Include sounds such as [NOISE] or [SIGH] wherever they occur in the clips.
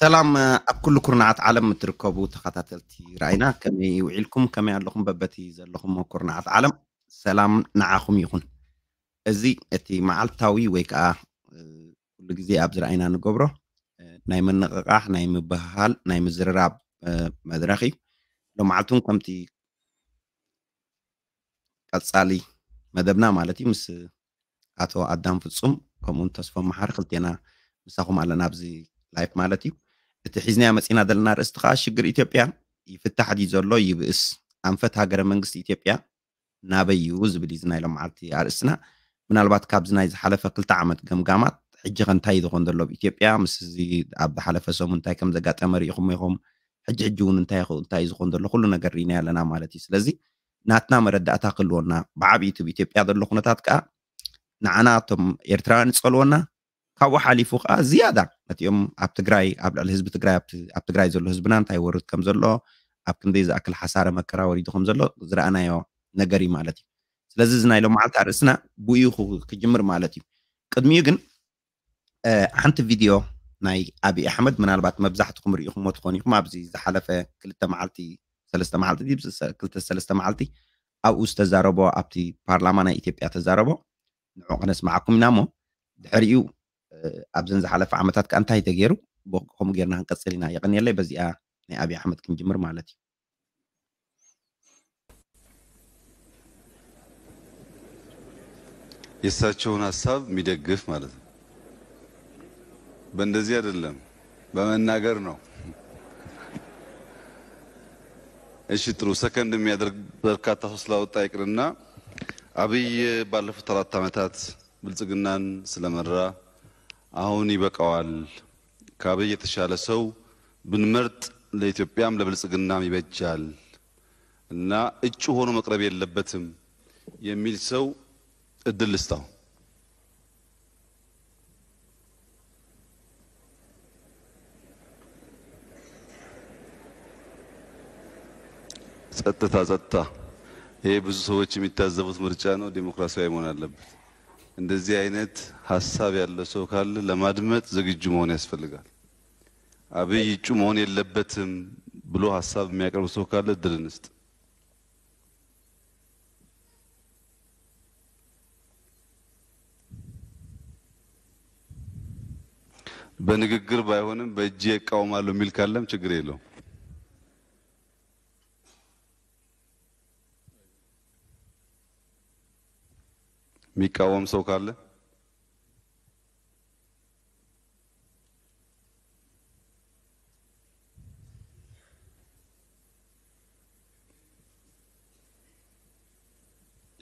سلام كل كرنعات عالم متركبو تخاتلتي رأينا كم يوعيلكم كم يعلقكم ببتي زلكم كرنعات عالم سلام نعاكم يخون أزي أتي معلتاوي ويكا كل جزي أبز رأينا نقبره ናይ ምንቕቃሕ ናይ ምብህሃል ናይ ምዝርራብ مدرخي لو ሎመዓልቱ كمتي ከምቲ مدبنا مالتي مس اتو ادم فصوم كومون ፍጹም محار خلتينا مساكم على نابزي لايف مالتي እቲ ሒዝናዮ መፂና ዘለና ርእስቲ ከዓ ሽግር ኢትዮጵያ ይፍታሕ ድዩ ዘሎ ይብእስ ኣንፈት ሃገረ መንግስቲ ኢትዮጵያ ናበይ እዩ ዝብል እዩ ዝናይ ሎም መዓልቲ ኣርእስትና ምናልባት ካብዚ ናይ ዝሓለፈ ክልተ ዓመት ገምጋማት ሕጂ ከ እንታይ ዝኮን ዘሎ ብኢትዮጵያ ምስ እዚ ኣብ ዝሓለፈ ሰሙ እንታይ ከም ዘጋጠመ ርኢኹም ኢኹም ሕጂ ሕጂ እውን እንታይ እንታይ እዩ ዝኮን ዘሎ ኩሉ ነገር ርኢና ኣለና ማለት እዩ ስለዚ ናትና መረዳእታ ክህልወና ብዓብዪቱ ብኢትዮጵያ ዘሎ ኩነታት ከዓ ንዓና እቶም ኤርትራውያን ዝፀልወና ካብኡ ሓሊፉ ከዓ ዝያዳ ነቲኦም ኣብ ትግራይ ኣብ ልዕሊ ህዝቢ ትግራይ ኣብ ትግራይ ዘሎ ህዝብና እንታይ ወርድ ከም ዘሎ ኣብ ክንደይ ዝኣክል ሓሳረ መከራ ወሪዱ ከም ዘሎ ዝረኣናዮ ነገር እዩ ማለት እዩ ስለዚ እዚ ናይሎም መዓልቲ ኣርእስና ብኡ ክጅምር ማለት እዩ ቅድሚኡ ግን ሓንቲ ቪድዮ ናይ ኣብዪ ኣሕመድ ምናልባት መብዛሕትኩም ርኢኹሞ ትኾኑ ኢኹም ኣብዚ ዝሓለፈ ክልተ መዓልቲ ሰለስተ መዓልቲ ክልተ ሰለስተ መዓልቲ ኣብኡ ዝተዛረቦ ኣብቲ ፓርላማ ናይ ኢትዮጵያ ተዛረቦ ንዑ ክነስማዓኩም ኢና ሞ ድሕሪኡ ኣብዘን ዝሓለፈ ዓመታት ከዓ እንታይ ተገይሩ ከምኡ ጌርና ክንቀፅል ኢና የቀኒየለይ በዚኣ ናይ ኣብዪ ኣሕመድ ክንጅምር ማለት እዩ የሳቸውን ሀሳብ የሚደግፍ ማለት ነው። በእንደዚህ አይደለም፣ በመናገር ነው። እሺ ጥሩ ሰከንድ የሚያደርግ በርካታ ሰው ስላወጣ ይቅርና አብይ ባለፉት አራት ዓመታት ብልጽግናን ስለመራ አሁን ይበቃዋል፣ ከአብይ የተሻለ ሰው ብንመርጥ ለኢትዮጵያም ለብልጽግናም ይበጃል እና እጩ ሆኖ መቅረብ የለበትም የሚል ሰው እድል ልስጣው። ጸጥታ ጸጥታ። ይሄ ብዙ ሰዎች የሚታዘቡት ምርጫ ነው። ዴሞክራሲያዊ መሆን አለበት። እንደዚህ አይነት ሀሳብ ያለው ሰው ካለ ለማድመጥ ዝግጁ መሆን ያስፈልጋል። አብይ እጩ መሆን የለበትም ብሎ ሀሳብ የሚያቀርብ ሰው ካለ እድል እንስጥ። በንግግር ባይሆንም በእጅ እቃወማለሁ የሚል ካለም ችግር የለውም። የሚቃወም ሰው ካለ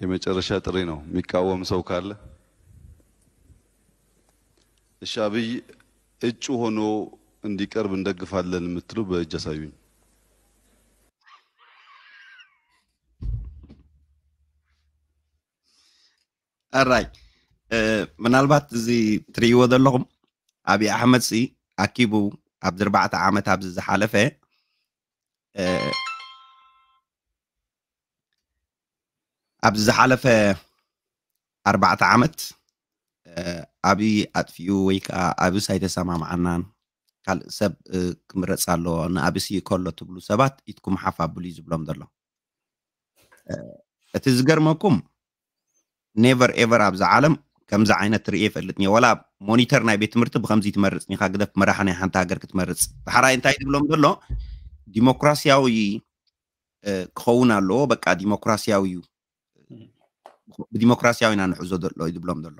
የመጨረሻ ጥሪ ነው። የሚቃወም ሰው ካለ እሺ፣ አብይ እጩ ሆኖ እንዲቀርብ እንደግፋለን የምትሉ በእጅ አሳዩኝ። ኣራይ ምናልባት እዚ ትርእይዎ ዘለኹም ኣብዪ ኣሕመድ ሲ ኣኪቡ ኣብዚ ኣርባዕተ ዓመት ኣብዚ ዝሓለፈ ኣብዚ ዝሓለፈ ኣርባዕተ ዓመት ኣብዪ ኣጥፍኡ ወይ ከዓ ኣብዪ ሳይተሰማምዓናን ካልእ ሰብ ክምረፅ ኣለዎ ንኣብሲ ከሎ ትብሉ ሰባት ኢትኩም ሓፍ ኣቢሉ እዩ ዝብሎም ዘሎ እቲ ዝገርመኩም ኔቨር ኤቨር ኣብዛ ዓለም ከምዚ ዓይነት ርኤፍ ኣለትኒ ወላ ሞኒተር ናይ ቤት ትምህርቲ ብከምዚ ትመርፅ ኒካ ግደፍ መራሒ ናይ ሓንቲ ሃገር ክትመርፅ ባሕራይ እንታይ ትብሎም ዘሎ ዲሞክራሲያዊ ክኸውን ኣለዎ በቃ ዲሞክራሲያዊ እዩ ብዲሞክራሲያዊ ኢና ንሕዞ ዘሎ ይብሎም ዘሎ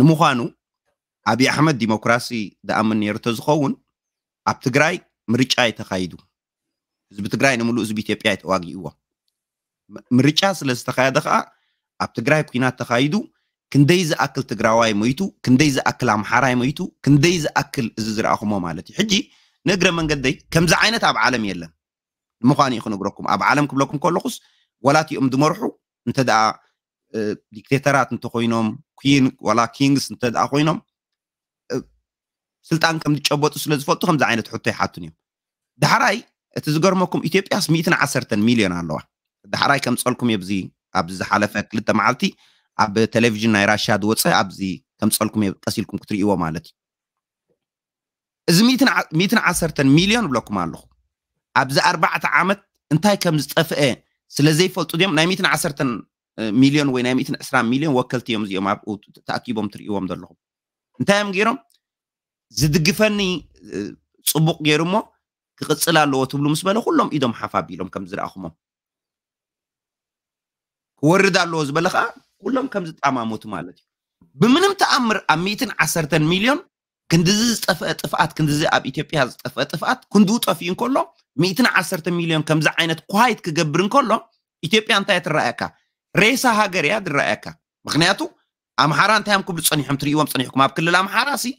ንምዃኑ ኣብዪ ኣሕመድ ዲሞክራሲ ዝኣምን ነይሩ ተዝኸውን ኣብ ትግራይ ምርጫ የተኻይዱ ህዝቢ ትግራይ ንምሉእ ህዝቢ ኢትዮጵያ የተዋጊእዎ ምርጫ ስለ ዝተካየደ ከዓ ኣብ ትግራይ ኩናት ተኻይዱ ክንደይ ዝኣክል ትግራዋይ ሞይቱ ክንደይ ዝኣክል ኣምሓራይ ሞይቱ ክንደይ ዝኣክል እዚ ዝረኣኹሞ ማለት እዩ ሕጂ ንእግረ መንገደይ ከምዚ ዓይነት ኣብ ዓለም የለን ምዃኑ እዩ ክነግረኩም ኣብ ዓለም ክብለኩም ከለኹስ ወላትኦም ዝመርሑ እንተደኣ ዲክቴተራት እንተኮይኖም ወላ ኪንግስ እንተደኣ ኮይኖም ስልጣን ከም ዝጨበጡ ስለ ዝፈልጡ ከምዚ ዓይነት ሕቶ ይሓቱን እዮም ዳሕራይ እቲ ዝገርመኩም ኢትዮጵያስ 1ዓሰርተ ሚልዮን ኣለዋ ዳሕራይ ከምፀልኩም እየ ብዚ ኣብ ዝሓለፈ ክልተ መዓልቲ ኣብ ቴሌቭዥን ናይ ራሽያ ዝወፀ ኣብዚ ከምፀልኩም ቀሲልኩም ክትርእይዎ ማለት እዩ እዚ ሚትን ዓሰርተን ሚልዮን ብለኩም ኣለኹ ኣብዚ ኣርባዕተ ዓመት እንታይ ከም ዝጠፍአ ስለዘይፈልጡ ድዮም ናይ ሚትን ዓሰርተን ሚልዮን ወይ ናይ ሚትን ዕስራ ሚልዮን ወከልቲ እዮም እዚኦም ኣብኡ ተኣኪቦም ትርእይዎም ዘለኹም እንታይ እዮም ገይሮም ዝድግፈኒ ፅቡቅ ገይሩ እሞ ክቅፅል ኣለዎ ትብሉ ምስ በለ ኩሎም ኢዶም ሓፋብ ኢሎም ከም ዝረኣኹሞም ክወርድ ኣለዎ ዝበለ ከዓ ኩሎም ከም ዝጠማሙት ማለት እዩ ብምንም ተኣምር ኣብ ሚእትን ዓሰርተን ሚልዮን ክንዲዚ ዝጠፍአ ጥፍኣት ክንዲዚ ኣብ ኢትዮጵያ ዝጠፍአ ጥፍኣት ክንድኡ ጠፊኡ እንከሎ ሚእትን ዓሰርተ ሚልዮን ከምዚ ዓይነት ኳይት ክገብር እንከሎ ኢትዮጵያ እንታይ ትረኣየካ ሬሳ ሃገር እያ ትረኣየካ ምክንያቱ ኣምሓራ እንታይ እዮም ክብሉ ፀኒሖም ትርእይዎም ፀኒሕኩም ኣብ ክልል ኣምሓራ ሲ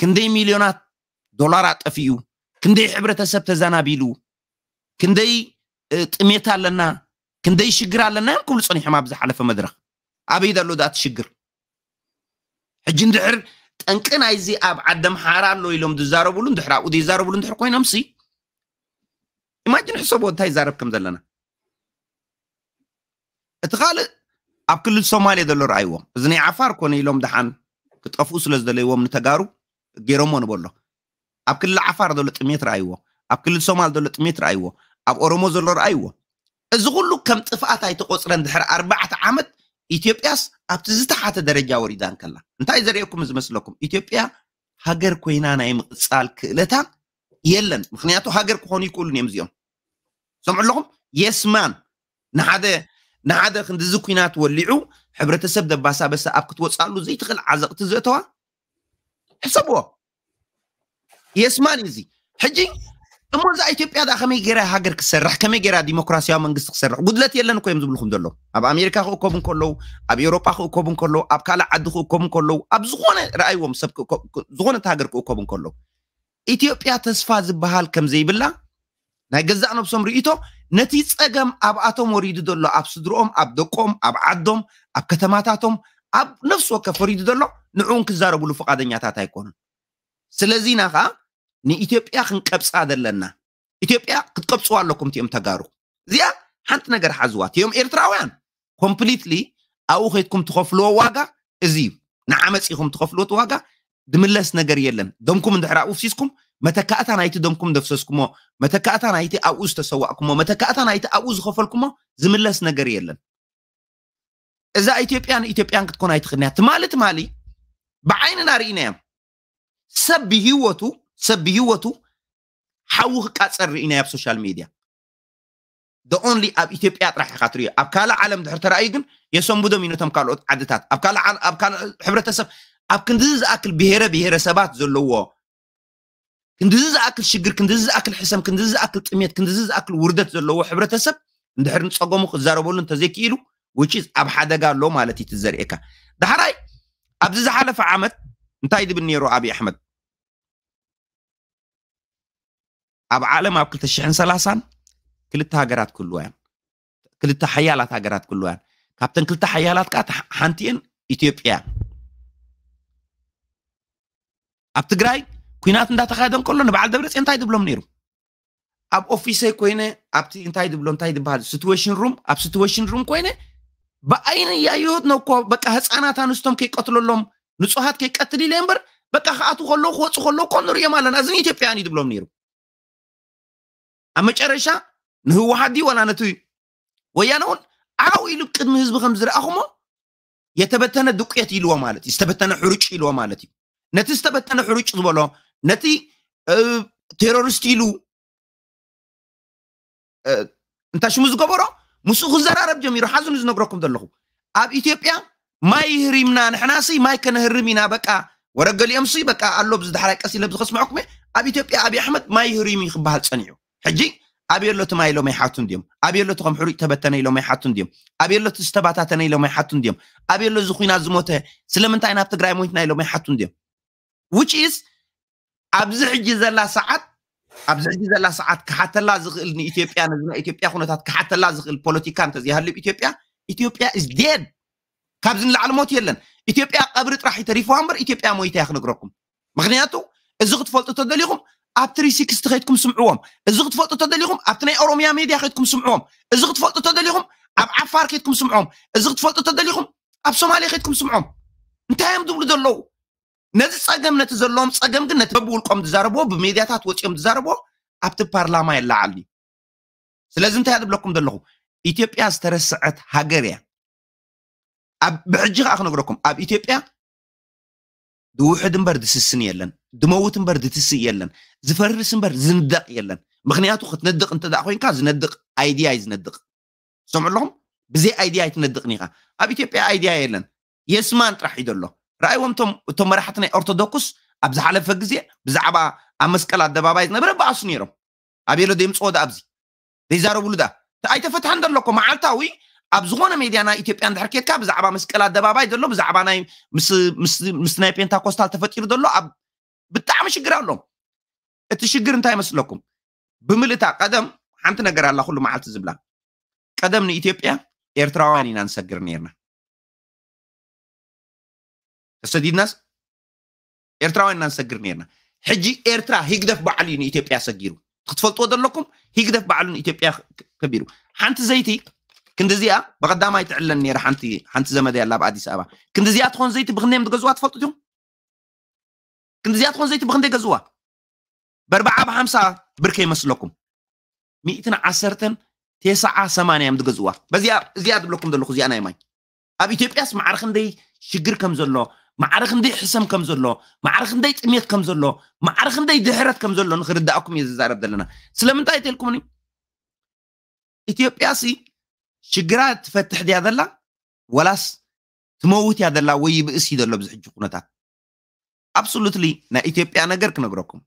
ክንደይ ሚልዮናት ዶላር ኣጠፊኡ ክንደይ ሕብረተሰብ ተዘናቢሉ ክንደይ ጥሜት ኣለና كنداي شجر على نام كل صني حماب زحلة في مدرخ أبي يدلو دات شجر حجين دحر تنكن عايزي أب عدم حرار لو يلوم دزارو بولون دحر ودي زارو بولون دحر كوين أمسي ما جن حسب وده هاي زارب كم دلنا اتغال أب كل الصومالي دلو رأيوا زني عفار كون يلوم دحان كتقفوس لز دلو يوم نتجارو جيرمون بولو أب كل عفار دلو تميت رأيوا أب كل الصومال دلو تميت رأيوا أب أورومو دلو رأيوا እዚ ኩሉ ከም ጥፍኣት ኣይተቆፅረን ድሕሪ ኣርባዕተ ዓመት ኢትዮጵያስ ኣብቲ ዝተሓተ ደረጃ ወሪዳን ከላ እንታይ ዘርእየኩም ዝመስለኩም ኢትዮጵያ ሃገር ኮይና ናይ ምቕፃል ክእለታ የለን ምክንያቱ ሃገር ክኾኑ ይክእሉን እዮም እዚኦም ሰምዑ ኣለኹም የስማን ንሓደ ንሓደ ክንዲዚ ኩናት ወሊዑ ሕብረተሰብ ደባሳበሰ ኣብ ክትወፃሉ ዘይትኽእል ዓዘቕቲ ዘእተዋ ሕሰብዎ የስማን እዩ እዚ ሕጂ እሞ እዛ ኢትዮጵያ ዳ ከመይ ገይራ ሃገር ክሰርሕ ከመይ ገይራ ዲሞክራሲያዊ መንግስቲ ክሰርሕ ጉድለት የለን እኮ እዮም ዝብልኩም ዘሎ ኣብ ኣሜሪካ ክእከቡ እንከለዉ ኣብ ኤውሮጳ ክእከቡ እንከለዉ ኣብ ካልእ ዓዲ ክእከቡ እንከለዉ ኣብ ዝኾነ ረኣይዎም ሰብ ዝኾነት ሃገር ክእከቡ እንከለዉ ኢትዮጵያ ተስፋ ዝበሃል ከምዘይብላ ናይ ገዛእ ነብሶም ርእቶ ነቲ ፀገም ኣብኣቶም ወሪዱ ዘሎ ኣብ ስድሮኦም ኣብ ደቆም ኣብ ዓዶም ኣብ ከተማታቶም ኣብ ነፍሲ ወከፍ ወሪዱ ዘሎ ንዕኡን ክዛረብሉ ፈቃደኛታት ኣይኮኑን ስለዚና ከዓ نيتيوبيا خنقبص عدلنا إثيوبيا كتقبصوا لكم تيم تجارو زيا حنت نجر حزوات يوم إيرتراويان completely أو خيتكم تخفلوا واجا إزيو نعمتيكم تخفلوا واجا دملس نجر يلن دمكم من أوفسيسكم متكأتا نايتي دمكم دفسسكم متكأتا نايتي أوز تسوأكم متكأتا نايتي أوز خفلكم زملس نجر يلن إذا إثيوبيان إثيوبيان كتكون هاي تخنيا تمالي تمالي بعيننا سب هيوتو ሰብ ብሂወቱ ሓዊ ክቃፀሪ ኢና ኣብ ሶሻል ሚድያ ኦንሊ ኣብ ኢትዮጵያ ጥራሕ ኢካ ትሪዮ ኣብ ካልእ ዓለም ድሕር ተረኣዩ ግን የሰንብዶም እዩ ነቶም ካልኦት ዓድታት ኣብ ካልእ ሕብረተሰብ ኣብ ክንድዚ ዝኣክል ብሄረ ብሄረሰባት ዘለዎ ክንድዚ ዝኣክል ሽግር ክንድዚ ዝኣክል ሕሰም ክንድዚ ዝኣክል ጥሜት ክንድዚ ዝኣክል ውርደት ዘለዎ ሕብረተሰብ እንድሕር ንፀገሙ ክዛረበሉ እንተዘይክኢሉ ውጪዝ ኣብ ሓደጋ ኣሎ ማለት እዩ ትዘርእካ ዳሕራይ ኣብዚ ዝሓለፈ ዓመት እንታይ ድብል ነይሩ ኣብዪ ኣሕመድ ኣብ ዓለም ኣብ 230 ክልተ ሃገራት ክህልዋያን ክልተ ሓያላት ሃገራት ክህልዋያን ካብተን ክልተ ሓያላት ከዓ ሓንቲአን ኢትዮጵያ ኣብ ትግራይ ኩናት እንዳተካየደ እንከሎ ንበዓል ደብረፅዮን እንታይ ድብሎም ነይሩ ኣብ ኦፊሰይ ኮይነ ኣብቲ እንታይ ድብሎ እንታይ ዝበሃል ሲትዌሽን ሩም ኣብ ሲትዌሽን ሩም ኮይነ ብዓይኒ እያየሁት ነኮ በቃ ህፃናት ኣንስቶም ከይቀትለሎም ንፁሃት ከይቀትል ኢለ እምበር በቃ ከኣቱ ከለዉ ክወፁ ከለዉ ኮ ንሪኦም ኣለና እዝን ኢትዮጵያን እዩ ድብሎም ነይሩ أما شرشا نهو وحدي ولا نتوي ويانون عاو إلو قد من هزب خمزر أخمو يتبتنا دقيت إلو مالتي استبتنا حروج إلو مالتي نتي استبتنا حروج زبلو نتي أه تيرورست إلو أه انتا شمو زقبرو مسوخ جميل جميرو حازن زنقركم دلخو أب إثيوبيا ما يهرمنا نحناسي ما يكن كنهرمنا بكا ورقل يمسي بكا قال له بزدحرك أسي لبز خصم حكمه أبي تبقى أبي أحمد ما يهرمي خبها تصنيعه ሕጂ ኣብየሎቶም ኢሎም ኣይሓቱን ድዮም ኣብየሎቶም ከምሕሩጭ ተበተነ ኢሎም ኣይሓቱን ድዮም ኣብየሎቱ ዝተባታተነ ኢሎም ኣይሓቱን ድዮም ኣብየሎ እዚ ኩናት ዝሞተ ስለምንታይ ናብ ትግራይ ሞይትና ኢሎም ኣይሓቱን ድዮም ውጭስ ኣብዚ ሕጂ ዘላ ሰዓት ኣብዚ ሕጂ ዘላ ሰዓት ክሓተላ ዝኽእል ንኢትዮጵያ ነዚ ናይ ኢትዮጵያ ኩነታት ክሓተላ ዝኽእል ፖለቲካ እንተዘይሃልብ ኢትዮጵያ ኢትዮጵያ ኢዝ ዴድ ካብዚ ንላዕሊ ሞት የለን ኢትዮጵያ ቀብሪ ጥራሕ ይተሪፈዋ እምበር ኢትዮጵያ ሞይታ እያ ክነግረኩም ምክንያቱ እዚ ክትፈልጡ ተደሊኹም ኣብ ትሪሲክስቲ ከይድኩም ስምዕዎም እዚ ክትፈልጡ ተደሊኹም ኣብቲ ናይ ኦሮምያ ሚድያ ከይድኩም ስምዕዎም እዚ ክትፈልጡ ተደሊኹም ኣብ ዓፋር ከይድኩም ስምዖም እዚ ክትፈልጡ ተደሊኹም ኣብ ሶማልያ ከይድኩም ስምዖም እንታይ እዮም ዝብሉ ዘለዉ ነዚ ፀገም ነቲ ዘለዎም ፀገም ግን ነቲ በብውልቆም ዝዛረብዎ ብሚድያታት ወፂኦም ዝዛረብዎ ኣብቲ ፓርላማ የለዓል እዩ ስለዚ እንታይ ድብለኩም ዘለኹ ኢትዮጵያ ዝተረስዐት ሃገር እያ ብሕጂ ከዓ ክነግረኩም ኣብ ኢትዮጵያ دوحد مبر دسسن يلن دموت مبر دتسي يلن زفرس مبر زندق يلن مخنياتو ختندق انت دا خوينكا زندق ايدياي زندق سمع لهم بزي ايدياي تندق نيغا اب ايتيوبيا ايدياي يلن يسمان طرح يدلو رايهم توم توم مرحتنا ارثوذكس اب زحلفه غزي بزعبا امسكل ادباباي نبر باسو نيرم ابيلو ديمصو دا ابزي ديزارو بلو دا ايتفتح اندلكم معلتاوي أبزغونا ميديانا إثيوبيا عند حركة كاب زعبا مسكلا دبابي دلوا بزعبا ناي مس مس مس ناي بين تاكوستال تفتير دلوا أب بتعمش شجرة لهم التشجر انت هاي مسلكم بملتا قدم حنت نجر الله كله معال تزبلا قدم ني إثيوبيا إرتراواني نانسجر نيرنا السديد ناس إرتراواني نانسجر نيرنا حجي إرترا هيقدف بعلي ني إثيوبيا سجيرو تفضلوا دلكم هيقدف بعلي ني إثيوبيا كبيرو حنت زيتي ክንዲዚኣ ብቐዳማይ ትዕለን ነራ ሓንቲ ሓንቲ ዘመደይ ኣላ ብኣዲስ ኣበባ ክንዲዚኣ ትኾን ዘይቲ ብክንደይ ምትገዝዋ ትፈልጡ ድኹም ክንዲዚኣ ትኾን ዘይቲ ብክንደይ ገዝዋ ብኣርባዓ ብሓምሳ ብርከ ይመስለኩም ሚእትን ዓሰርተን ቴስዓ ሰማንያ እዮም ትገዝዋ በዚኣ እዚኣ ድብለኩም ዘለኹ እዚኣ ናይ ማይ ኣብ ኢትዮጵያስ ማዕረ ክንደይ ሽግር ከም ዘሎ ማዕረ ክንደይ ሕሰም ከም ዘሎ ማዕረ ክንደይ ጥሜት ከም ዘሎ ማዕረ ክንደይ ድሕረት ከም ዘሎ ንክርዳእኩም እየ ዝዛረብ ዘለና ስለምንታይ ተልኩምኒ ኢትዮጵያ ሲ ሽግራ ትፈትሕ ድያ ዘላ ወላስ ትመውት እያ ዘላ ወይ ብእስ እዩ ዘሎ ብዝሕጂ ኩነታት ኣብሶሉትሊ ናይ ኢትዮጵያ ነገር ክነግረኩም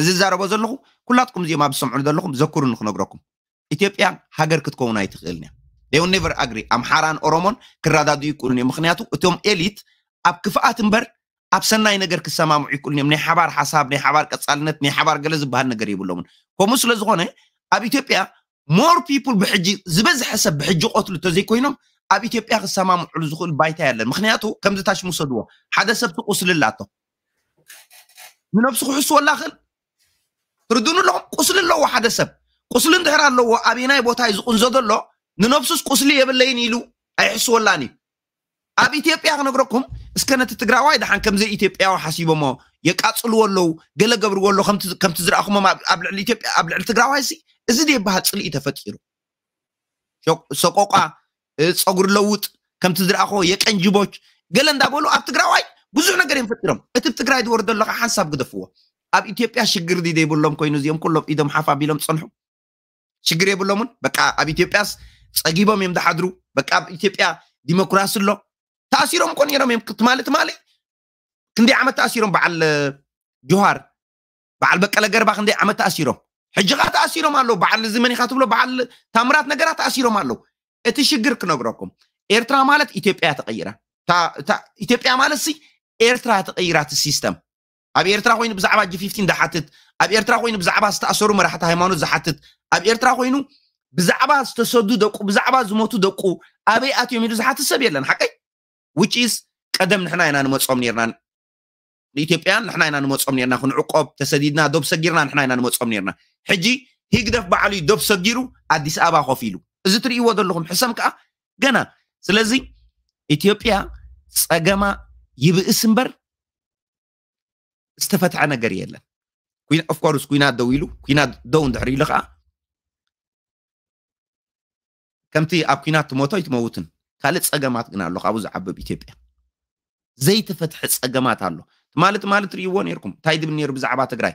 እዚ ዛረቦ ዘለኹ ኩላትኩም እዚኦም ኣብ ዝሰምዑ ዘለኹም ዘክሩ ንክነግረኩም ኢትዮጵያ ሃገር ክትከውን ኣይትኽእልን እያ ው ኔቨር ኣግሪ ኣምሓራን ኦሮሞን ክረዳድኡ ይክእሉን እዮም ምክንያቱ እቶም ኤሊት ኣብ ክፍኣት እምበር ኣብ ሰናይ ነገር ክሰማምዑ ይክእሉን እዮም ናይ ሓባር ሓሳብ ናይ ሓባር ቀፃልነት ናይ ሓባር ገለ ዝበሃል ነገር የብሎምን ከምኡ ስለዝኮነ ኣብ ኢትዮጵያ ሞር ፒፕል ብሕጂ ዝበዝሐ ሰብ ብሕጂ ቆትሉ እንተዘይኮይኖም ኣብ ኢትዮጵያ ክሰማምዑሉ ዝኽእሉ ባይታ የለን ምክንያቱ ከምዚ ታሽሙ ሰድዎ ሓደ ሰብ ትቁስልላ ኣቶ ንነብሱ ክሕስወላ ክእል ትርድኑ ኣለኹም ቁስሊ ኣለዎ ሓደ ሰብ ቁስሊ እንድሕር ኣለዎ ኣበየናይ ቦታ እዩ ዝቁንዘ ዘሎ ንነብሱስ ቁስሊ የብለይን ኢሉ ኣይሕስወላን እዩ ኣብ ኢትዮጵያ ክነግረኩም እስከ ነቲ ትግራዋይ ድሓን ከምዚ ኢትዮጵያዊ ሓሲቦሞ የቃፅልዎ ኣለው ገለ ገብርዎ ኣሎ ከምቲ ዝረኣኹሞም ኣብ ልዕሊ ኢትዮጵያ ኣብ ልዕሊ ትግራዋይ ሲ እዚ ደይበሃል ፅልኢ ተፈጢሩ ሰቆቋ ፀጉሪ ለውጥ ከምቲ ዝረኣኾ የቀንጅቦች ገለ እንዳበሉ ኣብ ትግራዋይ ብዙሕ ነገር እዮም ፈጢሮም እቲ ብትግራይ ዝወርዶ ኣለካ ሓንሳብ ግደፍዎ ኣብ ኢትዮጵያ ሽግር ዲ ዘይብሎም ኮይኑ እዚኦም ኩሎም ኢዶም ሓፍ ኣቢሎም ፀንሑ ሽግር የብሎምን በቃ ኣብ ኢትዮጵያስ ፀጊቦም እዮም ዝሓድሩ በቃ ኣብ ኢትዮጵያ ዲሞክራሲ ኣሎ ተኣሲሮም እኮ ነይሮም እዮም ትማሊ ትማሊ ክንደይ ዓመት ተኣሲሮም በዓል ጆሃር በዓል በቀለ ገርባ ክንደይ ዓመት ተኣሲሮም ሕጅኻት ኣሲሮም ኣለዉ በዓል ዝመን ኢካ ትብሎ በዓል ታምራት ነገራት ኣሲሮም ኣለዉ እቲ ሽግር ክነግረኩም ኤርትራ ማለት ኢትዮጵያ ተቐይራ ኢትዮጵያ ማለት ሲ ኤርትራ ተቐይራት ሲስተም ኣብ ኤርትራ ኮይኑ ብዛዕባ ጂ15 ዝሓትት ኣብ ኤርትራ ኮይኑ ብዛዕባ ዝተኣሰሩ መራሕቲ ሃይማኖት ዝሓትት ኣብ ኤርትራ ኮይኑ ብዛዕባ ዝተሰዱ ደቁ ብዛዕባ ዝሞቱ ደቁ ኣበይ ኣትዮም ኢሉ ዝሓትት ሰብ የለን ሓቀይ ውጪስ ቀደም ንሕና ኢና ንመፅኦም ነርና ንኢትዮጵያን ንሕና ኢና ንመፅኦም ነርና ክንዕቆብ ተሰዲድና ዶብ ሰጊርና ንሕና ኢና ንመፅኦም ነርና ሕጂ ሂግደፍ በዓሉ እዩ ዶብ ሰጊሩ ኣዲስ ኣበባ ኮፍ ኢሉ እዚ ትርእይዎ ዘለኹም ሕሰም ከዓ ገና ስለዚ ኢትዮጵያ ፀገማ ይብእስ እምበር ዝተፈትሐ ነገር የለን ኦፍኮርስ ኩናት ደው ኢሉ ኩናት ደው እንድሕሪ ኢሉ ከዓ ከምቲ ኣብ ኩናት ትሞቶ ይትመውትን ካልእ ፀገማት ግን ኣሎ ካብኡ ዝዓበብ ኢትዮጵያ ዘይተፈትሐ ፀገማት ኣሎ ትማሊ ትማሊ ትርእይዎ ነርኩም እንታይ ድብል ነይሩ ብዛዕባ ትግራይ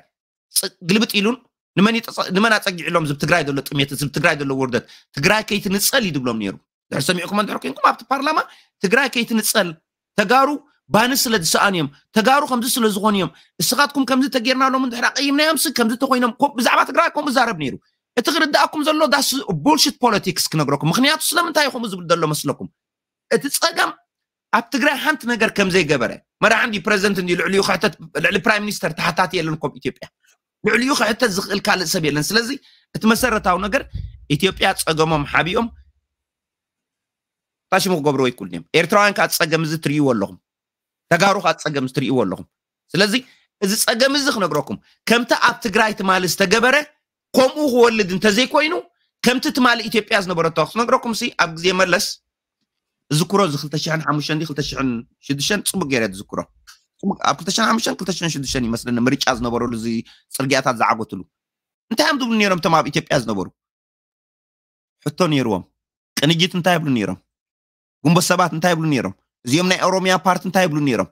ግልብጥ ኢሉን ان نمن يتص... نمن اتقي علوم زب تقرأي دولة تميت زب تقرأي دولة وردت تقرأي كي تنتصل يدبلوم نيرو دار سمعكم عند حكومكم عبت بارلاما تقرأي كي تنتصل تجارو بانس لدسانيم تجارو خمسة لزغونيم استغاتكم كم زت تجيرنا علوم عند حرق أيمنا أمس كم زت تقوينم كم زعبة تقرأي كم زارب نيرو اتغر الدعكم زلوا داس بولشيت بوليتكس كنقرأكم مخنيات سلام تايخو مزبل دلوا مسلكم اتتصقم عبت تقرأي هانت نجر كم زي جبره مرة عندي بريزنت اللي العليو خاتت العلي برايم مينستر تحتاتي اللي نقوم إثيوبيا لعليو خيطة زخل كالة سبيل نسلزي اتمسر رتاو نقر اتيوبيا تسقمهم حبيهم تاشي مقبرو يقول نيم ايرتراوان كات سقمزي تريو واللغم تقارو خات سقمز تريو واللغم سلزي ازي سقمزي خنقروكم كم تا ابتقراي تمال استقبرة قوم او هو اللي دن تزيكو اينو كم تا تمال اتيوبيا از نبرا تاخس نقروكم سي ابقزي مرلس زكرو زخل تشيحن حموشن دي خل تشيحن شدشن تصمق يريد زكرو ኣብ2 ሓሙሽተን 2 ሽዱሽተን ይመስለኒ ምርጫ ዝነበረሉ እዚ ፅርግያታት ዝዓጎትሉ እንታይ እዮም ዝብሉ ነይሮም እቶም ኣብ ኢትዮጵያ ዝነበሩ ሕቶ ነይርዎም ቅንጅት እንታይ ይብሉ ነይሮም ጉንበት ሰባት እንታይ ይብሉ ነይሮም እዚኦም ናይ ኦሮምያ ፓርቲ እንታይ ይብሉ ነይሮም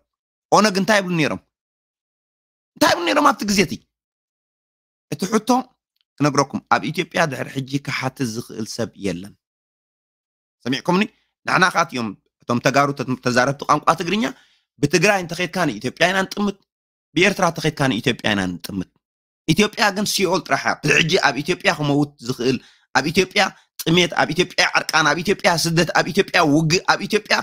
ኦነግ እንታይ ይብሉ ነይሮም እንታይ ይብሉ ነይሮም ኣብቲ ግዜ እቲ እቲ ሕቶ ክነግረኩም ኣብ ኢትዮጵያ ድሕሪ ሕጂ ክሓቲ ዝኽእል ሰብ የለን ሰሚዕኩምኒ ንሕና ከኣትዮም እቶም ተጋሩ ተዛረብቲ ቋንቋ ትግርኛ ብትግራይ እንተኸይድካን ኢትዮጵያ ኢና ንጥምት ብኤርትራ እንተኸይድካን ኢትዮጵያ ኢና ንጥምት ኢትዮጵያ ግን ሲኦል ጥራሓ ብሕጂ ኣብ ኢትዮጵያ ክመውት ዝኽእል ኣብ ኢትዮጵያ ጥሜት ኣብ ኢትዮጵያ ዕርቃን ኣብ ኢትዮጵያ ስደት ኣብ ኢትዮጵያ ውግእ ኣብ ኢትዮጵያ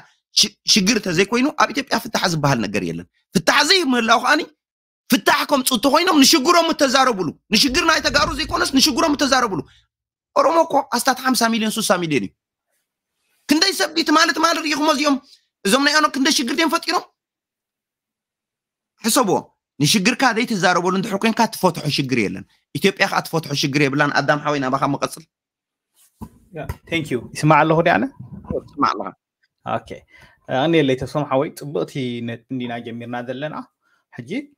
ሽግር እንተዘይኮይኑ ኣብ ኢትዮጵያ ፍታሕ ዝበሃል ነገር የለን ፍታሕ ዘይምህላው ከዓኒ ፍታሕ ከምፁ እንተኮይኖም ንሽግሮም እተዛረብሉ ንሽግርና የተጋሩ ዘይኮነስ ንሽግሮም እተዛረብሉ ኦሮሞ እኮ ኣስታት ሓምሳ ሚሊዮን ስሳ ሚሊዮን እዩ ክንደይ ሰብዲት ማለት ማለት ርኢኹሞ እዚኦም እዞም ናይ ኦኖ ክንደይ ሽግርትን ፈጢሮም حسبوا نشجرك هذا عند لند كات فتحوا شجر يلن إثيوبيا فتحوا شجر يبلان أدام حوين أبغى مقصل ثانك يو اسمع الله هدي أنا اسمع الله أوكي أنا اللي تسمع حوي تبغتي ندينا جميرنا دلنا حجي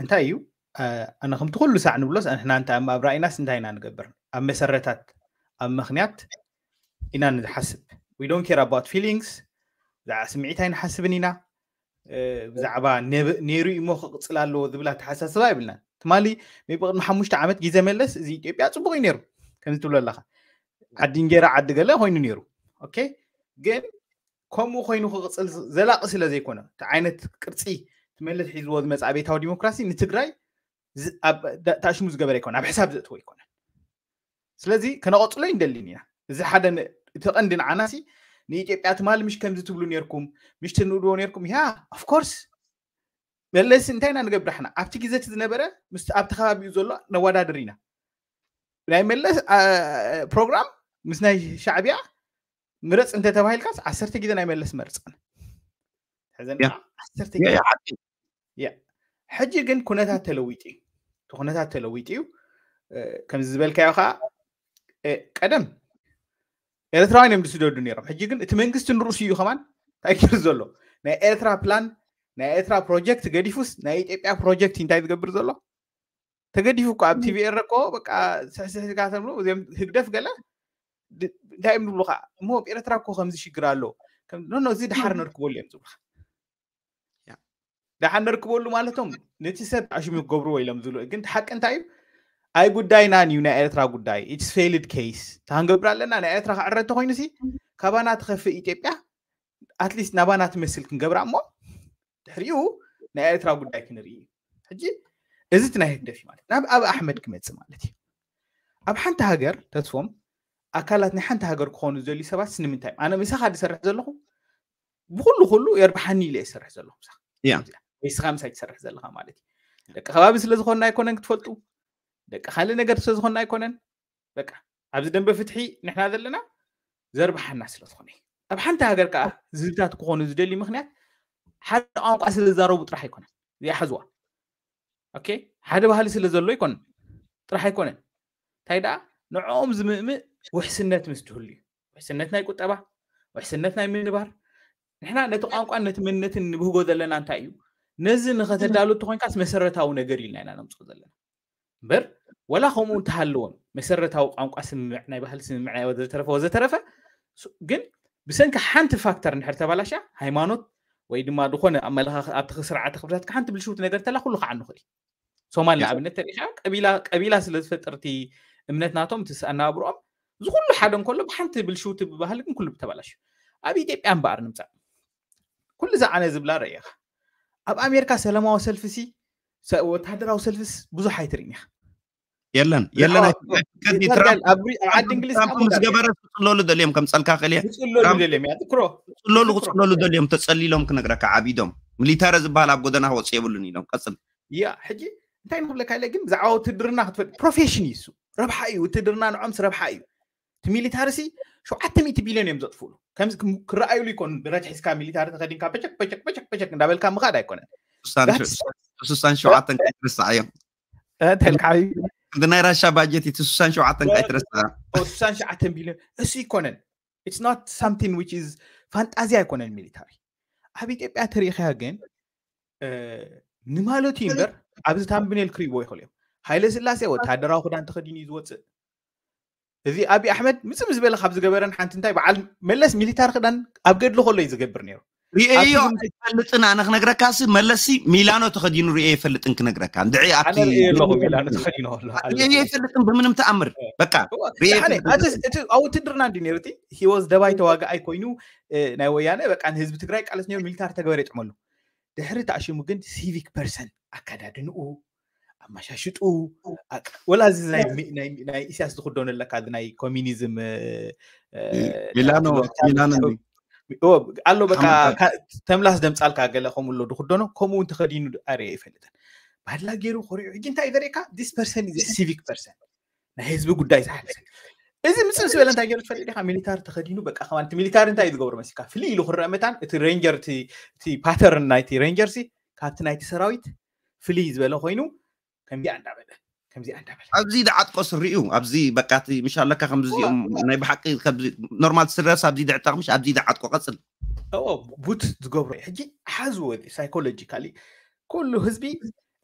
أنت أيو آه، أنا خمت كل ساعة نبلس إحنا أنت أما برأينا سنتين نقبر أم سرتات أم مخنيات إنا نتحسب we don't care about feelings لا سمعتها نحسبنينا ብዛዕባ ነይሩ እሞ ክቅፅል ኣለዎ ዝብል ኣተሓሳስባ ይብልናን ትማሊ ብቅድሚ ሓሙሽተ ዓመት ግዜ መለስ እዚ ኢትዮጵያ ፅቡቅ እዩ ነይሩ ከምዚ ትብሎ ኣለካ ዓዲ እንጌራ ዓዲ ገለ ኮይኑ ነይሩ ኦኬ ግን ከምኡ ኮይኑ ክቅፅል ዘላቂ ስለ ዘይኮነ እቲ ዓይነት ቅርፂ ትመለስ ሒዝዎ ዝመፅ ኣቤታዊ ዲሞክራሲ ንትግራይ ተኣሽሙ ዝገበረ ይኮነ ኣብ ሕሳብ ዘእትዎ ይኮነ ስለዚ ከነቐፅሎ ይንደሊን ኢና እዚ ሓደ እቲ ቀንዲ ንዓናሲ ንኢትዮጵያ ትማል ምሽ ከምዚ ትብሉ ነርኩም ምሽ ትንብልዎ ነርኩም ያ ኣፍኮርስ መለስ እንታይ ኢና ንገብር ሕና ኣብቲ ግዜ እቲ ዝነበረ ምስ ኣብቲ ከባቢኡ ዘሎ ነወዳድር ኢና ናይ መለስ ፕሮግራም ምስ ናይ ሻዕብያ ምረፅ እንተተባሂልካስ ዓሰርተ ግዜ ናይ መለስ መርፅን ዓሰርተ ግዜ ሕጂ ግን ኩነታት ተለዊጡ እዩ እቲ ኩነታት ተለዊጡ እዩ ከምዚ ዝበልካዮ ከዓ ቀደም ኤርትራ እዮም ዝስደዱ ነይሮም ሕጂ ግን እቲ መንግስቲ ንርእሱ እዩ ኸማን ተኣኪሩ ዘሎ ናይ ኤርትራ ፕላን ናይ ኤርትራ ፕሮጀክት ገዲፉስ ናይ ኢትዮጵያ ፕሮጀክት እንታይ ዝገብር ዘሎ ተገዲፉ እኳ ኣብ ቲቪኤር እኮ በቃ ስሕስሕስካ ተምሎ እዚኦም ህግደፍ ገለ እንታይ እዮም ዝብሉካ እሞ ኣብ ኤርትራ እኮ ከምዚ ሽግር ኣለዎ ኖኖ እዚ ድሓር ንርክበሉ እዮም ዝብሉካ ድሓር ንርክበሉ ማለቶም ነቲ ሰብ ኣሽሙ ክገብርዎ ኢሎም ዝብሉ ግን ሓቂ እንታይ እዩ ኣይ ናን እዩ ናይ ኤርትራ ጉዳይ ኢትስ ፌልድ ኬስ ተሃንገብር ኣለና ናይ ኤርትራ ክዕረ እንተኮይኑ ሲ ካባና ትኸፍእ ኢትዮጵያ ኣትሊስት ናባና ትመስል ክንገብራ እሞ ድሕሪኡ ናይ ኤርትራ ጉዳይ ክንርኢ እዩ ሕጂ እዚ እቲ ናይ ህደፍ እዩ ማለት ናብ ኣብ ኣሕመድ ክመፅእ ማለት እዩ ኣብ ሓንቲ ሃገር ተስፎም ኣካላት ናይ ሓንቲ ሃገር ክኾኑ ዝደልዩ ሰባት ስንምንታይ እዩ ኣነ ምሳኻ ዝሰርሕ ዘለኹ ብኩሉ ኩሉ የርባሓኒ ኢለ ዝሰርሕ ዘለኹ ምሳ ወይ ስኻ ምሳይ ትሰርሕ ዘለካ ማለት እዩ ደቂ ከባቢ ስለዝኮንና ኣይኮነን ክትፈልጡ ደቂ ካልእ ነገር ስለ ዝኮና ኣይኮነን በቃ ኣብዚ ደንበ ፍትሒ ንሕና ዘለና ዘርባሓና ስለ ዝኮነ እዩ ኣብ ሓንቲ ሃገር ከዓ ዝህታት ክኾኑ ዝደልዩ ምክንያት ሓደ ቋንቋ ስለ ዝዛረቡ ጥራሕ ኣይኮነን ዝይሓዝዋ ኦኬ ሓደ ባህሊ ስለ ዘሎ ኣይኮነን ጥራሕ ኣይኮነን እንታይ ደኣ ንዕኦም ዝምእምእ ውሕስነት ምስ ትህሉ እዩ ውሕስነት ናይ ቁጠባ ውሕስነት ናይ ምንባር ንሕና ነቲ ቋንቋን ነቲ መንነትን ንብህጎ ዘለና እንታይ እዩ ነዚ ንኸተዳሉ እትኮይንካስ መሰረታዊ ነገር ኢልና ኢና ነምፅኦ ዘለና እምበር ወላ ከምኡ እንተሃለዎም መሰረታዊ ቋንቋ ስምምዕ ናይ ባህሊ ስምምዕ ናይ ወዘተረፈ ወዘተረፈ ግን ብሰንኪ ሓንቲ ፋክተር ንድሕር ተባላሻ ሃይማኖት ወይ ድማ ዝኾነ ኣመለኻኽት ኣብቲ ስርዓተ ክብርታት ሓንቲ ብልሽውቲ ነገር እንተላ ኩሉ ከዓ ንኽእል እዩ ሶማል ንኣብነት ተሪኢካ ቀቢላ ስለዝፈጥርቲ እምነት ናቶም እቲ ኣነባብሮኦም ዝኩሉ ሓደ እንከሎ ብሓንቲ ብልሽውቲ ብባህሊ ግን ኩሉ ብተባላሽ እዩ ኣብ ኢትዮጵያ እምበኣር ንምፃእ ኩሉ ዛዓነ ዝብላ ርኢኻ ኣብ ኣሜሪካ ሰላማዊ ሰልፊ ሲ ወታደራዊ ሰልፍስ ብዙሕ ኣይትርእን ኢኻ የለን የለን ዓዲ እንግሊዝ ምስ ገበረ ክፅለሉ ደልዮ እዮም ከም ፀልካ ክእል እየ ክፅለሉ ክፅለሉ ደልዮ እዮም ተፀሊሎም ክነግረካ ዓቢዶም ሚሊታሪ ዝበሃል ኣብ ጎደና ክወፅ የብሉን ኢሎም ቀፅል ያ ሕጂ እንታይ ንክብለካ ኢለ ግን ብዛዕባ ውትድርና ክትፈጥ ፕሮፌሽን እዩ ሱ ረብሓ እዩ ውትድርና ንዖምስ ረብሓ እዩ እቲ ሚሊታሪሲ ሸውዓተ ሚእቲ ቢልዮን እዮም ዘጥፍእሉ ከምዚ ክረኣዩሉ ይኮኑ ብረት ሒዝካ ሚሊታሪ ተኸዲንካ በቸክ በቸክ በቸክ በቸክ እንዳበልካ ምኻድ ኣይኮነን xusuusaan shoocatanka itirisaayo danairasha budget itususaan shoocatanka itirisaayo xusuusaan shacatan ቢሊዮን እሱ ይኮነን ኢትስ ኖት ሳምቲንግ ዊች ኢዝ ፋንጣዚ ኣይኮነን ሚሊታሪ ኣብ ኢትዮጵያ ተሪኢኸያ ግን ንማለት እዩ እምበር ኣብዚ ታምብኔል ክርእይዎ ይኽእሉ እዮም ሃይለ ስላሴ ወታደራዊ ክዳን ተኸዲኑ እዩ ዝወፅእ እዚ ኣብዪ ኣሕመድ ምፅም ዝበለ ካብ ዝገበረን ሓንቲ እንታይ በዓል መለስ ሚሊታር ክዳን ኣብ ገድሊ ከሎ እዩ ዝገብር ነይሩ ሪኤዮ ኣይፈልጥን ኣነ ክነግረካሲ መለሲ ሚላኖ ተኸዲኑ ሪኤ ይፈልጥን ክነግረካ ንድዒ ኣብሪኤ ይፈልጥን ብምንም ተኣምር በቃ ኣብ ውትድርና እንዲ ነሩ እቲ ሂወዝ ደባይ ተዋጋኣይ ኮይኑ ናይ ወያነ በቃ ንህዝቢ ትግራይ ቃለስ ነሩ ሚሊታር ተገበረ ይጥመሉ ድሕሪ ተኣሽሙ ግን ሲቪክ ፐርሰን ኣከዳድንኡ ኣመሻሽጡ ወላ እዚ ናይ ኢሳያስ ዝክደነለካ ናይ ኮሚኒዝም ሚላኖ ሚላኖ ኣሎ በቃ ተምላስ ደምፃልካ ገለ ከምኡሎ ኣሎ ድክደኖ ከምኡ እንተኸዲኑ ኣርየ ይፈልጥን ባድላ ገይሩ ክሪዑ ሕጂ እንታይ እዩ ዘርእካ ዲስ ፐርሰን እዩ ሲቪክ ፐርሰን ናይ ህዝቢ ጉዳይ ዝሓልሰ እዚ ምፅን ዝበለ እንታይ ገይሩ ትፈልጥ ዲካ ሚሊታር ተኸዲኑ በ ከማለት ሚሊታር እንታይ እዩ ዝገብሩ መሲካ ፍልይ ኢሉ ክረአ መታን እቲ ሬንጀር እቲ ፓተርን ናይቲ ሬንጀርሲ ካብቲ ናይቲ ሰራዊት ፍልይ ዝበለ ኮይኑ ከምዚኣ እንዳበለ ከምዚ ኣዳበለ ኣብዚ ድዓጥቀ ስሪኡ ኣብዚ በቃቲ ምሻለካ ከምዚኦም ናይ ብሓቂ ከምዚ ኖርማል ስረስ ኣብዚ ድዕጣ ምሽ ኣብዚ ድዓጥቆ ቀፅል ቡት ዝገብሮ እዩ ሕጂ ሓዝዎ ሳይኮሎጂካሊ ኩሉ ህዝቢ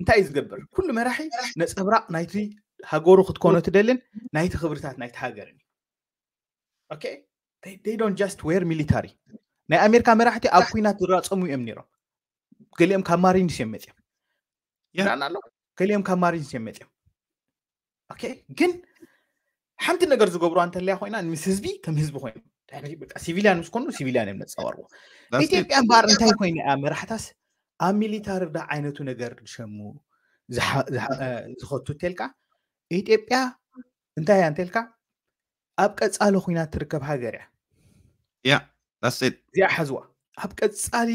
እንታይ እዩ ዝገብር ኩሉ መራሒ ነፀብራቅ ናይቲ ሃገሩ ክትኮኖ ትደልን ናይቲ ክብርታት ናይቲ ሃገርን እዩ ዶን ጃስት ዌር ሚሊታሪ ናይ ኣሜሪካ መራሕቲ ኣብ ኩናት ዝራፀሙ እዮም ነይሮም ገሊኦም ካብ ማሪንስ እዮም መፅኦም ናና ኣሎ ገሊኦም ካብ ማሪንስ እዮም መፅኦም اوكي ግን ሓንቲ ነገር ዝገብሮ እንተለያ ኮይና ምስ ህዝቢ ከም ህዝቢ ኮይኑ ሲቪልያን ምስ ኮኑ ሲቪልያን እዮም ነፃወርዎ ኢትዮጵያ እምበር እንታይ ኮይኑ ያ መራሕታስ ኣብ ሚሊታሪ ዳ ዓይነቱ ነገር ሸሙ ዝኸቱ እንተልካ ኢትዮጵያ እንታይ እያ እንተልካ ኣብ ቀፃሊ ኩናት ትርከብ ሃገር እያ ያ እዚኣ ሓዝዋ ኣብ ቀፃሊ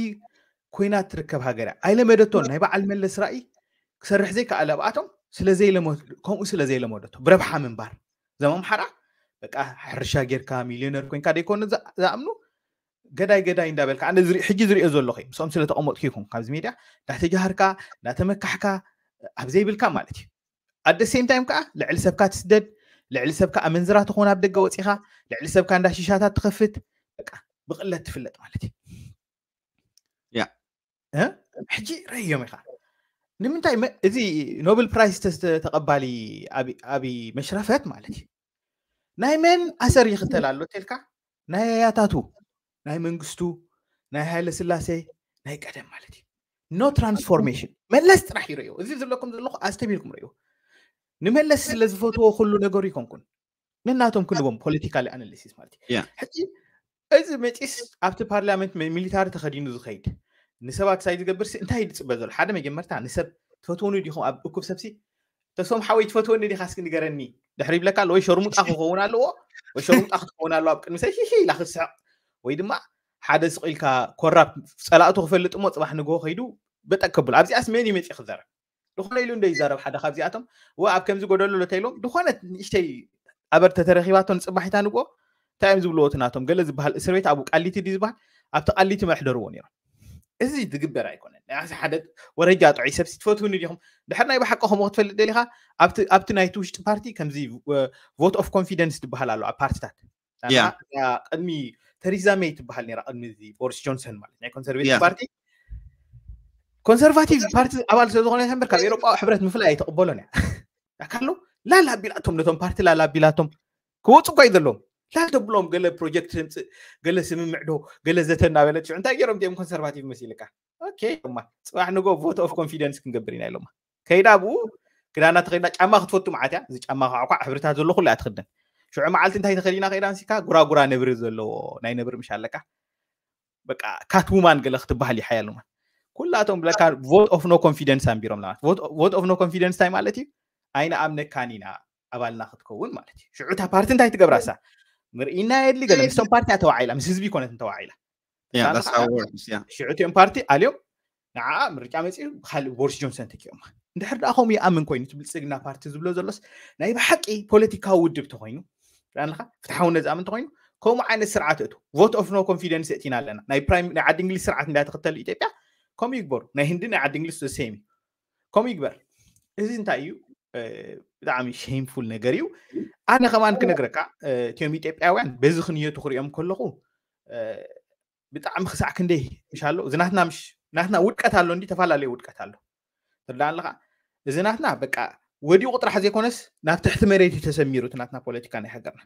ኩናት ትርከብ ሃገር እያ ኣይለመደቶን ናይ በዓል መለስ ራእይ ክሰርሕ ዘይከኣለ ኣብኣቶም ስለዘይ ከምኡ ስለ ዘይለመደቶ ብረብሓ ምንባር እዞም ኣምሓራ በቃ ሕርሻ ጌርካ ሚሊዮነር ኮንካ ደይኮኑ ዝኣምኑ ገዳይ ገዳይ እንዳበልካ ኣነ ሕጂ ዝሪኦ ዘለኹ እዩ ምስኦም ስለተቐመጥኩ ይኹን ካብዚ ሚድያ እንዳተጃሃርካ እንዳተመካሕካ ኣብ ዘይብልካ ማለት እዩ ኣደ ሴም ታይም ከዓ ልዕሊ ሰብካ ትስደድ ልዕሊ ሰብካ ኣመንዝራ ትኾን ኣብ ደገ ወፂኻ ልዕሊ ሰብካ እንዳሽሻታት ትኸፍት በቃ ብቕለት ትፍለጥ ማለት እዩ ሕጂ ረእዮም ኢኻ ንምንታይ እዚ ኖብል ፕራይዝ ተቐባሊ ኣብ መሽረፈት ማለት እዩ ናይ መን ኣሰር ይኽተል ኣሎ ቴልካ ናይ ኣያታቱ ናይ መንግስቱ ናይ ሃይለ ስላሴ ናይ ቀደም ማለት እዩ ኖ ትራንስፎርሜሽን መለስ ጥራሕ ይርዮ እዚ ዘለኩም ዘለኩ ኣስተቢልኩም ርዮ ንመለስ ስለ ዝፈትዎ ኩሉ ነገሩ ይኮንኩን ንናቶም ክንቦም ፖለቲካ ኣናሊሲስ ማለት እዩ ሕጂ እዚ መጪስ ኣብቲ ፓርላመንት ሚሊታሪ ተኸዲኑ ዝኸይድ نسبات سايد قبرسي انت هيد بزول حدا ما جمرتها نسب تفتوني دي هو أكو سبسي تسوم حاوي تفتوني دي خاسك نقرني دحريب لك لو يشرمت أخو خونا لو ويشرمت أخو خونا لو أبقى نسي شي شي لاخس ويد ما حدا سقيل كا كوراب سألاته خفلت أمو صباح نقو خيدو بتأكبل عبزي أسميني ميت يخذر دخونا يلون دي زارب حدا خابزي آتم وعب كمزي قدولو لتايلون دخونا إشتي أبر تتاريخيواتون صباح تانقو تايم زبلوتناتهم قلت زبها الإسرائيل أبوك قليتي دي زبها أبتو قليتي محضرون يرون እዚ ዝግበር ኣይኮነን ሓደ ወረ ጃጥዒ ሰብ ትፈትውን ዲኹም ድሕር ናይ ብሓቀኹም ክትፈልጥ ደሊካ ኣብቲ ናይቲ ውሽጢ ፓርቲ ከምዚ ቮት ኦፍ ኮንፊደንስ ትበሃል ኣሎ ኣብ ፓርቲታት ቅድሚ ተሪዛ ሜይ ትበሃል ነራ ቅድሚ እዚ ቦሪስ ጆንሰን ማለት ናይ ኮንሰርቬቲቭ ፓርቲ ኮንሰርቫቲቭ ፓርቲ ኣባል ስለዝኮነ እምበር ካብ ኤሮጳዊ ሕብረት ምፍላይ ኣይተቕበሎን እያ ካሎ ላላ ኣቢላቶም ነቶም ፓርቲ ላላ ኣቢላቶም ክወፁ እኳ እዩ ዘለዎም لا تبلوم قال بروجكت قال سمع عنده قال زتنا بلت شو انت جرم ديم كونسرفاتيف مسيلك اوكي ما صباح نغو فوت اوف كونفيدنس كنغبرينا لهم كيد ابو كدانا تخينا ጫማ ክትፈቱ ማለት እያ እዚ ጫማ ከዓ ኳ ሕብርታት ዘሎ ኩሉ እያ ትክደን ሽዑ መዓልቲ እንታይ ተኸዲና ከይዳ ንሲካ ጉራጉራ ነብሪ ዘለዎ ናይ ነብሪ ምሽ ኣለካ በቃ ካትውማን ገለ ክትበሃል ይሓያ ሉማን ኩላቶም ብለካ ቮት ኦፍ ኖ ኮንፊደንስ ኣንቢሮም ለማለት ቮት ኦፍ ኖ ኮንፊደንስ እንታይ ማለት እዩ ኣይነ ኣምነካን ኢና ኣባልና ክትከውን ማለት እዩ ሽዑ እታ ፓርቲ እንታይ ትገብራሳ مرينا يدلي قال مستون بارتي اتوا عيله مس هزبي كونت انت عيله يا بس اورس يا شعوتي ام بارتي اليوم نعا مرجع مسي خال بورس جونسون تكيوم ندحر اخوم يا امن كوين تبل سيغنا بارتي زبلو زلس ناي بحقي بوليتيكا ودب تخوينو لان لها فتحون نزا امن تخوينو كومو عين السرعات اتو فوت اوف نو كونفيدنس اتينا لنا ناي برايم ناي عاد انجلي سرعات ندا تقتل ايتيبيا كوم يكبر ناي هندي عاد انجلي سيمي كوم يكبر ازين تايو ብጣዕሚ ሸምፉል ነገር እዩ ኣነ ከማን ክነግረካ እትዮም ኢትዮጵያውያን በዚ ክንየቱ ክሪኦም ከለኹ ብጣዕሚ ክሳዕ ክንደይ ምሽ ኣሎ እዚ ናትና ምሽ ናትና ውድቀት ኣሎ እንዲ ተፈላለየ ውድቀት ኣሎ ትርዳ ኣለካ እዚ ናትና በቃ ወዲቁ ጥራሕ ዘይኮነስ ናብ ትሕቲ መሬት እዩ ተሰሚሩ እቲ ናትና ፖለቲካ ናይ ሃገርና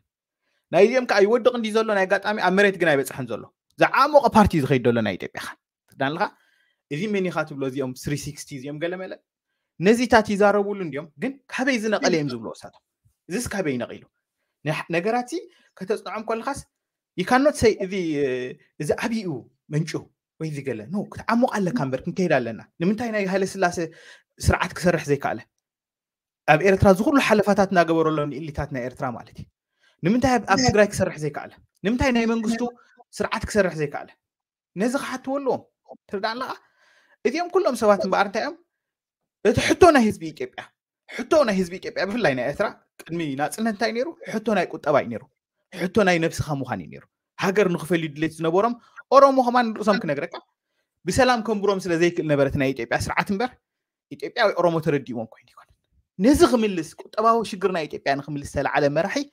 ናይዚኦም ከዓ ይወድቕ እንዲ ዘሎ ናይ ኣጋጣሚ ኣብ መሬት ግን ኣይበፅሐን ዘሎ ዝዓመቆ ፓርቲ ዝኸይድ ዘሎ ናይ ኢትዮጵያ ትርዳ ኣለካ እዚ መን ኢካ ትብሎ እዚኦም ስሪሲክስቲ እዚኦም ገለመለ ነዚታት ይዛረብሉን ድዮም ግን ካበይ ዝነቐለ እዮም ዝብሎ እሳቶም እዚስ ካበይ ይነቒሉ ነገራት ከተፅንዖም ከለካስ ይካኖት ሰይ እዚ እዚ ዓብዪኡ መንጭው ወይ ዝገለ ኖ ክትዓሙቕ ኣለካ እምበር ክንከይድ ኣለና ንምንታይ ናይ ሃይለስላሴ ስርዓት ክሰርሕ ዘይከኣለ ኣብ ኤርትራ ዝኩሉ ሓለፋታት እናገበረሎ ንኢሊታት ናይ ኤርትራ ማለት እዩ ንምንታይ ኣብ ትግራይ ክሰርሕ ዘይከኣለ ንምንታይ ናይ መንግስቱ ስርዓት ክሰርሕ ዘይከኣለ ነዚ ክሓትዎ ኣለዎም ትርዳእ ኣለካ እዚኦም ኩሎም ሰባት እምበኣር እንታይ እዮም እቲ ሕቶ ናይ ህዝቢ ኢትዮጵያ ሕቶ ናይ ህዝቢ ኢትዮጵያ ብፍላይ ናይ ኤርትራ ቅድሚ ናፅነት እንታይ ነይሩ ሕቶ ናይ ቁጠባ እዩ ነይሩ ሕቶ ናይ ነብስኻ ምዃን እዩ ነይሩ ሃገር ንክፈልዩ ድሌት ዝነበሮም ኦሮሞ ከማን ርእሶም ክነግረካ ብሰላም ከንብሮም ስለ ዘይክእል ነበረት ናይ ኢትዮጵያ ስርዓት እምበር ኢትዮጵያ ወይ ኦሮሞ ተረዲእዎም ኮይኑ ይኮነ ነዚ ክምልስ ቁጠባዊ ሽግር ናይ ኢትዮጵያ ንክምልስ ዝተለዓለ መራሒ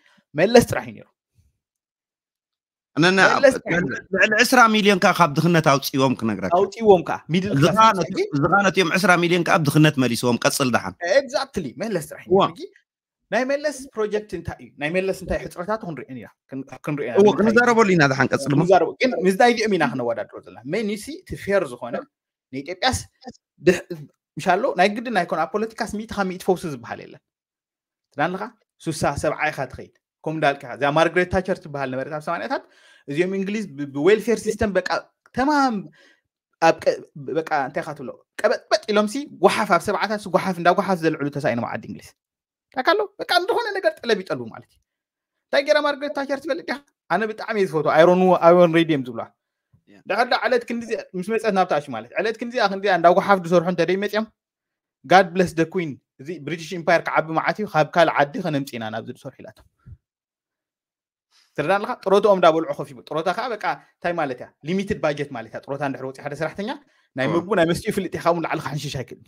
መለስ ጥራሕ እዩ ነይሩ ኣነና ልዕሊ 20 ሚልዮን ከዓ ካብ ድኽነት ኣውፂዎም ክነግረካ ኣውፂዎም ከዓ ዝኻነት እዮም 20 ሚልዮን ከዓ ብድኽነት መሊስዎም ቀፅል ድሓን ኤግዛክትሊ መለስ ጥራሕ ናይ መለስ ፕሮጀክት እንታይ እዩ ናይ መለስ እንታይ ሕፅረታት ክንሪአን ኢና ክንሪአዎ ክንዛረበሉ ኢና ድሓን ቀፅል ግን ምስ ናይ ድኦም ኢና ክነወዳድሮ ዘለና መኒሲ እቲ ፌር ዝኾነ ንኢትዮጵያስ ምሻሎ ናይ ግድን ኣይኮነ ኣብ ፖለቲካስ ሚኢት ካብ ሚኢት ፈውሲ ዝበሃል የለን ትናለካ ሱሳ ሰብዓይካ ትኸይድ ከምኡ እንዳልካ እዛ ማርግሬት ታቸር ትበሃል ነበረት ኣብ ሰማንያታት እዚኦም እንግሊዝ ብዌልፌር ሲስተም በቃ ተማም በቃ እንታይ ካ ትብሎ ቀበጥበጥ ኢሎምሲ ጓሓፍ ኣብ ሰብዓታት ጓሓፍ እንዳ ጓሓፍ ዘልዕሉ ተሳኢኖም ዓዲ እንግሊዝ ታካሎ በቃ እንደኾነ ነገር ጠለብ ይጠልቡ ማለት እዩ እንታይ ጌራ ማርግሬት ታቸር ትፈልጥ ዲኻ ኣነ ብጣዕሚ እየ ዝፈትዎ ኣይሮን ኣይሮን ሬድዮ እዮም ዝብልዋ ድሕዳ ዕለት ክንዲዚ ምስ መፀት ናብታ እሺ ማለት ዕለት ክንዲዚኣ ክንዲዚኣ እንዳ ጓሓፍ ዝሰርሑ እንተደይ መፅኦም ጋድ ብለስ ደ ኩን እዚ ብሪቲሽ ኢምፓየር ክዓቢ መዓት እዩ ካብ ካልእ ዓዲ ከነምፂ ኢና ናብዚ ዝሰርሑ ኢላቶም ትርዳ ኣለካ ጥሮትኦም ዳበልዑ ኮፍ ይቡ ጥሮታ ከዓ በቃ እንታይ ማለት እያ ሊሚትድ ባጀት ማለት እያ ጥሮታ እንድሕር ወፂ ሓደ ሰራሕተኛ ናይ ምግቡ ናይ መስትኡ ፍልጥ ኢካ ውን ላዕልካ ሕንሽሽ ኣይክእል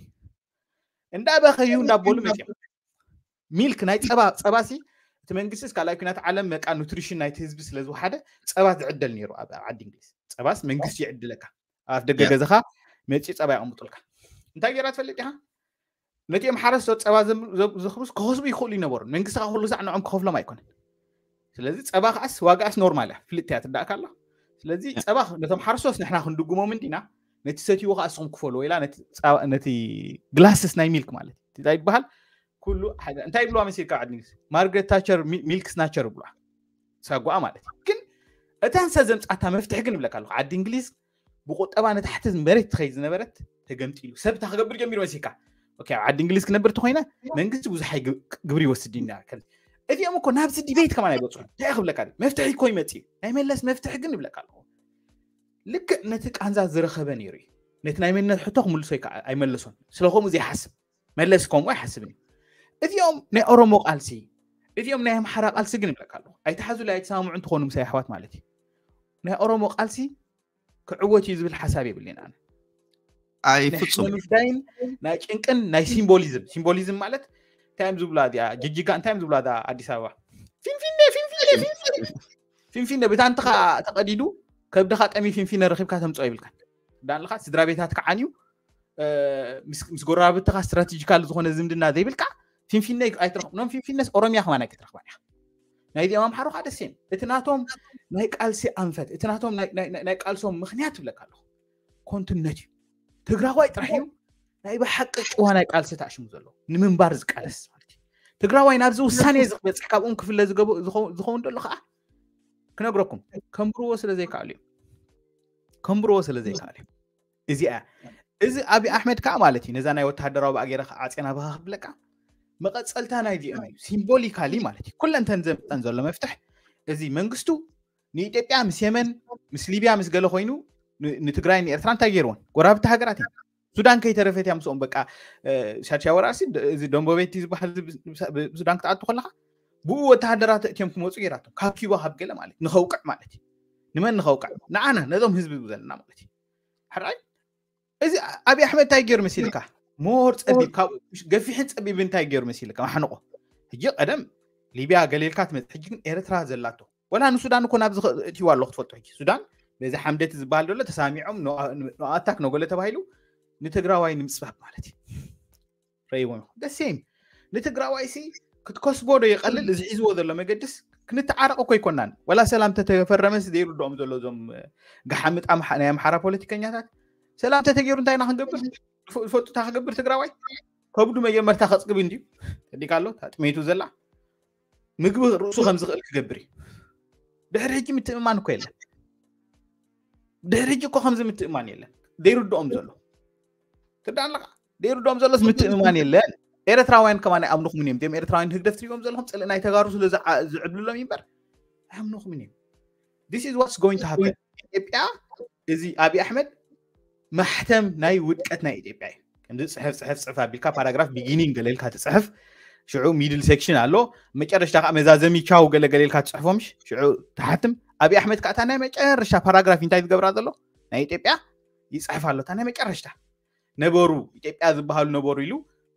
እንዳበኸዩ እንዳበሉ መፅ ሚልክ ናይ ፀባ ሲ እቲ መንግስትስ ካልኣይ ኩናት ዓለም በቃ ኑትሪሽን ናይቲ ህዝቢ ስለዝወሓደ ፀባስ ዝዕደል ነይሩ ኣብ ዓዲ እንግሊዝ ፀባስ መንግስቲ ይዕድለካ ኣብ ደገ ገዛካ መፂ ፀባ ይቅምጡልካ እንታይ ገራ ትፈልጥ ኢኻ ነቲኦም ሓረስቶት ፀባ ዘክብስ ክኸስቡ ይኽእሉ ይነበሩ መንግስቲ ካ ኩሉ ዛዕ ንዖም ክኸፍሎም ኣይኮነን ስለዚ ፀባ ከዓስ ዋጋኣስ ኖርማል እያ ፍልጥ እያ ትዳእ ካላ ስለዚ ፀባ ነቶም ሓርሶስ ንሕና ክንድጉሞም እንዲና ነቲ ሰትዩ ከዓ ስኹም ክፈልዎ ኢላ ነቲ ግላስስ ናይ ሚልክ ማለት እዩ እንታይ ይበሃል ኩሉ እንታይ ይብልዋ መሲልካ ዓድኒ ማርግሬት ታቸር ሚልክ ስናቸር ይብልዋ ሳጓኣ ማለት እዩ ግን እታ እንሳ ዘምፃእታ መፍትሒ ግን ይብለካ ኣለኹ ዓዲ እንግሊዝ ብቁጠባ ነታሕቲ መሬት ትኸይድ ዝነበረት ተገምጢሉ ሰብታ ክገብር ጀሚሩ መሲልካ ኣብ ዓዲ እንግሊዝ ክነብር እተኮይነ መንግስቲ ብዙሕ ግብሪ ይወስድ ኢና እዚኦም እኮ ናብ ስድቤት ከማ ኣይበፅሑን እንታይ ክብለካ መፍትሒ እኮ ይመፅእ ናይ መለስ መፍትሒ ግን ይብለካ ኣለኹ ልክዕ ነቲ ቃንዛ ዝረኸበ ነይሩ እዩ ነቲ ናይ መንነት ሕቶ ክምልሶ ኣይመለሶን ስለከምኡ ዘይሓስብ መለስ ከምኡ ኣይሓስብን እዩ እዚኦም ናይ ኦሮሞ ቃልሲ እዚኦም ናይ ኣምሓራ ቃልሲ ግን ይብለካ ኣለኹ ኣይተሓዙሉ ኣይተሰምዑ እንትኾኑ ምሳይ ኣሕዋት ማለት እዩ ናይ ኦሮሞ ቃልሲ ክዕወት እዩ ዝብል ሓሳብ የብልን ኣነ ኣይፍፁም ምፍዳይን ናይ ጭንቅን ናይ ሲምቦሊዝም ሲምቦሊዝም ማለት ታይምዝ ብላድያ ጅጅጋ እንታይምዝ ብላዳ አዲስ አበባ ፊንፊነ ፊንፊነ ፊንፊነ ፊንፊነ ብታ እንተኻ ተቐዲዱ ከብድኻ ጠሚ ፊንፊነ ረኺብካ ተምፅኦ ይብልካን ዳንልካ ስድራ ቤታት ከዓን እዩ ምስ ጎራብትኻ ስትራቴጂካል ዝኾነ ዝምድና ዘይብልካ ፊንፊነ ኣይትረኽብ ኖም ፊንፊነስ ኦሮምያ ክማና ክትረኽባን እያ ናይዚ ኣማምሓሮካ ደስ እየን እቲ ናቶም ናይ ቃልሲ ኣንፈት እቲ ናቶም ናይ ቃልሶም ምክንያት ትብለካ ኣለኹ ኮንትነት እዩ ትግራዋይ ጥራሕ እዩ ናይ ብሓቂ ጭዋ ናይ ቃልሲ ተኣሽሙ ዘሎ ንምንባር ዝቃለስ ማለት እዩ ትግራዋይ ናብዚ ውሳነ ዝበፅሕ ካብኡን ክፍለ ዝኸውን ደሎ ከዓ ክነግረኩም ከምብርዎ ስለዘይከኣሉ እዩ ከምብርዎ ስለዘይከኣሉ እዩ እዚኣ እዚ ኣብዪ ኣሕመድ ከዓ ማለት እዩ ነዛ ናይ ወተሃደራዊ ብኣገረ ዓፀና ባካ ክብለካ መቐፀልታ ናይ ናይዚኦም እዩ ሲምቦሊካሊ ማለት እዩ ኩለንተን ዘምጠን ዘሎ መፍትሕ እዚ መንግስቱ ንኢትዮጵያ ምስ የመን ምስ ሊብያ ምስ ገለ ኮይኑ ንትግራይ ንኤርትራ እንታይ ገይርዎን ጎራብቲ ሃገራት እዩ ሱዳን ከይተረፈት እያ ምስኦም በቃ ሻቻ ወራሲ እዚ ደንቦ ደንቦቤት ዝበሃል ሱዳን ክትኣቱ ከለካ ብኡ ወተሃደራት እትዮም ክመፁ ገይራቶም ካብ ኪባ ካብ ገለ ማለት እዩ ንኸውቅዕ ማለት እዩ ንመን ንኸውቅዕ ንዓና ነዞም ህዝቢ ዘለና ማለት እዩ ሓራይ እዚ ኣብ ኣሕመድ እንታይ ገይሩ መሲልካ ሞር ፀቢብ ካብኡ ገፊሕን ፀቢብ እንታይ ገይሩ መሲልካ ማሓንቆ ሕጂ ቀደም ሊብያ ገሌልካ ትመፅ ሕጂ ግን ኤርትራ ዘላቶ ወላ ንሱዳን እኮ ናብዚ እትዋ ኣሎ ክትፈልጡ ሕጂ ሱዳን በዚ ሓምደቲ ዝበሃል ዘሎ ተሳሚዖም ንኣታክ ነጎለ ተባሂሉ ንትግራዋይ ንምፅባብ ማለት እዩ ረእይዎ ይኹን ደሴም ንትግራዋይ ሲ ክትከስቦ ዶ ይቀልል እዚ ሒዝዎ ዘሎ መገድስ ክንተዓረቕ ኮይኮናን ወላ ሰላም ተተፈረመስ ዘይርድኦም ዘሎ እዞም ጋሓምጣ ናይ ኣምሓራ ፖለቲከኛታት ሰላም ተተገይሩ እንታይ ና ክንገብር ዝፈጡታ ክገብር ትግራዋይ ከብዱ መጀመርታ ከፅግብ እንድዩ ተዲካ ኣሎ ጥሜቱ ዘላ ምግቢ ርእሱ ከምዝክእል ክገብር እዩ ድሕሪ ሕጂ ምትእማን እኮ የለን ድሕሪ ሕጂ እኮ ከምዚ ምትእማን የለን ዘይርድኦም ዘሎ ትዳን ኣለካ ደይርዶም ዘሎስ ምትእምማን የለን ኤረትራውያን ከማናይ ኣምልኹምን እዮም እዚኦም ኤረትራውያን ህግደፍ ትሪኦም ዘለኹም ፅልእ ናይ ተጋሩ ስለዝዕብልሎም እዩ እምበር ኣምልኹምን እዮም ዲስ ኢዝ ዋትስ ጎይንግ ቱ ኢትዮጵያ እዚ ኣብዪ ኣሕመድ ማሕተም ናይ ውድቀት ናይ ኢትዮጵያ እዩ ከምዚ ፅሕፍ ፅሕፍ ፅሕፍ ኣቢልካ ፓራግራፍ ቢጊኒንግ ገለልካ ትፅሕፍ ሽዑ ሚድል ሴክሽን ኣሎ መጨረሻ ከዓ መዛዘሚ ቻው ገለገለልካ ትፅሕፎም ሽዑ ተሓትም ኣብዪ ኣሕመድ ከዓ እታ ናይ መጨረሻ ፓራግራፍ እንታይ ትገብራ ዘሎ ናይ ኢትዮጵያ ይፅሕፍ ኣሎ እታ ናይ መጨረሽታ ነበሩ ኢትዮጵያ ዝበሃሉ ነበሩ ኢሉ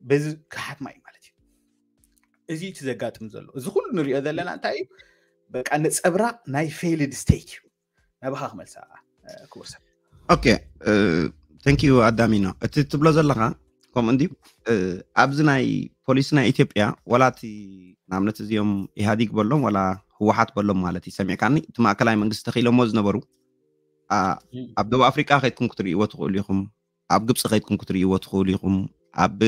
በዚ ክሓት ማይ ማለት እዩ እዚ እቲ ዘጋጥም ዘሎ እዚ ኩሉ ንሪኦ ዘለና እንታይ እዩ በቃ ነፀብራ ናይ ፌልድ ስቴት እዩ ናብካ ክመልሳ ክቡር ሰብ ኣዳሚኖ እቲ ትብሎ ዘለካ ከምኡ እንዲ ኣብዚ ናይ ፖሊስ ናይ ኢትዮጵያ ወላ እቲ ንኣብነት እዚኦም ኢሃዲግ በሎም ወላ ህወሓት በሎም ማለት እዩ ሰሚዕካኒ እቲ ማእከላይ መንግስቲ ተኺሎሞ ዝነበሩ ኣብ ደቡብ ኣፍሪቃ ከይትኩም ክትርእይዎ ትኽእሉ ኢኹም ኣብ ግብፂ ከይድኩም ክትርእይዎ ትኽእሉ ኢኹም ኣብ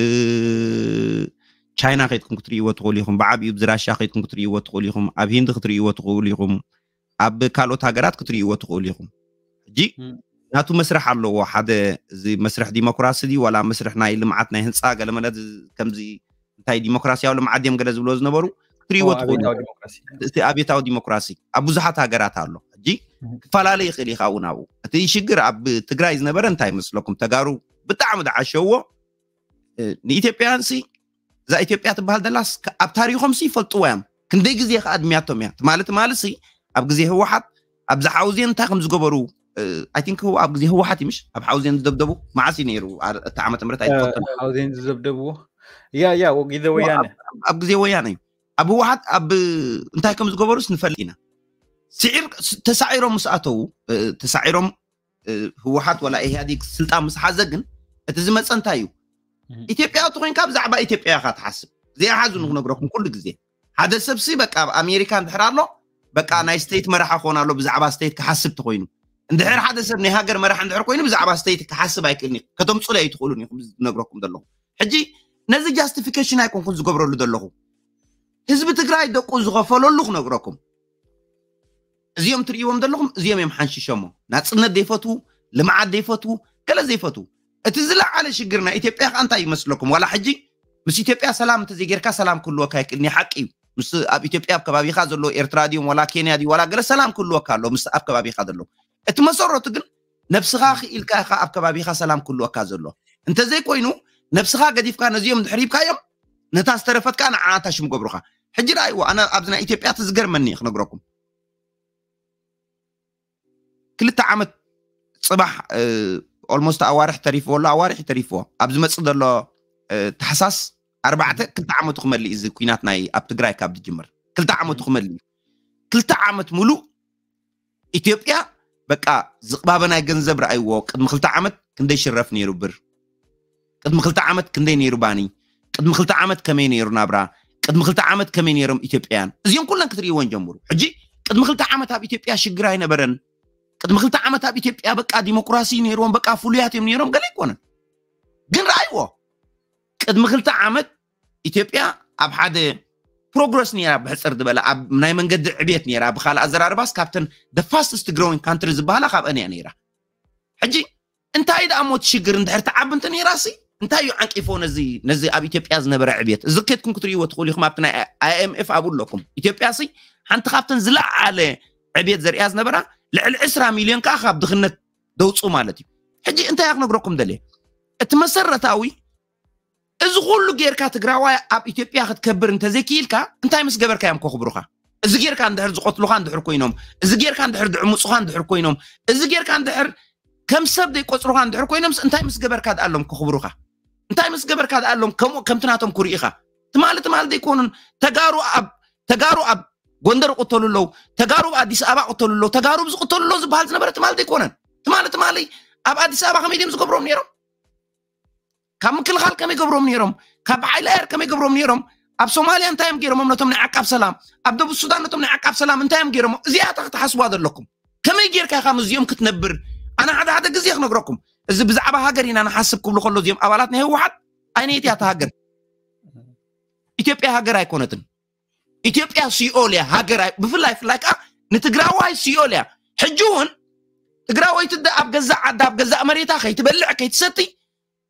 ቻይና ከይድኩም ክትርእይዎ ትኽእሉ ኢኹም ብዓብዩ ብዝራሻ ከይድኩም ክትርእይዎ ትኽእሉ ኢኹም ኣብ ሂንዲ ክትርእይዎ ትኽእሉ ኢኹም ኣብ ካልኦት ሃገራት ክትርእይዎ ትኽእሉ ኢኹም ሕጂ ናቱ መስርሕ ኣለዎ ሓደ እዚ መስርሕ ዲሞክራሲ ድዩ ዋላ መስርሕ ናይ ልምዓት ናይ ህንፃ ገለመለ ከምዚ እንታይ ዲሞክራሲያዊ ልምዓት እዮም ገለ ዝብሎ ዝነበሩ ክትርእይዎ ትኽእሉ እቲ ኣቤታዊ ዲሞክራሲ ኣብ ብዙሓት ሃገራት ኣሎ ሕጂ ክፈላለዩ ይኽእል ኢኻ እውን ኣብኡ እቲ ሽግር ኣብ ትግራይ ዝነበረ እንታይ ይመስለኩም ተጋሩ ብጣዕሚ ዝዓሸዎ ንኢትዮጵያውያንሲ እዛ ኢትዮጵያ ትበሃል ዘላስ ኣብ ታሪኮምሲ ይፈልጥዋ እዮም ክንደይ ግዜ ከዓ ድምያቶም እያ ማለት ማለት ኣብ ግዜ ህወሓት ኣብዛ ሓውዜን እንታይ ከም ዝገበሩ ኣይንክ ኣብ ግዜ ህወሓት ይምሽ ኣብ ሓውዜን ዝደብደቡ መዓስ እዩ ነይሩ እቲ ዓመተ ምረት ኣይፈልጥሓውዜን ዝደብደብዎ ያ ያ ወጊዜ ወያነ ኣብ ግዜ ወያነ እዩ ኣብ ህወሓት ኣብ እንታይ ከም ዝገበሩስ ንፈልጥ ኢና سعير تسعيرهم مساتو أه، تسعيرهم أه، هوحات ولا ايه هذيك السلطان مسح زقن اتزم سنتايو ايثيوبيا تقين كاب زعبا ايثيوبيا خات حسب زي حازن نقولكم كل جزء هذا سبسي بقى امريكا اندحرار له بقى انا ستيت مرح اخونا له بزعبا ستيت كحسب تقين اندحر حدا سب نهاجر مرح اندحر كوين بزعبا ستيت كحسب هيكني كتم صلي يدخلوني نقولكم دلو حجي نزل جاستيفيكيشن هيكون كنز قبرو دلو حزب تقرا يدقو زغفلو لوخ نقولكم እዚኦም ትርእይዎም ዘለኹም እዚኦም እዮም ሓንሽሾሞ ናፅነት ዘይፈትዉ ልምዓት ዘይፈትዉ ገለ ዘይፈትዉ እቲ ዝለዓለ ሽግር ናይ ኢትዮጵያ ከዓ እንታይ ይመስለኩም ዋላ ሕጂ ምስ ኢትዮጵያ ሰላም እንተዘይጌርካ ሰላም ክህልወካ ይክእልኒ ሓቂ እዩ ምስ ኣብ ኢትዮጵያ ኣብ ከባቢካ ዘሎ ኤርትራ ድዮም ዋላ ኬንያ ድዩ ዋላ ገለ ሰላም ክህልወካ ኣሎ ምስ ኣብ ከባቢካ ዘሎ እቲ መሰረቱ ግን ነብስኻ ክኢልካ ኢኻ ኣብ ከባቢካ ሰላም ክህልወካ ዘሎ እንተዘይኮይኑ ነብስኻ ገዲፍካ ነዚኦም ድሕሪብካ እዮም ነታ ዝተረፈትካ ንዓናታ ሽም ገብሩካ ሕጂ ርኣይዎ ኣነ ኣብዚ ናይ ኢትዮጵያ ትዝገርመኒ ክነግረኩም ክልተ ዓመት ፅባሕ ኦልሞስት ኣዋርሕ ተሪፍዎ ኣሎ ኣዋርሒ ተሪፍዎ ኣብ ዝመፅእ ዘሎ ተሓሳስ ኣርባዕተ ክልተ ዓመቱ ክመልእ እዚ ኩናት ናይ ኣብ ትግራይ ካብ ዝጅምር ክልተ ዓመቱ ክመልእ እዩ ክልተ ዓመት ሙሉእ ኢትዮጵያ በቃ ዝቕባበ ናይ ገንዘብ ረኣይዎ ቅድሚ ክልተ ዓመት ክንደይ ሽረፍ ነይሩ ብር ቅድሚ ክልተ ዓመት ክንደይ ነይሩ ባኒ ቅድሚ ክልተ ዓመት ከመይ ነይሩ ናብራ ቅድሚ ክልተ ዓመት ከመይ ነይሮም ኢትዮጵያን እዚኦም ኩለን ክትርእይዎን ጀምሩ ሕጂ ቅድሚ ክልተ ዓመት ኣብ ኢትዮጵያ ሽግር ኣይነበረን قد مغلت عمت أبي تبقى بقى ديمقراطية نيروم بقى فليات نيروم قلق وانا جن رأيوه قد مغلت عمت إثيوبيا أب حدا بروجرس نيرا بحسر دبلا أب مناي من قد عبيت نيرا بخال أزرار باس كابتن the fastest growing countries بحالا خاب أني نيرا حجي أنت إذا أموت شجر أنت هرت عب أنت نيراسي أنت أيو عنك إفون زي نزي أب إثيوبيا زنبرة عبيت زكيت زكيتكم كتري وتقولي خم أبتنا أي إم إف أقول لكم إثيوبيا سي حنت خابتن زلع على عبيت زرياز نبرة ልዕሊ 20 ሚልዮን ከዓ ካብ ድኽነት ደውፁ ማለት እዩ ሕጂ እንታይ ክነግረኩም ደልየ እቲ መሰረታዊ እዚ ኩሉ ጌርካ ትግራዋይ ኣብ ኢትዮጵያ ክትከብር እንተዘይክኢልካ እንታይ ምስ ገበርካዮም ከኽብሩካ እዚ ጌርካ እንድሕር ዝቆትሉካ እንድሕር ኮይኖም እዚ ጌርካ እንድሕር ዝዕምፁካ እንድሕር ኮይኖም እዚ ጌርካ እንድሕር ከም ሰብ ዘይቆፅሩካ እንድሕር ኮይኖምስ እንታይ ምስ ገበርካ ድኣሎም ክኽብሩካ እንታይ ምስ ገበርካ ድኣሎም ከምቲ ናቶም ክርኢኻ ትማሊ ትማሊ ዘይኮኑን ተጋሩ ኣብ ጎንደር ቆተሉለው ተጋሩብ አዲስ አበባ ቆተሉለው ተጋሩብ ዝቆተሉለው ዝበሃል ዝነበረ ትማልተ ይኮነን ትማለ ትማለ ኣብ ኣዲስ ኣበባ ከመይ ድዮም ዝገብሮም ነይሮም ካብ ምክልኻል ከመይ ገብሮም ነይሮም ካብ ሓይሊ ኣየር ከመይ ገብሮም ነይሮም ኣብ ሶማልያ እንታይ እዮም ገይሮሞም ነቶም ናይ ዓቃብ ሰላም ኣብ ደቡብ ሱዳን ነቶም ናይ ዓቃብ ሰላም እንታይ እዮም ገይሮሞ እዚኣታ ክትሓስዋ ዘለኩም ከመይ ጌርካ ኢኻ ምዚኦም ክትነብር ኣነ ሓደ ሓደ ግዜ ክነግረኩም እዚ ብዛዕባ ሃገር ኢና ንሓስብ ክብሉ ከሎ እዚኦም ኣባላት ናይ ህወሓት ኣይነየት እያ ተሃገር ኢትዮጵያ ሃገር ኣይኮነትን ኢትዮጵያ ሲኦል እያ ሃገራ ብፍላይ ብፍላይ ከዓ ንትግራዋይ ሲኦል እያ ሕጂ እውን ትግራወይቲ ኣብ ገዛእ ዓዳ ኣብ ገዛእ መሬታ ከይትበልዕ ከይትሰቲ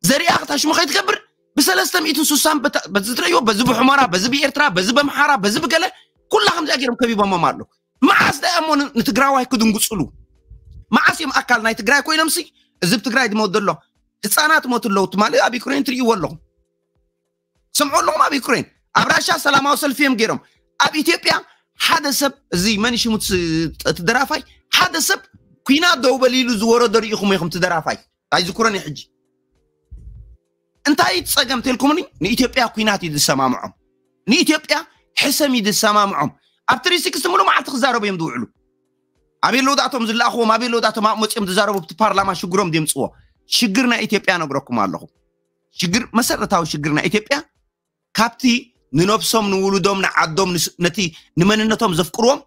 ዘሪኣ ክታሽሙ ከይትገብር ብሰለስተ ሚእቲ ስሳን በዚ ትርእዮ በዚ ብሑመራ በዚ ብኤርትራ በዚ በምሓራ በዚ ብገለ ኩላ ከምዚኣ ገይሮም ከቢቦሞም ኣሎ መዓስ ዳ እሞ ንትግራዋይ ክድንጉፅሉ መዓስ እዮም ኣካል ናይ ትግራይ ኮይኖምሲ እዚ ብትግራይ ድሞት ዘሎ ህፃናት ሞት ኣለዉ ትማሊ ኣብ ዩክሬን ትርእይዎ ኣለኹም ሰምዑ ኣለኹም ኣብ ዩክሬን ኣብ ራሽያ ሰላማዊ ሰልፊ እዮም ገይሮም ኣብ ኢትዮጵያ ሓደ ሰብ እዚ መን ሽሙ እቲ ደራፋይ ሓደ ሰብ ኩናት ደው በሊሉ ዝወረዶ ርኢኹም ኢኹም እቲ ደራፋይ ኣይዝኩረን እየ ሕጂ እንታይ ፀገም ተልኩምኒ ንኢትዮጵያ ኩናት እዩ ዝሰማምዖም ንኢትዮጵያ ሕሰም እዩ ዝሰማምዖም ኣብ ትሪሲክስ ሙሉ መዓልቲ ክዛረቡ እዮም ዝውዕሉ ኣበየ ለውጣቶም ዝለኣኽዎም ኣበየ ለውጣቶም ኣብ መፅኦም ዝዛረቡ ብቲ ፓርላማ ሽግሮም ድምፅዎ ሽግር ናይ ኢትዮጵያ ነግረኩም ኣለኹ ሽግር መሰረታዊ ሽግር ናይ ኢትዮጵያ ካብቲ ننبسهم نولدوم نعدهم نتي نمن النتهم زفكرهم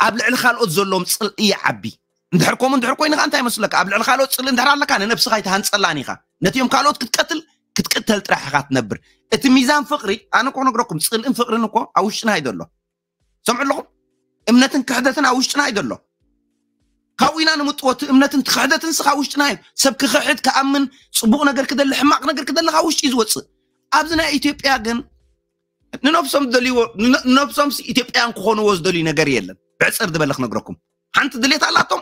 قبل الخال أتزل لهم صل إيه عبي ندحركم ندحركم إن غانتا يمسلك قبل الخال أتصل ندحر لك أنا نفس غاي تهان صل عنيها نتي يوم قالوا تقتل تقتل تراح نبر أنت ميزان فقري أنا كون أقولكم صل إن فقري نكو أوش نايد الله سمع لكم إمنتن كحدثنا أوش نايد الله خوينا نمتوت إمنتن كحدثنا سخوش نايد سب كخيد كأمن صبوغ نجر كده حماق نجر كده اللي خوش يزوت أبزنا إثيوبيا جن ننفسهم دليو ننفسهم إتيبيان كخونو وز دلي نجار يلا بعصر دبلخ نجركم حنت دلي تعلتهم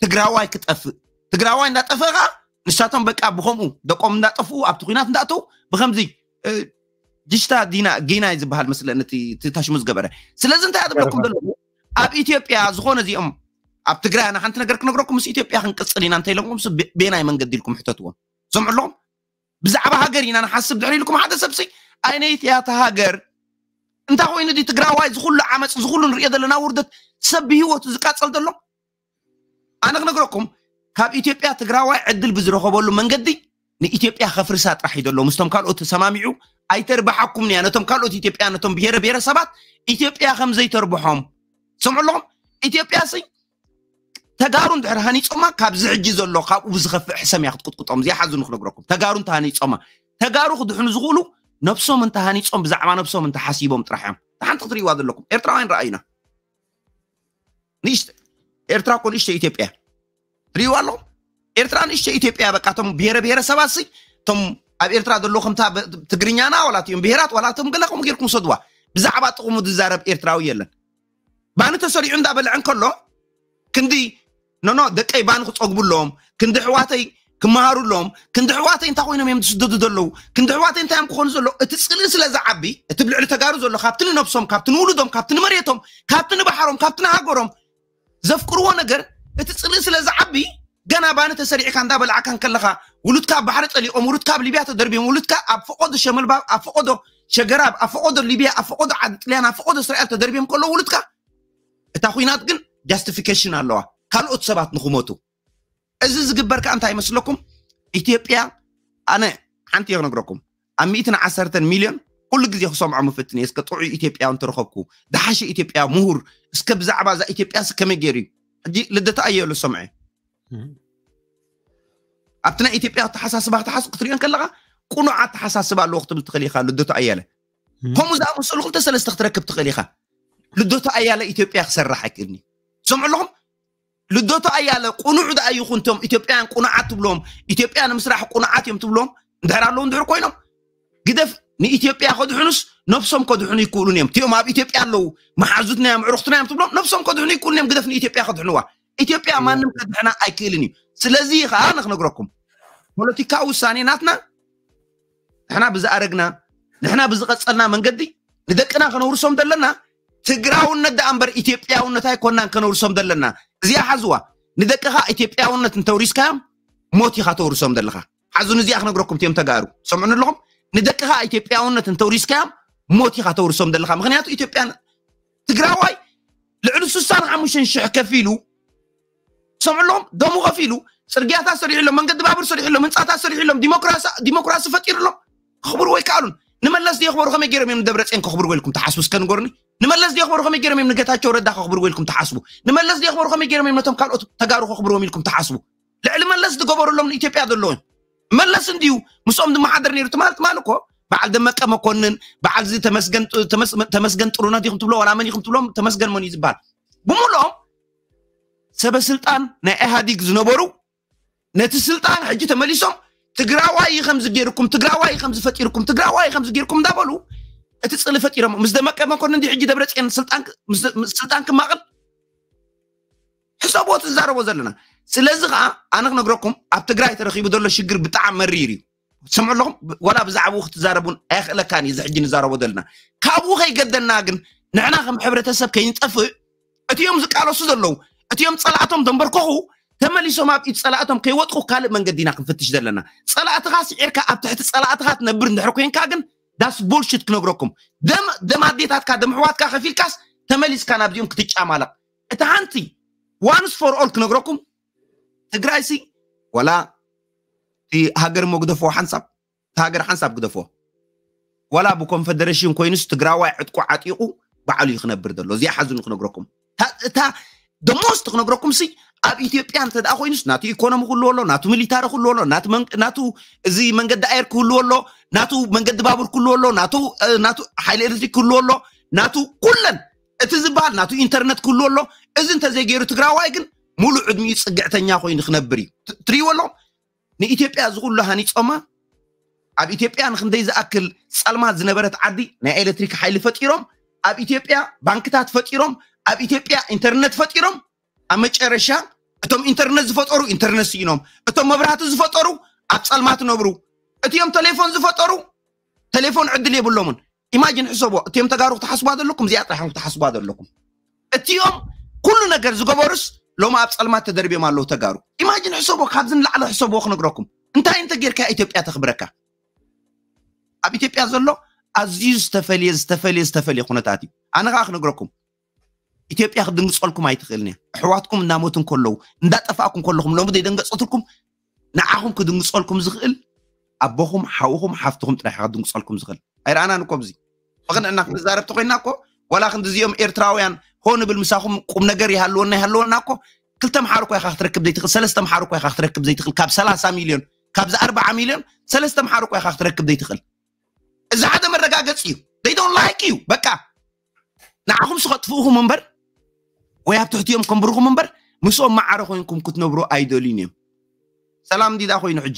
تجراواي كتف تجراواي نات أفرع نشاتهم بك أبو خمو دكم نات أفو أبتقينات ناتو بخمزي جشتا دينا جينا إذا بحال مثلا نتي تتاش مزجبرة سلزم تعرض لكم دلو أب إتيبيا زخون زي أم أب تجراي أنا حنت نجرك نجركم إتيبيا حنقص لين أنت لكم سب بينا يمن قد لكم حتتوه سمع لهم بزعبها قرينا أنا حاسب دعري لكم هذا سبسي أين إتيا تهاجر እንታይ ኮይኑ ዲ ትግራዋይ ዝኩሉ ዓመፅ ዝኩሉ ንሪኦ ዘለና ውርደት ሰብ ብሂወቱ ዝቃፀል ዘሎ ኣነ ክነግረኩም ካብ ኢትዮጵያ ትግራዋይ ዕድል ብዝረኸበሉ መንገዲ ንኢትዮጵያ ከፍርሳ ጥራሕ እዩ ዘሎ ምስቶም ካልኦት ተሰማሚዑ ኣይተርባሓኩምን እያ ነቶም ካልኦት ኢትዮጵያ ነቶም ብሄረ ብሄረሰባት ኢትዮጵያ ከምዘይተርብሖም ሰምዑ ኣለኹም ኢትዮጵያ ሲ ተጋሩ እንድሕር ሃኒፆማ ካብዚ ሕጂ ዘሎ ካብኡ ብዝኸፍእ ሕሰም እያ ክትቁጥቁጦም እዚኣ ሓዝኑ ክነግረኩም ተጋሩ እንተሃኒፆማ ተጋሩ ክድሕኑ ዝኽእሉ ነብሶም እንተሃኒፆም ብዛዕባ ነብሶም እንተሓሲቦም ጥራሕ እዮም ታሓንቲ ክትርእይዋ ዘለኩም ኤርትራውያን ረኣዩና ንእሽተ ኤርትራ ኮ ንእሽተ ኢትዮጵያ ትርእይዋ ኣለኹም ኤርትራ ንእሽተ ኢትዮጵያ በቃ እቶም ብሄረ ብሄረሰባት ሲ እቶም ኣብ ኤርትራ ዘሎ ከምታ ትግርኛና ዋላ እዮም ብሄራት ዋላ እቶም ገለኹም ጌርኩም ሰድዋ ብዛዕባ ጥቕሙ ዝዛረብ ኤርትራዊ የለን ባኒ ተሰሪዑ እንዳበልዐን ከሎ ክንዲ ኖኖ ደቀይ ባኒ ክፀግቡሎም ክንዲ ኣሕዋተይ ክመሃሩ ኣለዎም ክንዲ ኣሕዋተይ እንታይ ኮይኖም እዮም ዝስደዱ ዘለዉ ክንዲ ኣሕዋተይ እንታይ እዮም ክኾኑ ዘለዉ እቲ ፅልን ስለ ዝዓቢ እቲ ብልዕሊ ተጋሩ ዘሎ ካብቲ ንነብሶም ካብቲ ንውሉዶም ካብቲ ንመሬቶም ካብቲ ንባሕሮም ካብቲ ንሃገሮም ዘፍቅርዎ ነገር እቲ ፅልን ስለ ዝዓቢ ገና ባነ ተሰሪዕካ እንዳበልዓካ ከለካ ውሉድካ ኣብ ባሕሪ ፀሊቆም ውሉድካ ኣብ ሊብያ ተደርብዮም ውሉድካ ኣብ ፈቆዶ ሸመልባብ ኣብ ፈቆዶ ሸገራብ ኣብ ፈቆዶ ሊብያ ኣብ ፈቆዶ ዓዲ ጥልያን ኣብ ፈቆዶ እስራኤል ተደርብዮም ከሎ ውሉድካ እታ ኩናት ግን ጃስቲፊኬሽን ኣለዋ ካልኦት ሰባት ንክመቱ እዚ ዝግበር ከዓ እንታይ ይመስለኩም ኢትዮጵያ ኣነ ሓንቲ እየ ክነግረኩም ኣብ ሚእትን ዓሰርተን ሚልዮን ኩሉ ግዜ ክሰምዖ ምፍትን እየ እስከ ጥዑይ ኢትዮጵያ እንትረኸብኩ ዝሓሸ ኢትዮጵያ ምሁር እስከ ብዛዕባ እዛ ኢትዮጵያ ከመይ ገይሩ እዩ ሕጂ ልደታ እየ ዝሰምዐ ኣብቲ ናይ ኢትዮጵያ ተሓሳስባ ክትሓስ ክትሪኦን ከለካ ቁኑዕ ኣተሓሳስባ ኣለዎ ክትብል ትኽእል ኢካ ልደታ እያለ ከምኡ ዝኣመሰሉ ክልተ ሰለስተ ክትረክብ ትኽእል ኢኻ ልደታ እያለ ኢትዮጵያ ክሰርሕ ኣይክእልኒ ሰምዑ ኣለኹም لدوتا أيالا قنوع دا أيو خنتم إثيوبيان قناعات بلوم إثيوبيان مسرح قناعات تبلوم بلوم دهرالون دهر كوينم قدف ني نإثيوبيا خد حنس نفسهم قد حنو يقولون يم تيوم أب إثيوبيا لو محازتنا يم عرختنا يم تبلوم نفسهم قد حنو يقولون يم قدف ني نإثيوبيا خد حنوا إثيوبيا ما نمكد حنا أيكيلني سلازي خان نخنقركم بوليتيكا وساني ناتنا حنا بزأرقنا نحنا بزقصلنا من قدي ندقنا خنورسهم دلنا تقراون ندى أمبر إثيوبيا ونتاي كنا خنورسهم دلنا እዚኣ ሓዝዋ ንደቅኻ ኢትዮጵያውነት እንተውሪስካ ሞት ኢኻ ተውርሶም ዘለኻ ሓዙን እዚኣ ክነግረኩም እዮም ተጋሩ ሰምዑን ኣለኹም ንደቅኻ ኢትዮጵያውነት እንተውሪስካ ሞት ኢኻ ተውርሶም ዘለኻ ምክንያቱ ኢትዮጵያ ትግራዋይ ልዕሊ 65 ሽሕ ከፍ ኢሉ ሰምዑ ኣለኹም ደሙ ከፊሉ ፅርግያታት ሰሪሑሎም መንገዲ ባቡር ሰሪሑሎም ህንፃታት ሰሪሑሎም ዲሞክራሲ ፈጢሩሎም ክኽብርዎ ይከኣሉን ንመለስ ዘየኽበሩ ከመይ ገይሮም እዮም ደብረፅን ክኽብርዎ ኢልኩም ተሓስቡ ስከንጎርኒ نملس دي خمي يجرم من نجتها شو رد أخبر ويلكم تحاسبو نملس دي خمي يجرم من نتهم قالوا تجاروا أخبرهم ويلكم تحاسبو لعل ملس دي قبر لهم إثيوبيا دلون ملس نديو مسؤول دم حدر نير تمالت مالكوا بعد ما أما كونن بعد زي تمسجن تمس تمسجن ترونا ديهم تبلو ولا من يهم تبلو تمسجن من يزبال بمولهم سبب سلطان نأهاديك زنبرو نت سلطان حجي تملسهم تجراوا أي خمس جيركم تجراوا أي خمس فتيركم تجراوا أي خمس جيركم دابلو እቲ ፅልፈት ኢሎም ምስ ደመቀ መኮንን እንዲ ሕጂ ደብረፅን ስልጣን ክማቐል ሕሰቦ ትዛረቦ ዘለና ስለዚ ከዓ ኣነ ክነግረኩም ኣብ ትግራይ ተረኪቡ ዘሎ ሽግር ብጣዕሚ መሪር እዩ ሰምዑ ኣለኹም ዋላ ብዛዕባኡ ክትዛረቡን ኣይክእለካን እዩ ዝሕጂ ንዛረቦ ዘለና ካብኡ ከይገደና ግን ንሕና ከም ሕብረተሰብ ከይንጠፍእ እትዮም ዝቃለሱ ዘለው እትዮም ፀላእቶም ተንበርክኹ ተመሊሶም ኣብ ኢድ ፀላእቶም ከይወጥኩ ካልእ መንገዲ ኢና ክንፍትሽ ዘለና ፀላእትኻ ስዒርካ ኣብ ትሕቲ ፀላእትኻ ትነብር እንድሕር ኮንካ ግን ዳስ ቡልሽት ክነግረኩም ደም ኣዴታትካ ደም ኣሕዋትካ ከፍ ኢልካስ ተመሊስካ ናብዚኦም ክትጫማላ እቲ ሓንቲ ዋንስ ፎር ኦል ክነግረኩም ትግራይ ሲ ወላ እቲ ሃገር እሞ ግደፍዎ ሓንሳብ እቲ ሃገር ሓንሳብ ግደፍዎ ወላ ብኮንፈደሬሽን ኮይኑስ ትግራዋይ ዕጥቁ ዓጢቁ ባዕሉ እዩ ክነብር ዘሎ እዚኣ ሓዝኑ ክነግረኩም እታ ደሞስቲ ክነግረኩም ሲ ኣብ ኢትዮጵያ እንተ ደኣ ኮይኑስ ናቱ ኢኮኖሚ ክህልዎ ኣሎ ናቱ ሚሊታሪ ክህልዎ ኣሎ ናቱ እዚ መንገዲ ኣየር ክህልዎ ኣሎ ናቱ መንገዲ ባቡር ክህልዎ ኣሎ ናቱ ናቱ ሓይሊ ኤሌክትሪክ ክህልዎ ኣሎ ናቱ ኩለን እቲ ዝበሃል ናቱ ኢንተርነት ክህልዎ ኣሎ እዚ እንተዘይገይሩ ትግራዋይ ግን ሙሉእ ዕድሚኡ ፅግዕተኛ ኮይኑ ክነብር እዩ ትርእይዎ ኣሎ ንኢትዮጵያ ዝኩሉ ሃኒፆማ ኣብ ኢትዮጵያ ንክንደይ ዝኣክል ፀልማት ዝነበረት ዓዲ ናይ ኤሌክትሪክ ሓይሊ ፈጢሮም ኣብ ኢትዮጵያ ባንክታት ፈጢሮም ኣብ ኢትዮጵያ ኢንተርነት ፈጢሮም ኣብ መጨረሻ እቶም ኢንተርነት ዝፈጠሩ ኢንተርነት ስኢኖም እቶም መብራህቲ ዝፈጠሩ ኣብ ፀልማት ነብሩ اتيم تليفون زفترو تليفون عدل يبلومن ايماجن حسبوا اتيم تغارو تحسبوا دلكم زي اطرحهم تحسبوا دلكم اتيم كل ነገር ዝገበሩስ ሎም ኣብ ፀልማት ተደርብዮም ኣለዉ ተጋሩ ኢማጅን ሕሰቦ ካብዚ ንላዕለ ሕሰቦ ክነግረኩም እንታይ እንተ ጌርካ ኢትዮጵያ ተኽብረካ ኣብ ኢትዮጵያ ዘሎ ኣዝዩ ዝተፈልየ ዝተፈልየ ዝተፈልየ ኩነታት እዩ ኣነ ከዓ ክነግረኩም ኢትዮጵያ ክድንግፀልኩም ኣይትኽእልን እያ ኣሕዋትኩም እናሞትን ከለዉ እንዳጠፋእኩም ከለኹም ሎሚ ዘይደንገፀትልኩም ንዓኹም ክድንግፀልኩም ዝኽእል ኣቦኹም ሓውኹም ሓፍትኹም ጥራይ ኢኻ ድንቁፀልኩም ዝኽእል ኣይረኣናን እኮ ብዚ ብቕንዕና ክንዛረብ ተኮይንና ኮ ዋላ ክንዲ እዚኦም ኤርትራውያን ሆ ንብል ምሳኹም ቁም ነገር ይሃለወና ይሃለወና ኮ ክልተ መሓር እኳ ኢኻ ክትረክብ ዘይትኽእል ሰለስተ መሓር እኳ ኢኻ ክትረክብ ዘይትኽእል ካብ ሰላሳ ሚልዮን ካብዚ ኣርባዓ ሚልዮን ሰለስተ መሓር እኳ ኢኻ ክትረክብ ዘይትኽእል እዚ ሓደ መረጋገፂ እዩ ዘይዶን ላይክ እዩ በቃ ንዓኹም ስኸጥፍኡኹም እምበር ወይ ኣብ ትሕቲኦም ከምብርኹም እምበር ምስኦም መዓረ ኮይንኩም ክትነብሮ ኣይደልዩን እዮም ሰላም እንዲዳ ኮይኑ ሕጂ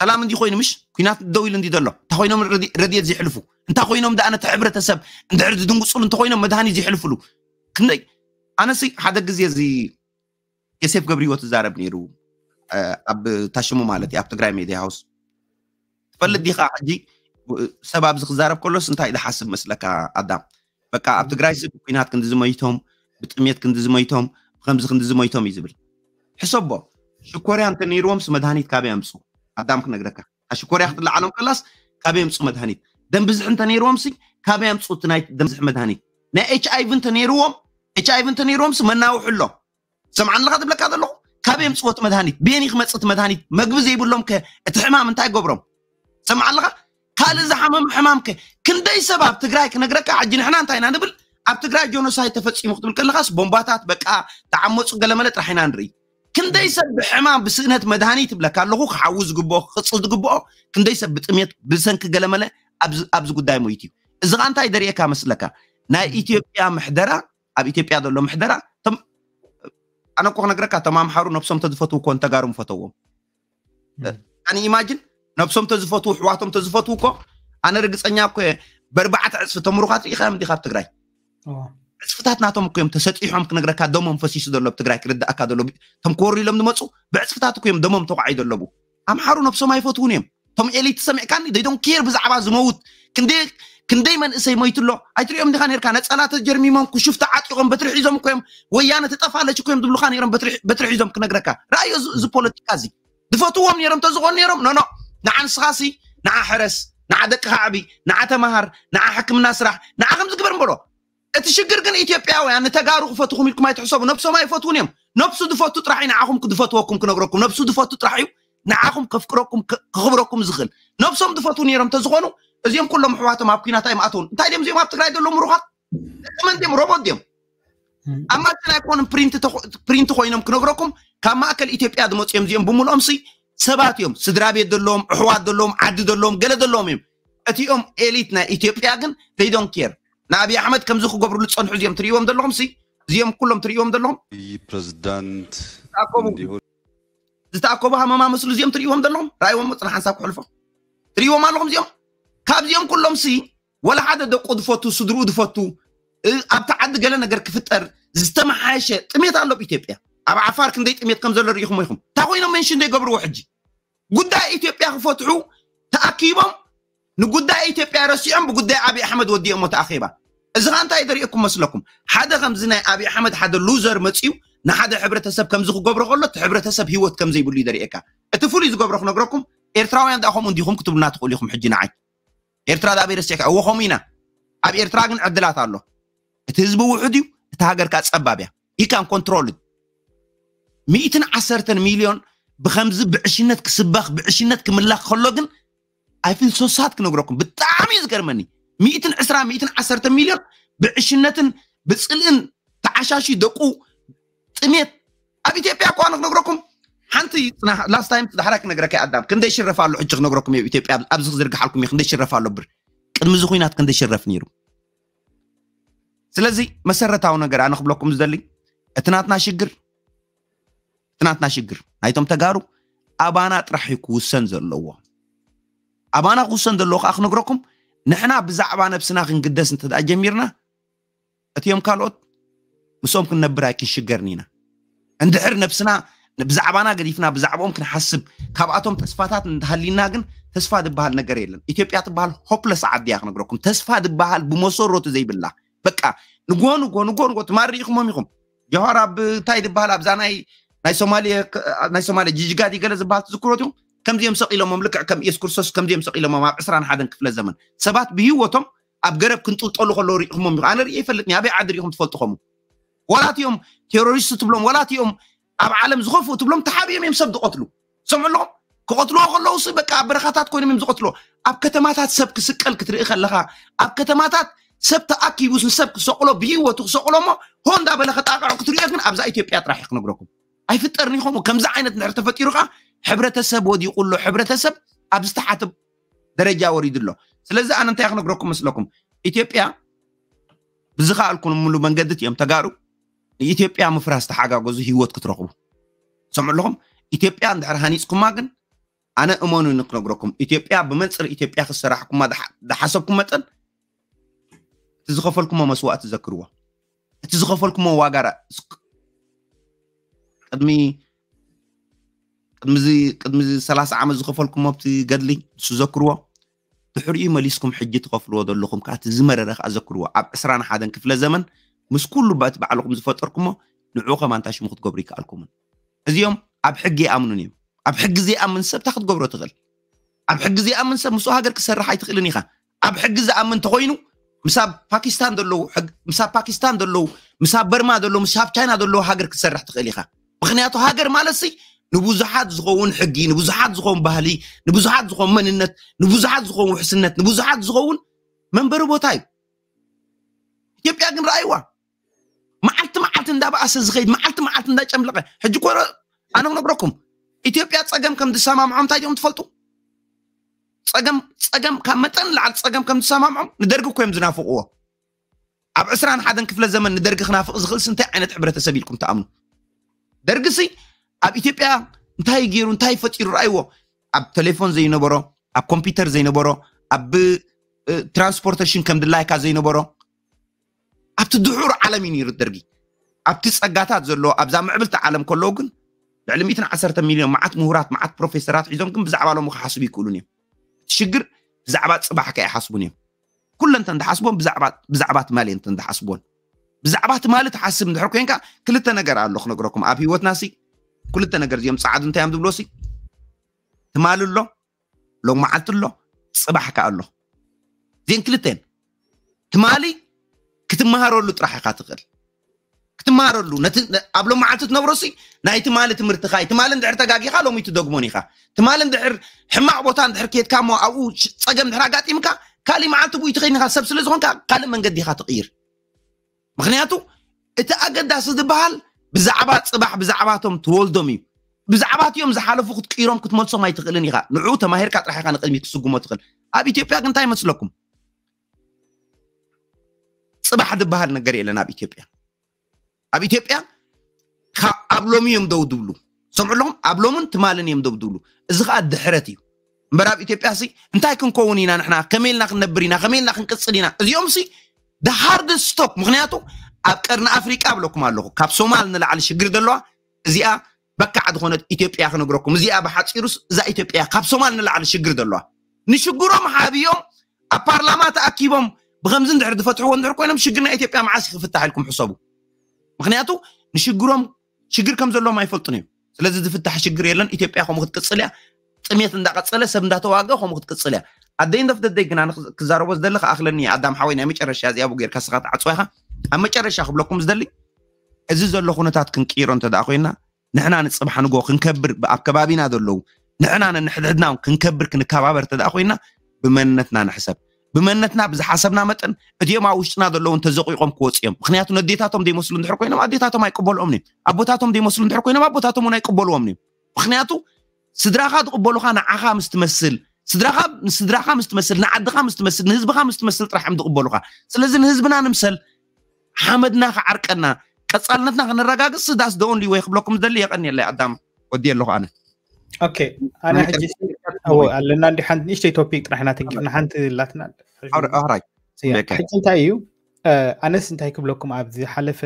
ሰላም እንዲ ኮይኑ ምሽ ኩናት ደው ኢሉ እንዲ ዘሎ እንተ ኮይኖም ረድኤት ዘይሕልፉ እንታ ኮይኖም ደኣ ነቲ ሕብረተሰብ እንድሕር ዝድንግፅሉ እንተ ኮይኖም መድሃኒት ዘይሕልፍሉ ክንደይ ኣነሲ ሓደ ግዜ እዚ የሴፍ ገብሪ ሂወት ዛረብ ነይሩ ኣብ ታሽሙ ማለት እዩ ኣብ ትግራይ ሜድያ ሃውስ ትፈልጥ ዲኻ ሕጂ ሰብ ኣብዚ ክዛረብ ከሎስ እንታይ ዝሓስብ መስለካ ኣዳም በቃ ኣብ ትግራይ ስብ ኩናት ክንዲዝመይቶም ብጥሜት ክንዲዝመይቶም ብከምዚ ክንዲዝመይቶም እዩ ዝብል ሕሰቦ ሽኮርያ እንተ ነይርዎምስ መድሃኒት ካበይ ኣምፁ ኣዳም ክነግረካ ኣሽኮርያ ክትላ ዓለም ክላስ ካበይ የምፁ መድሃኒት ደም ብዝሕ እንተ ነይርዎምሲ ካበይ የምፁ ናይ ደም ብዝሕ መድሃኒት ናይ ኤች ኣይቭ እንተ ነይርዎም ኤች ኣይቭ እንተ ነይርዎምሲ መናውሕሎ ሰምዓን ለካ ትብለካ ዘለኹ ካበይ የምፅዎ እቲ መድሃኒት ብየኒ ክመፅእ እቲ መድሃኒት መግቢ ዘይብሎም ከ እቲ ሕማም እንታይ ገብሮም ሰምዓን ለካ ካልእ ዝሓመም ሕማም ከ ክንደይ ሰብ ኣብ ትግራይ ክነግረካ ሕጂ ንሕና እንታይ ኢና ንብል ኣብ ትግራይ ጆኖሳይድ ተፈፂሙ ክትብል ከለካስ ቦምባታት በቃ ተዓመፁ ገለመለ ጥራሕ ኢና ንርኢ كندي سب بحمام بسنة مدهانيت بلا كان لغوك حاوز قبو خصل قبو كندي سب بتميت بسنك قلم له أبز أبز قدام ميتيو إذا أنت هيدر يك مسلكا نا إثيوبيا محدرة أب إثيوبيا دولة محدرة تم أنا كون أقرأ تمام حارو نبسم تدفتو كون تجارم فتوهم يعني أنا إيماجن نبسم تدفتو حواتهم تدفتو كون أنا رجس أني بربعة عصف تمرقات إخام دي خاب تقرأي ዕፅፍታት ናቶም እኮ እዮም ተሰጢሖም ክነግረካ ደሞም ፈሲሱ ዘሎ ብትግራይ ክርዳእካ ዘሎ እቶም ክወሩ ኢሎም ንመፁ ብዕፅፍታት እኮ እዮም ደሞም ተቋዒ ዘለቡ ኣምሓሩ ነብሶም ኣይፈትውን እዮም እቶም ኤሊት ሰሚዕካኒ ደይዶም ኬር ብዛዕባ ዝመውት ክንደይ ክንደይ መንእሰይ ሞይትሎ ኣይትሪኦም ዲኻ ነርካ ነፀላ ተጀርሚሞም ክሹፍ ተዓጢቆም በትሪ ሒዞም እኮ እዮም ወያነ ተጠፋለች እኮ እዮም ዝብሉካ ነይሮም በትሪ ሒዞም ክነግረካ ረኣዮ እዚ ፖለቲካ እዚ ዝፈትዎም ነይሮም ተዝኾኑ ነይሮም ኖኖ ንዓ ንስኻሲ ንዓ ሕረስ ንዓ ደቅኻ ዓብይ ንዓ ተምሃር ንዓ ሕክምና ስራሕ ንዓ ከም ዝግበር ንበሎ اتشجر جن إثيوبيا أنا تجارو فتوهم لكم تحسبوا نفسه ما يفتون يوم نفسه دفتوا ترحين عاهم كدفتوكم كنغركم نفسه دفتوا ترحيو نعاهم كفكركم كخبركم زغل نفسهم دفتون يرم تزغنوا زيهم كلهم حواتهم أبكينا تايم أتون تايم زيهم أبتكر هيدا لهم روحات من ديم روبوت ديم أما تلا يكون برينت تخ برينت خوينهم كنغركم كما أكل إثيوبيا دموت يوم زيهم بمول أمسي سبات يوم سدرابي دلهم حوات دلهم عدد دلهم جلد دلهم يوم أتيهم إليتنا إثيوبيا جن they don't care ንኣብዪ ኣሕመድ ከምዚ ክገብሩ ዝፀንሑ እዚኦም ትርእይዎም ዘለኹም እዚኦም ኩሎም ትርእይዎም ዘለኹም ፕረዚዳንት ዝተኣከቡ ሃመማ መስሉ እዚኦም ትርእይዎም ዘለኹም ራእይዎም መፅና ሓንሳብ ክሕልፎም ትርእይዎም ኣለኹም እዚኦም ካብዚኦም ኩሎም ሲ ወላ ሓደ ደቁ ዝፈቱ ስድርኡ ዝፈቱ ኣብቲ ዓዲ ገለ ነገር ክፍጠር ዝተመሓየሸ ጥሜት ኣሎ ብኢትዮጵያ ኣብ ዓፋር ክንደይ ጥሜት ከም ዘሎ ርኢኹም ኢኹም እንታ ኮይኖም መንሽን ዘይገብርዎ ሕጂ ጉዳይ ኢትዮጵያ ክፈትሑ ተኣኪቦም ንጉዳይ ኢትዮጵያ ረሲዖም ብጉዳይ ኣብዪ ኣሕመድ ወዲኦሞ ተኣኺባ إذا أنت يدريكم مسلكم حدا خمسنا أبي أحمد حدا لوزر متسيو نحدا حبرة تسب كم زخو جبر غلط حبرة تسب هيوت كم زي بولي دريكا أتفولي زخو جبر خنقركم إرتراوي عند أخوهم وديهم كتب لنا تقول لهم حجنا عين إرترا ده بيرسيك أو خمينا أبي إرترا عن عدلات الله تهزبوا وحديو تهاجر كاس أبابيا يكان كنترول مئتين عشرة مليون بخمس بعشرينات كسباخ بعشرينات كملاخ خلوجن أفين سوسات كنقركم بتعمي ذكر مني ሚእትን ዕስራ ሚእትን ዓሰርተ ሚልዮን ብዕሽነትን ብፅልእን ተዓሻሺ ደቁ ጥሜት ኣብ ኢትዮጵያ እኳ ንክነግረኩም ሓንቲ ላስት ታይም ዳሕራ ክነግረካ ኣዳም ክንደይ ሽረፍ ኣሎ ሕጂ ክነግረኩም እየ ኢትዮጵያ ኣብዚ ክዝርግሓልኩም እየ ክንደይ ሽረፍ ኣሎ ብር ቅድሚ ዚ ኩናት ክንደይ ሽረፍ ነይሩ ስለዚ መሰረታዊ ነገር ኣነ ክብለኩም ዝደሊ እቲ ናትና ሽግር እቲ ናትና ሽግር ናይቶም ተጋሩ ኣባና ጥራሕ ክውሰን ዘለዎ ኣባና ክውሰን ዘለዎ ከዓ ክነግረኩም ንሕና ብዛዕባ ነብስና ክንግደስ እንተዳ ጀሚርና እትዮም ካልኦት ምስኦም ክንነብር ኣይክንሽገርኒ ኢና እንድሕር ነብስና ብዛዕባና ገዲፍና ብዛዕባኦም ክንሓስብ ካብኣቶም ተስፋታት እንተሃሊና ግን ተስፋ ዝበሃል ነገር የለን ኢትዮጵያ ትበሃል ሆፕለስ ዓዲ እያ ክነግረኩም ተስፋ ዝበሃል ብመሰረቱ ዘይብላ በቃ ንጎ ንጎ ንጎ ንጎ ትማር ርኢኹሞም ኢኹም ጀዋር ኣብ እንታይ ዝበሃል ኣብዛ ናይ ሶማሌ ጅጅጋ ገለ ዝበሃል ትዝክሮት ኢኹም كم زي مسق إلى مملكة كم يسوع كرسوس كم زي مسق إلى ما عسران حدا كفل الزمن سبات بهيوتهم أبجرب كنت قلت له خلوا هم أنا رأي فلتني يعني أبي عدري هم تفوت تفلتهم ولا تيوم تيروريست تبلهم ولا تيوم أب عالم زخوف تبلهم تحابيهم يمسب قتلوا سمع لهم كقتلوا خلوا صيب كبرخاتات كونهم يمز قتلوا أب كتماتات سب كسكل كتري خلها أب كتماتات سب تأكي وسن سب كسقلوا بهيوتهم سقلوا ما هون ده بلا خطأ كتري أجن أبزاي إثيوبيا تراح يقنقركم أي فترني خمو كم زعينت نرتفت يرقى ሕብረተሰብ ወዲቁ ኣሎ ሕብረተሰብ ኣብ ዝተሓትብ ደረጃ ወሪዱ ኣሎ ስለዚ ኣነ እንታይ ክነግረኩም መስለኩም ኢትዮጵያ ብዝኽኣልኩም ሙሉ መንገድት እዮም ተጋሩ ንኢትዮጵያ ምፍራስ ተሓጋገዙ ሂወት ክትረኽቡ ሰምዑ ኣለኹም ኢትዮጵያ እንድሕር ሃኒፅኩማ ግን ኣነ እመኑ ንክነግረኩም ኢትዮጵያ ብመንፅር ኢትዮጵያ ክሰራሕኩማ ዝሓሰብኩም መጠን እቲ ዝኸፈልኩሞ መስዋእት ዘክርዎ እቲ ዝኸፈልኩሞ ዋጋ ቅድሚ قدمزي قدمزي سلاس عام زخفلكم ما بتقدلي سذكروا تحرقي مليسكم حجة تغفلوا دلكم كات زمر رخ أذكروا عب أسران حدا كفل زمن مش كل بات بعلقكم زفتركم نعوقة ما أنتش مخد قبرك عليكم أزيوم عب حجي أمنوني عب حج زي أمن سب تاخد قبرة تغل عب حج زي أمن سب مسوها قرك سر راح يتخلني خا عب حج زي أمن تغينو مساب باكستان دلو حق مساب باكستان دلو مساب برما دلو مساب تشاينا دلو هاجر كسر راح تخلي بخنياتو هاجر مالسي نبوزحات زغون حقي نبوزحات زغون بهلي نبوزحات زغون من النت نبوزحات زغون وحسنات نبوزحات زغون من بربو تايب يبقى قن رأيوا ما علت ما علت ندابة أساس غيد ما علت ما علت ندابة أملقة حجي كورا أنا ونبركم إثيوبيا تسقم كم دسامة معهم تايب يوم تفلتو تسقم تسقم كم متن لعد تسقم كم دسامة معهم ندرقو كويم زنافقوا أب عسران حدا كفل زمن ندرق خنافق زغل سنتي عينة عبرة سبيلكم تأمنوا درقسي أب ايتيوبيا انتهي غيرو انتهي فطير رايو أب تليفون زي نبرو أب كمبيوتر زي نبرو أب ترانسبورتيشن كم دلايكا زي نبرو أب تدعور عالمي نير درجي أب تسقاتات زلو أب زعما عبلت عالم كلوغن لعلم إتنا عشرة مليون معات مهورات معات بروفيسورات عيزون عزهم كم بزعبالهم يقولوني شجر تشجر صباح كاي يحاسبون كل أنت حاسبون بزعبات بزعبات مالي أنت حاسبون بزعبات مالي تحاسب دحر كلتا نجر على لخ نجركم أبي وتناسي كلتا نجار جيم صعد انت يام دبلوسي تمال الله لو ما عدت الله صباح كالله زين كلتين تمالي كتمهارو له طرح خاتقل كتمهارو له نت قبل ما عدت نبرسي ناي تمال تمرت خاي تمال اندحر تغاغي خالو ميت دوغموني خا تمال اندحر حماق بوتا اندحر كيت كامو او صقم دحر غاطيمكا كالي معلت بو يتخيني خا سبسله زونكا قال من قدي خا اتا بزعبات صباح بزعباتهم تولدهم يو بزعبات يوم زحالفو خد قيرهم كنت ملصو ما يتغلن يغا نعوتا ما هيركا تراحي غا نقلمي تسوقو ما تغل أبي تيبيا قنتاي مسلكم صباح حد بهار نقري لنا أبي تيبيا أبي تيبيا كا أبلومي يوم دو دولو سمعوا لهم أبلومن تمالن يوم دو دولو إزغا الدحرتي مراب إتيبيا سي انتاي كن كونينا نحنا كميلنا خنبرينا كميلنا خنقصلينا اليوم سي The hardest stop مغنياتو ኣብ ቀርኒ ኣፍሪቃ ኣብለኩም ኣለኹ ካብ ሶማል ንላዕሊ ሽግር ዘለዋ እዚኣ በካዓት ዝኾነት ኢትዮጵያ ክነግረኩም እዚኣ ብሓፂሩስ እዛ ኢትዮጵያ ካብ ሶማል ንላዕሊ ሽግር ዘለዋ ንሽግሮም ሓብዮም ኣብ ፓርላማ ተኣኪቦም ብከምዚ እንድሕር ዝፈትሕዎ እንድሕር ኮይኖም ሽግርና ኢትዮጵያ መዓስ ክፍታሕ ኢልኩም ሕሰቡ ምክንያቱ ንሽግሮም ሽግር ከም ዘለዎም ኣይፈልጡን እዩ ስለዚ ዝፍታሕ ሽግር የለን ኢትዮጵያ ከምኡ ክትቅፅል እያ ጥሜት እንዳቀፀለ ሰብ እንዳተዋገ ከምኡ ክትቅፅል እያ ኣደይንዶፍ ደደይ ግና ክዛረቦ ዝደሊ ከኣክለኒ ኣዳም ሓወይ ናይ መጨረሻ እዚኣ ብኡ ጌርካ ስኻ ተዓፅዋይኻ ኣብ መጨረሻ ክብለኩም ዝደሊ እዚ ዘሎ ኩነታት ክንቅይሮ እንተደኣ ኮይና ንሕና ንፅብሓ ንጎ ክንከብር ኣብ ከባቢና ዘለው ንሕና ነንሕድሕድና ክንከብር ክንከባበር እንተደኣ ኮይና ብመንነትና ንሕሰብ ብመንነትና ብዝሓሰብና መጠን እድዮም ኣብ ውሽጥና ዘለዉ እንተዘቂቆም ክወፅ እዮም ምክንያቱ ነዴታቶም ዘይመስሉ እንድሕር ኮይኖም ኣዴታቶም ኣይቅበልኦም እዮም ኣቦታቶም ዘይመስሉ እንድሕር ኮይኖም ኣቦታቶም እውን ኣይቅበልዎም እዮም ምክንያቱ ስድራኻ ዝቕበሉካ ንዓኻ ምስ ትመስል ስድራኻ ምስድራኻ ምስ ትመስል ንዓድኻ ምስ ትመስል ንህዝብኻ ምስ ትመስል ጥራሕ እዮም ዝቕበሉካ ስለዚ ንህዝብና ንምሰል ሓመድና ክዓርቀና ቀፃልነትና ክንረጋግፅ ስዳስ ደኦን ልወይ ክብለኩም ዝደሊ የቀኒ የለይ ኣዳም ወዲ ኣለኹ ኣነ ኦኬ ኣነ ሕጂ ኣለና እንዲ ሓንቲ ንእሽተይ ቶፒክ ጥራሕና ተጊፍና ሓንቲ ላትና ኣራይ ሕጂ እንታይ እዩ ኣነስ እንታይ ክብለኩም ኣብ ዝሓለፈ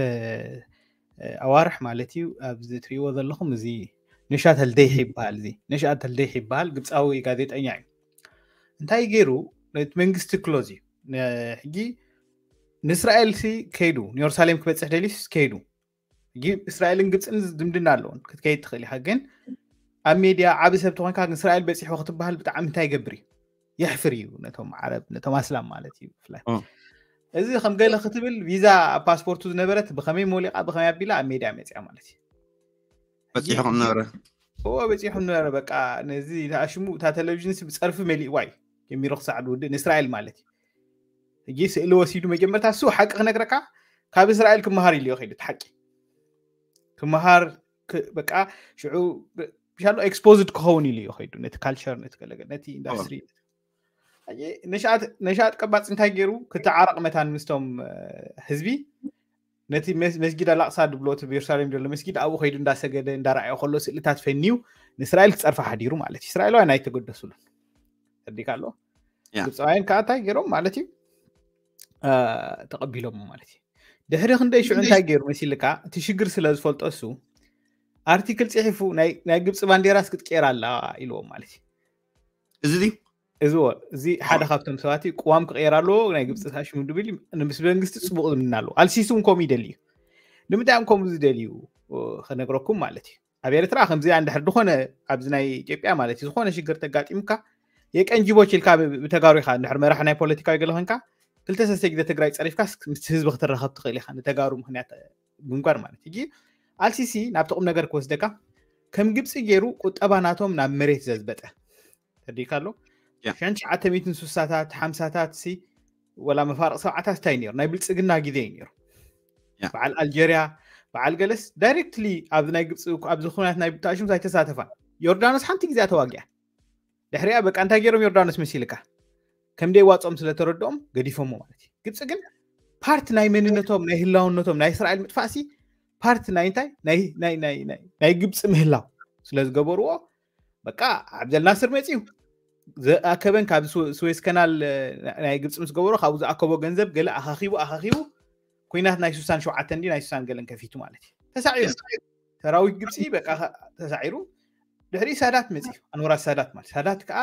ኣዋርሕ ማለት እዩ ኣብዚ ትርእይዎ ዘለኹም እዚ ንሻ ተልደይሕ ይበሃል እዚ ንሻ ተልደይሕ ይበሃል ግብፃዊ ጋዜጠኛ እዩ እንታይ ገይሩ ነቲ መንግስቲ ክሎዝ እዩ ሕጂ ንእስራኤል ሲ ከይዱ ንየሩሳሌም ክበፅሕ ደልዩስ ከይዱ እስራኤልን ግብፅን ዝምድና ኣለዎን ክትከይድ ትኽእል ኢካ ግን ኣብ ሜድያ ዓብ ሰብ ተኮንካ እስራኤል በፂሕዎ ክትበሃል ብጣዕሚ እንታይ ይገብር እዩ የሕፍር እዩ ነቶም ዓረብ ነቶም ኣስላም ማለት እዩ ብፍላይ እዚ ከም ገለ ክትብል ቪዛ ኣብ ፓስፖርቱ ዝነበረት ብከመይ ሞሊቃ ብከመይ ኣቢላ ኣብ ሜድያ መፅያ ማለት እዩ በፂሑ ነበረ ኦ በፂሑ ነበረ በቃ ነዚ ሽሙ እታ ቴሌቭዥን ብፀርፊ መሊእዋ እዩ ጀሚሮ ክሳዕ ድውድእ ንእስራኤል ማለት እዩ ሕጊ ስእሊ ወሲዱ መጀመርታ ሱ ሓቂ ክነግረካ ካብ እስራኤል ክመሃር ኢልዮ ከይዱ ሓቂ ክመሃር በቃ ሽዑ ሻሎ ኤክስፖዝድ ክኸውን ኢሉ ዩ ከይዱ ነቲ ካልቸር ነቲ ገለገ ነቲ ኢንዳስትሪ ነሻጥ ቀባፅ እንታይ ገይሩ ክተዓረቕ መታን ምስቶም ህዝቢ ነቲ መስጊድ ኣላቅሳ ድብሎት ብየሩሳሌም ዘሎ መስጊድ ኣብኡ ከይዱ እንዳሰገደ እንዳረኣዮ ከሎ ስእልታት ፈኒዩ ንእስራኤል ክፀርፋ ሓዲሩ ማለት እዩ እስራኤላውያን ኣይተገደሱሉን ሕዲካ ኣሎ ግብፃውያን ከዓ እንታይ ገይሮም ማለት እዩ ተቐቢሎሞ ማለት እዩ ድሕሪ ክንደይ ሽዑ እንታይ ገይሩ መሲሊ ከዓ እቲ ሽግር ስለ ዝፈልጦ እሱ ኣርቲክል ፅሒፉ ናይ ግብፂ ባንዴራስ ክትቀየር ኣላ ኢልዎም ማለት እዩ እዚ እዚ ዎ እዚ ሓደ ካብቶም ሰባት እዩ ቅዋም ክቀየር ኣለዎ ናይ ግብፂ ሳሽሙ ድብል ንምስ መንግስቲ ፅቡቅ ዝምና ኣለዎ ኣልሲሲ እውን ከምኡ ይደልዩ ንምንታይ እዮም ከምኡ ዝደልዩ ክነግረኩም ማለት እዩ ኣብ ኤርትራ ከምዚ ንድሕር ድኮነ ኣብዚ ናይ ኢትዮጵያ ማለት እዩ ዝኮነ ሽግር ተጋጢምካ የቀንጂቦ ችልካ ብተጋሩ ኢካ ንድሕር መራሒ ናይ ፖለቲካዊ ገለ ኮንካ ክልተ ሰስተ ግዜ ትግራይ ፀሪፍካ ምስ ህዝቢ ክትራኸብ ትኽእል ኢኻ ንተጋሩ ምክንያት ምንጓር ማለት እዩ ኣልሲሲ ናብ ጥቕም ነገር ክወስደካ ከም ግብፂ ገይሩ ቁጠባ ናቶም ናብ መሬት ዘዝበጠ ተዲካ ኣሎ ሽሕን ትሽዓተ ሓምሳታት ሲ ወላ መፋርቅ ሰብዓታት እንታይ ነሩ ናይ ብልፅግና ግዜ እዩ ነሩ በዓል ኣልጀርያ በዓል ገለስ ዳይረክትሊ ኣብዚ ናይ ግብፂ ኣብዚ ኩናት ናይ ብታኣሽም ኣይተሳተፋን ዮርዳኖስ ሓንቲ ግዜ ተዋጊያ ድሕሪያ በቃ እንታይ ገይሮም ዮርዳኖስ መሲልካ ከም ደይዋፀኦም ስለተረድኦም ገዲፎሞ ማለት እዩ ግብፂ ግን ፓርት ናይ መንነቶም ናይ ህላውነቶም ናይ እስራኤል ምጥፋእሲ ፓርት ናይ እንታይ ናይ ግብፂ ምህላው ስለዝገበርዎ በቃ ኣብ ዘለና ስር መፅ እዩ ዝኣከበን ካብ ስዌስ ከናል ናይ ግብፂ ምስ ገበሮ ካብኡ ዝኣከቦ ገንዘብ ገለ ኣኻኺቡ ኣኻኺቡ ኩናት ናይ 6 ሳ ሸውዓተ ዲ ናይ 6 ሳ ገለን ከፊቱ ማለት እዩ ተሳዒሩ ሰራዊት ግብፂ በቃ ተሳዒሩ ድሕሪ ሳዳት መፅ እዩ ኣንወራት ሳዳት ማለት ሳዳት ከዓ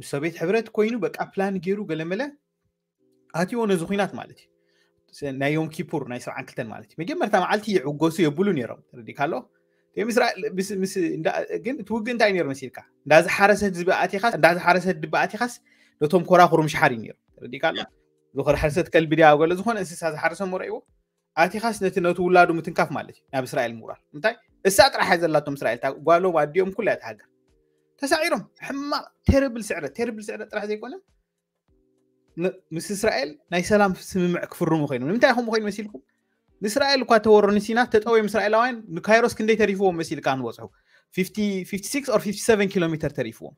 ምስ ሰበይት ሕብረት ኮይኑ በቃ ፕላን ገይሩ ገለመለ ኣትዮ ነዝኩናት ማለት እዩ ናይ ዮም ኪፑር ናይ ስርዓን ክልተን ማለት እዩ መጀመርታ መዓልቲ ይዕገሱ የብሉ ነይሮም ርዲካሎ ግን እቲ ውግእ እንታይ ነር መሲልካ እንዳዝሓረሰት ዝብኣቲኻስ እንዳዝሓረሰት ድብኣቲኻስ ነቶም ኮራኩሩም ሸሓር እዩ ነሩ ርዲካሎ ዝኮነ ሕርሰት ከልቢ ድያ ገሎ ዝኮነ እንስሳ ዝሓረሰ ምርአይዎ ኣቲኻስ ነቲ ነቲ ውላዱ ምትንካፍ ማለት እዩ ናብ እስራኤል ምውራር እንታይ እሳ ጥራሕ ዘላቶም እስራኤል ጓሎም ኣዲኦም ኩላ ተሃገር ተሳዒሮም ሕማቕ ተርብል ስዕረት ተርብል ስዕረት ጥራሕ ዘይኮነ ምስ እስራኤል ናይ ሰላም ስምምዕ ክፍርሙ ኮይኖም ንምንታይ ከምኡ ኮይኑ መሲልኩም ንእስራኤል እኳ ተወረኑ ሲናት ተጠወዮም እስራኤላውያን ንካይሮስ ክንደይ ተሪፍዎም መሲልካ ንበፅሑ 56 ኦር 57 ኪሎ ሜትር ተሪፍዎም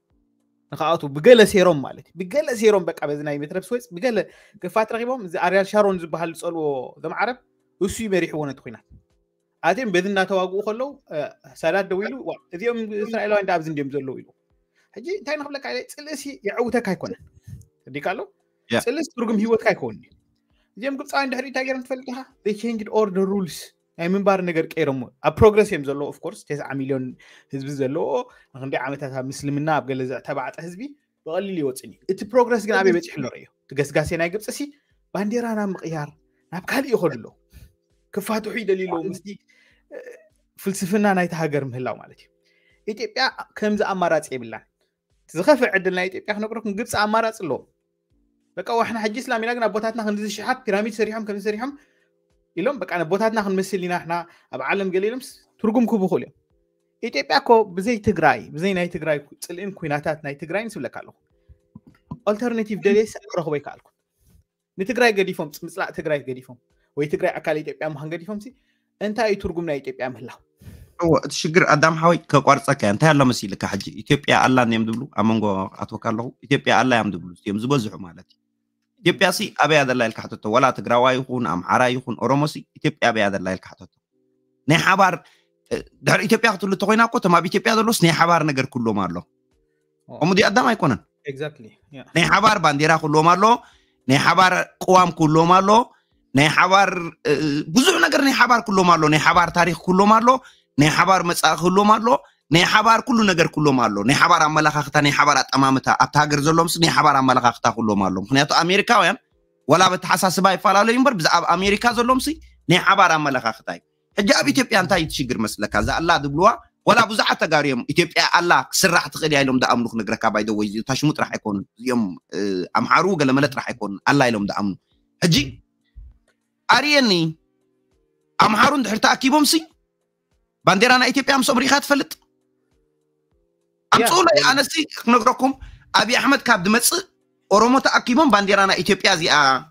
ንከኣቱ ብገለ ሴሮም ማለት እዩ ብገለ ሴሮም በቃ በዚ ናይ ሜትረ ስወፅ ብገለ ክፋት ረኪቦም እዚ ኣርያል ሻሮን ዝበሃል ዝፀልዎ ዘምዓረብ እሱ ይመሪሕዎ ነቲ ኩናት ኣዝዮም በዚ እናተዋግኡ ከለው ሳዳት ደው ኢሉ እዚኦም እስራኤላዊ እንዳ ኣብዚ እንድዮም ዘለዉ ኢሉ ሕጂ እንታይ ንክብለካ ፅልእሲ የዕውተካ ኣይኮነን ዲካ ኣሎ ፅልእሲ ትርጉም ሂወትካ ኣይከውን እዩ እዚኦም ግብፃውያን ድሕሪ እንታይ ገይሮም ትፈልጥ ኢካ ዘ ቸንጅ ኦርደ ሩልስ ናይ ምንባር ነገር ቀይሮም ኣብ ፕሮግረስ እዮም ዘለዎ ኣፍኮርስ ተስዓ ሚሊዮን ህዝቢ ዘለዎ ንክንደይ ዓመታት ኣብ ምስልምና ኣብ ገለ ዝተባዕጠ ህዝቢ ብቐሊሉ ይወፅን እዩ እቲ ፕሮግረስ ግን ኣበይ በፂሕ ንርዮ ትገስጋሴ ናይ ግብፂ ሲ ባንዴራ ናብ ምቅያር ናብ ካሊእ ይኸዱ ኣሎ ክፋትሑ ይደልዩ ኣለዎ ምስ ፍልስፍና ናይቲ ሃገር ምህላው ማለት እዩ ኢትዮጵያ ከምዚ ኣማራፂ የብላን ዝኸፍዕ ዕድል ናይ ኢትዮጵያ ክነግረኩም ግብፂ ኣማራፂ ኣለዎ በቃ ዋሕና ሕጂ እስላም ኢና ግን ኣቦታትና ክንዚ ሽሓት ፒራሚድ ሰሪሖም ከም ሰሪሖም ኢሎም በቃ ኣቦታትና ክንመስል ኢና ና ኣብ ዓለም ገሊ ኢሎም ትርጉም ክህቡ ክእሉ እዮም ኢትዮጵያ ኮ ብዘይ ትግራይ ብዘይ ናይ ትግራይ ፅልእን ኩናታት ናይ ትግራይን ዝብለካ ኣለኩ ኣልተርነቲቭ ደሌስ ክረኽቦ ይከኣልኩም ንትግራይ ገዲፎም ምፅላእ ትግራይ ገዲፎም ወይ ትግራይ ኣካል ኢትዮጵያ ምዃን ገዲፎም እንታይ ትርጉም ናይ ኢትዮጵያ ምህላ ሽግር ኣዳም ሓወይ ከቋርፀከ እንታይ ኣሎ መሲልካ ሕጂ ኢትዮጵያ ኣላን እዮም ዝብሉ ኣብ መንጎ ኣትወካ ኣለኹ ኢትዮጵያ ኣላ እዮም ዝብሉ እዮም ዝበዝሑ ማለት እዩ ኢትዮጵያ ሲ ኣበያ ዘላ ኢልካ ሕተቶ ወላ ትግራዋ ይኹን ኣምሓራ ይኹን ኦሮሞ ሲ ኢትዮጵያ ኣበያ ዘላ ኢልካ ሕተቶ ናይ ሓባር ድሕሪ ኢትዮጵያ ክትብሉ እተኮይና እኮ እቶም ኣብ ኢትዮጵያ ዘለስ ናይ ሓባር ነገር ክህልዎም ኣሎ ከምኡ ኣዳም ኣይኮነን ናይ ሓባር ባንዴራ ክህልዎም ኣሎ ናይ ሓባር ቅዋም ክህልዎም ኣሎ ናይ ሓባር ብዙሕ ነገር ናይ ሓባር ኩሎም ኣሎ ናይ ሓባር ታሪክ ኩሎም ኣሎ ናይ ሓባር መፃኢ ክህሎም ኣሎ ናይ ሓባር ኩሉ ነገር ኩሎም ኣሎ ናይ ሓባር ኣመለካክታ ናይ ሓባር ኣጠማምታ ኣብቲ ሃገር ዘሎ ምስ ናይ ሓባር ኣመለካክታ ኩሎም ኣሎ ምክንያቱ ኣሜሪካውያን ወላ በተሓሳስባ ይፈላለዩ እምበር ብዛዕባ ኣሜሪካ ዘሎ ምስ ናይ ሓባር ኣመለካክታ እዩ ሕጂ ኣብ ኢትዮጵያ እንታይ እዩ ትሽግር መስለካ እዛ ኣላ ድብልዋ ወላ ብዙሓት ተጋርዮም ኢትዮጵያ ኣላ ክስራሕ ትኽእል እያ ኢሎም ዳኣምኑ ክነግረካ ባይደወይ እታ ሽሙ ጥራሕ ኣይኮኑን እዚኦም ኣምሓሩ ገለመለ ጥራሕ ኣይኮኑን ኣላ ኢሎም ዳኣምኑ ሕጂ أريني أم هارون دحرتا أكيبهم سي بانديرا أنا إثيوبيا أم صبري خات فلت أم صولة أنا سي نقرأكم أبي أحمد كابد مصر أورومو تأكيبهم بانديرا أنا إثيوبيا زي آه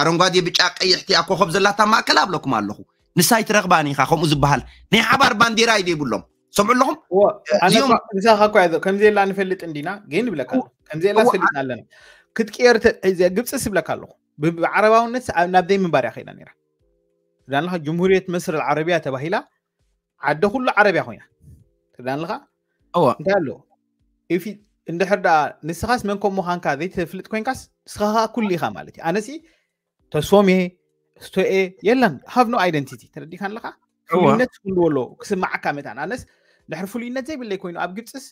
ኣረንጓዴ ብጫ ቀይሕቲ ኣብ ኮኸብ ዘላታ ማእከል ኣብለኩም ኣለኹ ንሳይ ትረኽባኒ ኢኻ ከምኡ ዝበሃል ናይ ሓባር ባንዴራ እዩ ዘይብሎም ሰምዑ ኣለኹም ንሳኻ እኳ ከምዘየላ ንፈልጥ እንዲና ግን ይብለካ ከምዘየላ ዝፈልጥና ኣለና ክትቅየር ግብፅስ ይብለካ ኣለኹ ብዓረባውነት ናብዘይ ምንባር እያ ከይና ነራ ትዳን ለካ ጀምሁርየት መስር ልዓረብያ ተባሂላ ዓደ ኩሉ ዓረብያ ኮይና ትዳን ለካ እንታይ ኣሎ እንድሕር ዳ ንስኻስ መን ከም ምዃንካ ዘይተፍልጥ ኮንካስ ንስኻ ከዓ ኩሉ ኢኻ ማለት እዩ ኣነሲ ተሶሜ ስቶኤ የለን ሃብ ኖ ኣይደንቲቲ ተረዲካ ኣለካ ፍሉይነት ክህልዎ ኣሎ ክስማዓካ መታን ኣነስ ድሕሪ ፍሉይነት ዘይብለይ ኮይኑ ኣብ ግብፅስ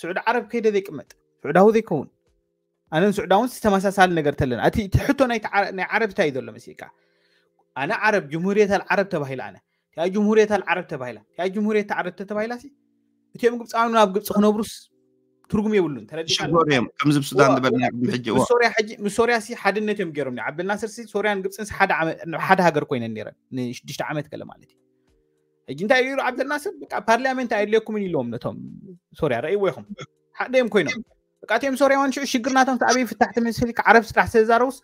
ስዑድ ዓረብ ከይደ ዘይቅመጥ ስዑዳዊ ዘይከውን ኣነ ስዑዳ እውን ዝተመሳሳሊ ነገር ተለና እቲ ትሕቶ ናይ ዓረብ እንታይ እዩ ዘሎ መሲልካ ኣነ ዓረብ ጅምሁርየት ዓረብ ተባሂላ ኣነ እቲኣ ጅምሁርየት ዓረብ ተባሂላ እቲኣ ጅምሁርየት ዓረብ ተባሂላ ሲ እትኦም ግብፃውያን ናብ ግብፂ ክነብሩስ ትርጉም የብሉን ተረዲሽጎርዮም ሶርያ ሲ ሓድነት እዮም ገይሮም ዓብድልናስር ሲ ሶርያን ግብፅን ሓደ ሃገር ኮይነን ነረን ንሽዱሽተ ዓመት ገለ ማለት እዩ ሕጂ እንታይ ኢሉ ዓብደልናስር ፓርላመንት ኣየድልየኩምን ኢልዎም ነቶም ሶርያ ረእይዎ ይኹም ሓደ እዮም ኮይኖም በቃ እትዮም ሶርያዋን ሽዑ ሽግር ናቶም ተኣበይ ፍታሕቲ መስሊ ዓረብ ስራሕ ዝተዛረቡስ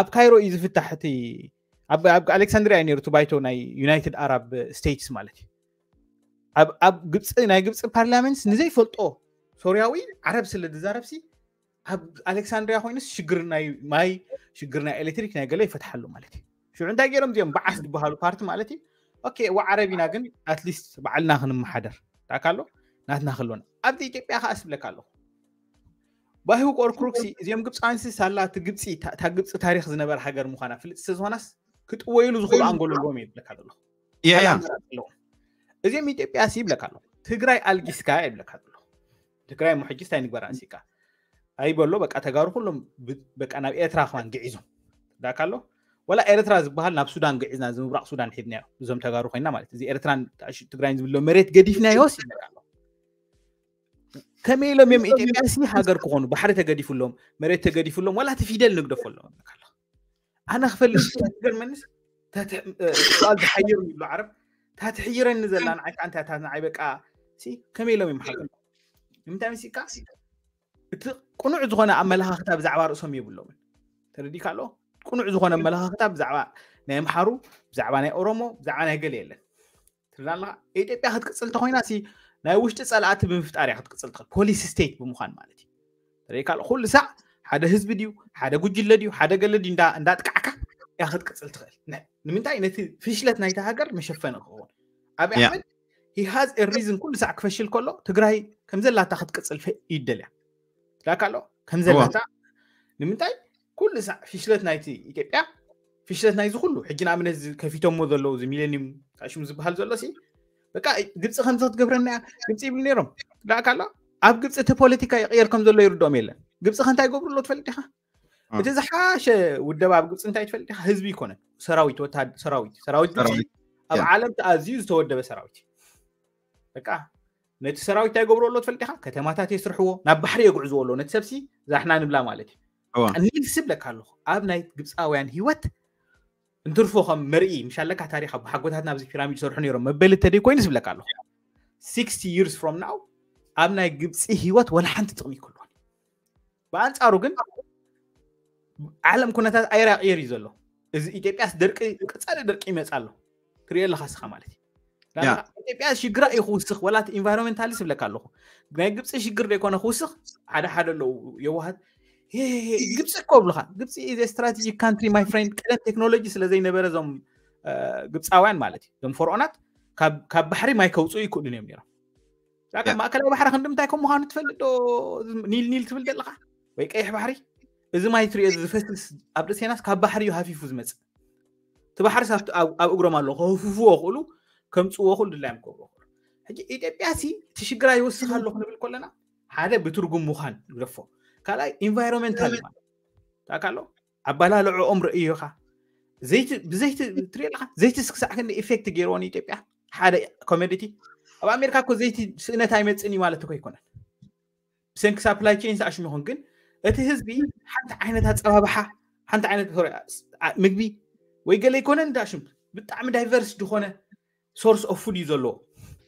ኣብ ካይሮ እዩ ዝፍታሕ እቲ ኣብ ኣሌክሳንድሪያ እዩ ነሩ ባይቶ ናይ ዩናይትድ ኣራብ ስቴትስ ማለት እዩ ኣብ ግፂ ናይ ግብፂ ፓርላመንት ንዘይፈልጦ ሶርያዊ ዓረብ ስለ ዝዛረብሲ ኣብ ኣሌክሳንድሪያ ኮይኑስ ሽግር ናይ ማይ ሽግር ናይ ኤሌክትሪክ ናይ ገለ ይፈትሓሉ ማለት እዩ ሽዑ እንታይ ገይሮም እዚኦም በዓስ ዝበሃሉ ፓርቲ ማለት እዩ ኦኬ ዋ ዓረቢና ግን ኣትሊስት በዓልና ክንመሓደር ታካሎ ናትና ክህልወና ኣብዚ ኢትዮጵያ ከዓ ስብለካ ኣለኹ ባሂቡ ቆርኩሩክሲ እዚኦም ግብፃንሲ ሳላ እቲ ግብፂ እታ ግብፂ ታሪክ ዝነበረ ሃገር ምኳና ፍልጥ ስለ ዝኾናስ ክጥወይሉ ዝኽእሉ ኣንጎሎሎም የብለካ ዘሎ እዚኦም ኢትዮጵያ ሲ ይብለካ ኣሎ ትግራይ ኣልጊስካ ይብለካ ዘሎ ትግራይ ሙሕጊስ እንታይ ንግበር ኣንሲካ ኣይበሎ በቃ ተጋሩ ኩሎም በቃ ናብ ኤርትራ ክማን ግዒዞም ዳካ ኣሎ ወላ ኤርትራ ዝበሃል ናብ ሱዳን ግዒዝና ዝምብራቅ ሱዳን ሒድናዮ እዞም ተጋሩ ኮይና ማለት እዚ ኤርትራን ትግራይን ዝብሎ መሬት ገዲፍናዮስ ይብለካ ኣሎ ከመይ እዮም እዮም ኢትዮጵያ ሲ ሃገር ክኾኑ ባሕሪ ተገዲፉሎም መሬት ተገዲፉሎም ዋላ ፊደል ንግደፎ ኣሎም ኣነ ክፈልጥ ገርመንስ ቃል ዝሓይር ይብሉ ዓረብ እታ ትሕይረኒ ዘላ ንዓይካ እንታይ እታ ንዓይ በቃ ከመይ ኢሎም እዮም ሃገር ንምንታይ መሲካ እቲ ቁኑዕ ዝኾነ ኣመለኻኽታ ብዛዕባ ርእሶም የብሎምን ተረዲካ ኣሎ ቁኑዕ ዝኾነ ኣመለኻኽታ ብዛዕባ ናይ ምሓሩ ብዛዕባ ናይ ኦሮሞ ብዛዕባ ናይ ገለ የለን ትርዳ ኣለካ ኢትዮጵያ ክትቅፅል እንተኮይና ናይ ውሽጢ ፀላእቲ ብምፍጣር እያ ክትቅፅል ትኽእል ፖሊስ ስቴት ብምዃን ማለት እዩ ተሪእካል ኩሉ ሳዕ ሓደ ህዝቢ ድዩ ሓደ ጉጅለ ድዩ ሓደ ገለ ድዩ እንዳጥቃዕካ እያ ክትቅፅል ትኽእል ንምንታይ ነቲ ፍሽለት ናይቲ ሃገር መሸፈነ ክኸውን ኣብ ኣሕመድ ሂሃዝ ሪዝን ኩሉ ሳዕ ክፈሽል ከሎ ትግራይ ከምዘላታ ክትቅፅል ይደልያ ትላካሎ ከምዘላታ ንምንታይ ኩሉ ሳዕ ፍሽለት ናይቲ ኢትዮጵያ ፍሽለት ናይ ዝኩሉ ሕጂ ንኣብነት ከፊቶሞ ዘለዉ እዚ ሚሌኒየም ሽሙ ዝበሃል ዘሎ ሲ በቃ ግብፂ ከምዚ ክትገብረና እያ ግብፂ ይብል ነይሮም ዳኣካላ ኣብ ግብፂ እቲ ፖለቲካ ይቅየር ከም ዘሎ ይርድኦም የለን ግብፂ ከ እንታይ ገብሩሎ ትፈልጥ ኢኻ እቲ ዝሓሸ ውደባ ኣብ ግብፂ እንታይ ትፈልጥ ኢኻ ህዝቢ ይኮነን ሰራዊት ሰራዊት ሰራዊት ኣብ ዓለም ተኣዝዩ ዝተወደበ ሰራዊት በቃ ነቲ ሰራዊት እንታይ ገብሮ ኣሎ ትፈልጥ ኢካ ከተማታት የስርሕዎ ናብ ባሕሪ የጉዕዝዎ ኣሎ ነቲ ሰብሲ ዛሕና ንብላ ማለት እዩ እኒ ዝስብለካ ኣለኹ ኣብ ናይ ግብፃውያን ሂወት እንትርፎ ከም መርኢ ምሻለካ ታሪክ ሓጎታትና ኣብዚ ፒራሚድ ይሰርሑ ነሮም መበሊ እተደይ ኮይኑ ዝብለካ ኣለኹ ሲክስቲ ይርስ ፍሮም ናው ኣብ ናይ ግብፂ ሂወት ወላ ሓንቲ ጥቕሚ ይክልዋን ብኣንፃሩ ግን ዓለም ኩነታት ኣይራቅየር እዩ ዘሎ እዚ ኢትዮጵያስ ደርቂ ቅፃሊ ደርቂ ይመፅ ኣሎ ክሪኦ ኣለካ ስኻ ማለት እዩ ኢትዮጵያ ሽግራ እዩ ክውስኽ ወላ ኢንቫይሮንመንታሊ ዝብለካ ኣለኹ ናይ ግብፂ ሽግር ዘይኮነ ክውስኽ ሓደ ሓደ ኣለው የዋሃት ግብፂ እኮ ብልካ ግብፂ ኢዝ ስትራቴጂክ ካንትሪ ማይ ፍሬንድ ቀደም ቴክኖሎጂ ስለዘይነበረ እዞም ግብፃውያን ማለት እዩ እዞም ፈርዖናት ካብ ባሕሪ ማይ ከውፅኡ ይክእሉን እዮም ነሮም ማእከላዊ ባሕሪ ክንዲ ምንታይ ከም ምኳኑ ትፈልጥ ዶ ኒል ኒል ትብል ዘለካ ወይ ቀይሕ ባሕሪ እዚ ማይ ትሪኦ ዝፈስስ ኣብ ርእሴናስ ካብ ባሕሪ እዩ ሃፊፉ ዝመፅእ እቲ ባሕሪ ኣብ እግሮም ኣለዎ ከህፍፍዎ ክእሉ ከምፅዎ ክእሉ ድላዮም ክገብሮ ክእሉ ሕጂ ኢትዮጵያ ሲ እቲ ሽግራ ይወስኽ ኣሎ ክንብል ከለና ሓደ ብትርጉም ምዃን ግደፎ ካልኣይ ኢንቫይሮንመንታል ታካሎ ኣባላልዑ ኦም ርእዮ ኢኻ ብዘይቲ ኣለካ ዘይቲ ስክሳዕ ክንዲ ኢፌክት ገይርዎን ኢትዮጵያ ሓደ ኮሜዲቲ ኣብ ኣሜሪካ እኮ ዘይቲ ስእነት ኣይመፅን እዩ ማለት እኮ ኣይኮነን ብሰንኪ ሳፕላይ ቼን ዝኣሽሙ ይኹን ግን እቲ ህዝቢ ሓንቲ ዓይነት ኣፀባብሓ ሓንቲ ዓይነት ምግቢ ወይ ገለ ይኮነን ዳሽም ብጣዕሚ ዳይቨርስ ዝኾነ ሶርስ ኦፍ ፉድ እዩ ዘለዎ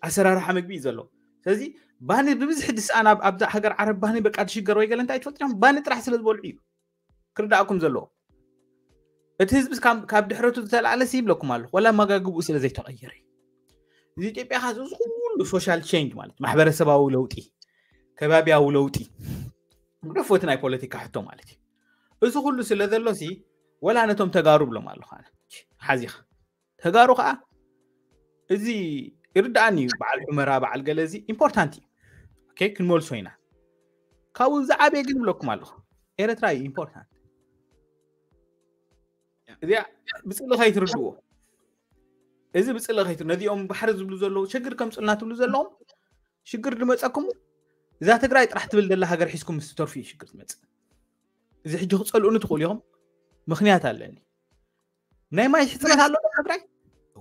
ኣሰራርሓ ምግቢ እዩ ዘለዎ ስለዚ ባኒ ብብዝሒ ድስኣን ኣብዛ ሃገር ዓረብ ባኒ በቃ ትሽገር ወይ ገለ እንታይ ትፈልጥም ባኒ ጥራሕ ስለ ዝበልዑ እዩ ክርዳእኩም ዘለዎ እቲ ህዝቢ ካብ ድሕረቱ ዝተላዓለሲ ይብለኩም ኣሎ ወላ መጋግብኡ ስለ ዘይተቀየረ እዩ እዚ ኢትዮጵያ ካ እዚ ኩሉ ሶሻል ቸንጅ ማለት ማሕበረሰባዊ ለውጢ ከባቢያዊ ለውጢ ጉደፍ ናይ ፖለቲካ ሕቶ ማለት እዩ እዚ ኩሉ ስለ ዘሎ ሲ ወላ ነቶም ተጋሩ ብሎም ኣለኹ ሓዚኻ ተጋሩ ከዓ እዚ ይርዳኣኒ እዩ በዓል ሑመራ በዓል ገለ እዚ ኢምፖርታንት እዩ ኦኬ ክንመልሶ ኢና ካብኡ ዝዓበየ ግን ብለኩም ኣለኹ ኤረትራ እዩ ኢምፖርታንት እዚኣ ብፅሊ ከይትርድዎ እዚ ብፅሊ ከይት ነዚኦም ባሕሪ ዝብሉ ዘለዉ ሽግር ከምፅልና ትብሉ ዘለኹም ሽግር ድመፀኩም እዛ ትግራይ ጥራሕ ትብል ዘላ ሃገር ሒዝኩም ምስ ተርፊ እዩ ሽግር ትመፅእ እዚ ሕጂ ክፀልኡኒ ትኽእሉ ኢኹም ምክንያት ኣለኒ ናይ ማይ ሕፅረት ኣሎ ትግራይ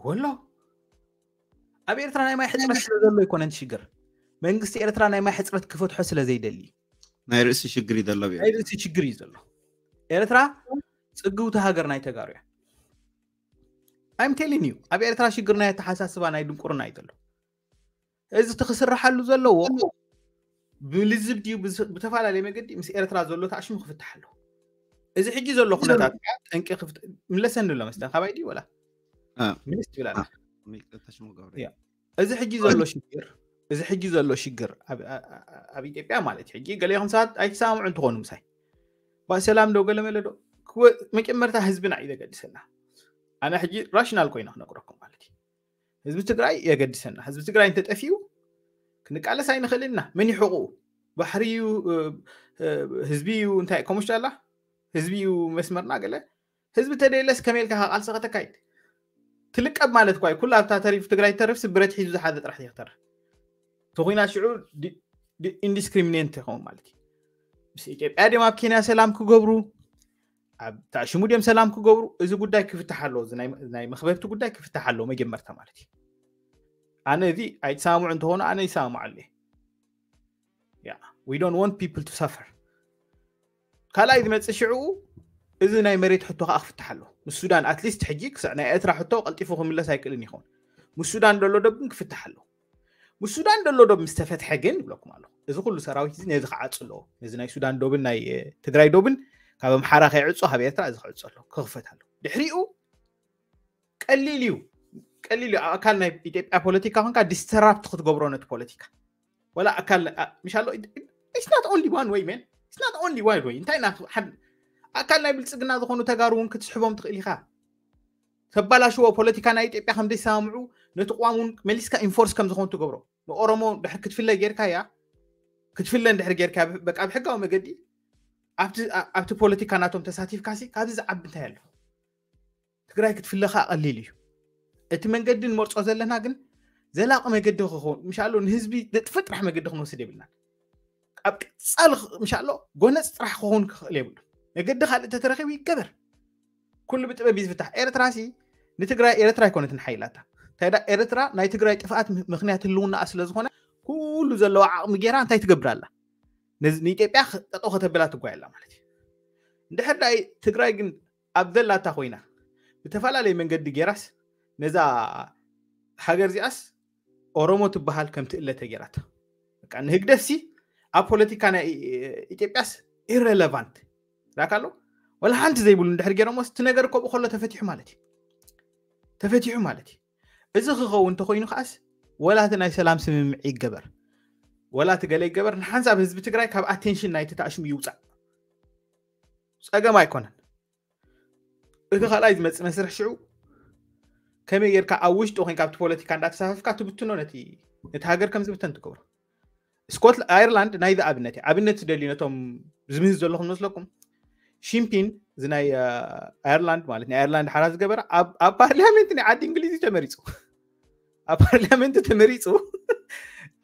ወሎ ኣብ ኤርትራ ናይ ማይ ሕፅረት ስለዘሎ ይኮነንቲ ሽግር መንግስቲ ኤርትራ ናይ ማይ ሕፅረት ክፈትሖ ስለ ዘይደሊ ናይ ርእሲ ሽግር እዩ ዘሎ ናይ ርእሲ ሽግር እዩ ዘሎ ኤርትራ ፅግብቲ ሃገር ናይ ተጋሩ እያ ኣይም ቴሊን እዩ ኣብ ኤርትራ ሽግር ናይ ኣተሓሳስባ ናይ ድንቁርና እዩ ዘሎ እዚ እቲ ክስራሓሉ ዘለዎ ብልዝብ ድዩ ብተፈላለየ መገዲ ምስ ኤርትራ ዘሎ ተኣሽሙ ክፍትሕ ኣለዎ እዚ ሕጂ ዘሎ ኩነታት ጠንቂ ምለሰኒ ሎ መስተ ካባይ ድዩ ወላ ምስ ይብላ እዚ ሕጂ ዘሎ ሽግር እዚ ሕጂ ዘሎ ሽግር ኣብ ኢትዮጵያ ማለት እዩ ሕጂ ገሊኦም ሰባት ኣይትሰምዑ እንትኾኑ ምሳይ ባሰላም ዶ ገለ መለዶ መጨመርታ መጀመርታ ህዝብና እዩ ዘገድሰና ኣነ ሕጂ ራሽናል ኮይኑ ክነግረኩም ማለት እዩ ህዝቢ ትግራይ የገድሰና ህዝቢ ትግራይ እንተጠፊኡ ክንቃለስ ኣይንኽእልና መን ይሕቁኡ ባሕሪ እዩ ህዝቢ እዩ እንታይ ከምሽ ኣላ ህዝቢ እዩ መስመርና ገለ ህዝቢ ተደለስ ከመይልካ ካቃልሲ ከተካይድ ትልቀብ ማለት ኳ ኩላ ኣብታ ተሪፍ ትግራይ ተርፍ ስብረት ሒዙ ዝሓዘ ጥራሕ እዩ ተኮይናሽዑ ኢንዲስክሪሚኔንት ይኸውን ማለት እዩ ምስ ኢትዮጵያ ድዮም ኣብ ኬንያ ሰላም ክገብሩ ኣብ ታሽሙ ድዮም ሰላም ክገብሩ እዚ ጉዳይ ክፍታሕ ኣለዎ ናይ መክበብቲ ጉዳይ ክፍታሕ ኣለዎ መጀመርታ ማለት እዩ ኣነ እዚ ኣይትሳምዑ እንተኾኑ ኣነ ይሰምዑ ኣለ ዊ ዶንት ዋንት ፒፕል ቱ ሰፈር ካልኣይ ዝመፅእ ሽዕኡ እዚ ናይ መሬት ሕቶ ከዓ ክፍታሕ ኣለዎ ምስ ሱዳን ኣትሊስት ሕጂ ክሳዕ ናይ ኤርትራ ሕቶ ቀልጢፉ ክምለስ ኣይክእልን ይኸውን ምስ ሱዳን ዘሎ ደብን ክፍታሕ ኣለዎ ምስ ሱዳን ደሎ ዶብ ምስ ተፈትሐ ግን ይብለኩም ኣለኹ እዚ ኩሉ ሰራዊት እዚ ነዚ ከዓ ፅልዎ ነዚ ናይ ሱዳን ዶብን ናይ ትግራይ ዶብን ካብ ኣምሓራ ከይዕፆ ካብ ኤርትራ እዚ ክዕፆ ኣሎ ክኽፈት ኣሎ ድሕሪኡ ቀሊል እዩ ቀሊል እዩ ኣካል ናይ ኢትዮጵያ ፖለቲካ ኮንካ ዲስተራፕት ክትገብሮ ነቲ ፖለቲካ ወላ ኣካል ምሻሎ ስናት ኦንሊ ዋን ወይ መን ስናት ኦንሊ ዋን ወይ እንታይ ና ኣካል ናይ ብልፅግና ዝኮኑ ተጋሩ እውን ክትስሕቦም ትኽእል ኢካ ተባላሽዎ ፖለቲካ ናይ ኢትዮጵያ ከምዘይሰማምዑ ነቲ ቋም እውን መሊስካ ኢንፎርስ ከም ዝኮኑ ትገብሮ ንኦሮሞ ድሕሪ ክትፍለ ጌርካ እያ ክትፍለ እንድሕር ጌርካ በቃ ብሕጋዊ መገዲ ኣብቲ ፖለቲካ ናቶም ተሳቲፍካ ሲ ካብዚ ዝዓቢ እንታይ ኣሎ ትግራይ ክትፍለካ ቀሊል እዩ እቲ መንገዲ ንመርፆ ዘለና ግን ዘላቂ መገዲ ክኸውን ምሻሎ ንህዝቢ ዘጥፍ ጥራሕ መገዲ ክንወስድ የብልና ኣብ ቅፃል ምሻሎ ጎነፅ ጥራሕ ክኸውን ክኽእል የብሉ መገዲ ካልእ ተተረኪቡ ይገበር ኩሉ ብጥበብ ዝፍታሕ ኤርትራ ሲ ንትግራይ ኤረትራ ይኮነትን ሓይላታ እንታይ ኤርትራ ናይ ትግራይ ጥፍኣት ምክንያት ህልውና ስለ ዝኮነ ኩሉ ዘለዋ ዓቕሚ ገይራ እንታይ ትገብር ኣላ ንኢትዮጵያ ጠጠው ከተብላ ትጓይ ኣላ ማለት እዩ እንድሕር ዳይ ትግራይ ግን ኣብ ዘላታ ኮይና ብተፈላለየ መንገዲ ገይራስ ነዛ ሃገር እዚኣስ ኦሮሞ ትበሃል ከምቲ እለተ ገይራታ ንህግደሲ ኣብ ፖለቲካ ናይ ኢትዮጵያስ ኢረለቫንት ዛካ ኣሎ ወላ ሓንቲ ዘይብሉ ንድሕር ገይሮሞስ እቲ ነገር ከብኡ ከሎ ተፈትሑ ማለት እዩ ተፈትሑ ማለት እዩ እዚ ክኸውን እንተኮይኑ ከዓስ ወላ እቲ ናይ ሰላም ስምምዒ ይገበር ወላ እቲ ገለ ይገበር ንሓንሳብ ህዝቢ ትግራይ ካብ ኣቴንሽን ናይ ተኣሽሙ ይውፃእ ፀገም ኣይኮነን እቲ ካልኣይ ዝመፅእ መስርሕ ሽዑ ከመይ ጌርካ ኣብ ውሽጢ ኮይን ካብቲ ፖለቲካ እንዳተሳፈፍካ ትብትኖ ነቲ ነቲ ሃገር ከም ዝብተን ትገብሮ ስኮት ኣየርላንድ ናይዚ ኣብነት እዩ ኣብነት ትደልዩ ነቶም ዝምህዝ ዘለኹም መስለኩም ሽምፒን እዚ ናይ ኣየርላንድ ማለት ናይ ኣየርላንድ ሓራ ዝገበረ ኣብ ፓርሊያመንት ናይ ዓዲ እንግሊዝ ተመሪፁ ኣብ ፓርሊያመንት ተመሪፁ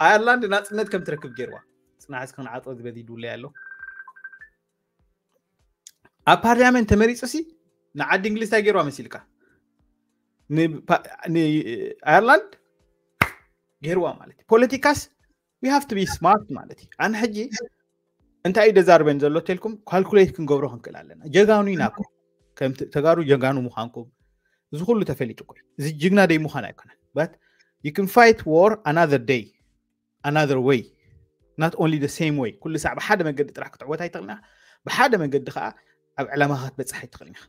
ኣየርላንድ [LAUGHS] ናፅነት ከም ትረክብ ገይርዋ ፅናሕስ ክንዓፀ ዝበዚ ድውለይ ኣሎ ኣብ ፓርሊያመንት ተመሪፁ ሲ ንዓዲ እንግሊዝ እንታይ ገይርዋ መሲልካ ንኣየርላንድ ገይርዋ ማለት እዩ ፖለቲካስ ሃ ስማርት ማለት እዩ ኣነ ሕጂ እንታይ እዩ ደዛርበን ዘሎ ቴልኩም ካልኩሌት ክንገብሮ ክንክእል ኣለና ጀጋኑ ኢናኮ ከምቲ ተጋሩ ጀጋኑ ምዃንኩም እዚ ኩሉ ተፈሊጡ ኮ እዚ ጅግና ደይ ምዃን ኣይኮነን ት ዩ ክን ፋይት ዎር ኣናር ደይ ኣናር ወይ ናት ኦንሊ ደ ሴም ወይ ኩሉ ሳዕ ብሓደ መንገዲ ጥራሕ ክትዕወታ ይትኽእልና ብሓደ መንገዲ ከዓ ኣብ ዕላማ ክትበፅሓ ይትኽእል ኢኻ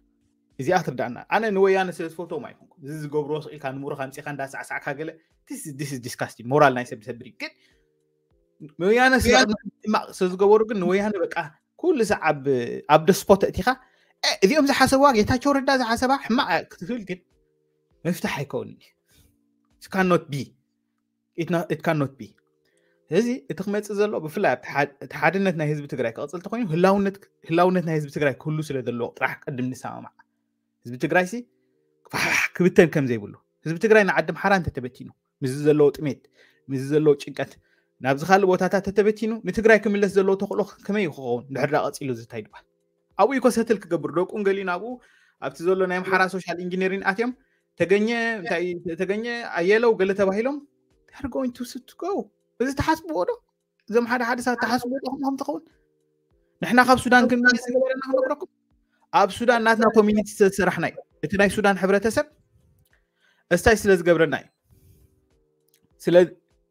እዚኣ ትርዳእና ኣነ ንወያነ ስለ ዝፈቶም ኣይኮንኩም እዚ ዝገብሮ ስኢልካ ንምሮካ ምፅኻ እንዳሳዕሳዕካ ገለ ዲስ ዲስ ዲስካስቲ ሞራል ናይ ሰብ ዝሰብር እዩ ግን ምውያነስ ምጥማቕ ስለዝገበሩ ግን ንወያነ በቃ ኩሉ ሰ ኣብ ደስፖት እቲኻ እዚኦም ዝሓሰባ ጌታቸው ረዳ ዝሓሰባ ሕማቕ ክትብል ግን መፍትሕ ኣይከውን ካኖት ቢ ኢት ካኖት ቢ ስለዚ እቲ ክመፅእ ዘሎ ብፍላይ እቲ ሓድነት ናይ ህዝቢ ትግራይ ክቕፅል እንተኮይኑ ህላውነት ናይ ህዝቢ ትግራይ ክህሉ ስለ ዘለዎ ጥራሕ ቅድም ንሰማማዕ ህዝቢ ትግራይ ሲ ክብተን ከም ዘይብሉ ህዝቢ ትግራይ ንዓዲ ምሓራ እንተተበቲኑ ምዝ ዘለዎ ጥሜት ምዝ ዘለዎ ጭንቀት ናብዚ ካልእ ቦታታት ተተበቲኑ ንትግራይ ክምለስ ዘለዎ ተክእሎ ከመይ ክኸውን ድሕር ቀፂሉ ዝታይ ድባል ኣብኡ ኢኮሰትል ክገብር ደቁን ገሊኡ ናብኡ ኣብቲ ዘሎ ናይ ምሓራ ሶሻል ኢንጂነሪን ኣትዮም ተገኘ ኣየለው ገለ ተባሂሎም ር ትውስትጎ እዚ ተሓስብዎ ዶ እዞም ሓደ ሓደ ሰባት ተሓስብዎ ዶኹም ከም ትኸውን ንሕና ካብ ሱዳን ክንስ ዝገበረና ክነብረኩም ኣብ ሱዳን ናትና ኮሚኒቲ ስለዝሰራሕና እዩ እቲ ናይ ሱዳን ሕብረተሰብ እስታይ ስለዝገብረና እዩ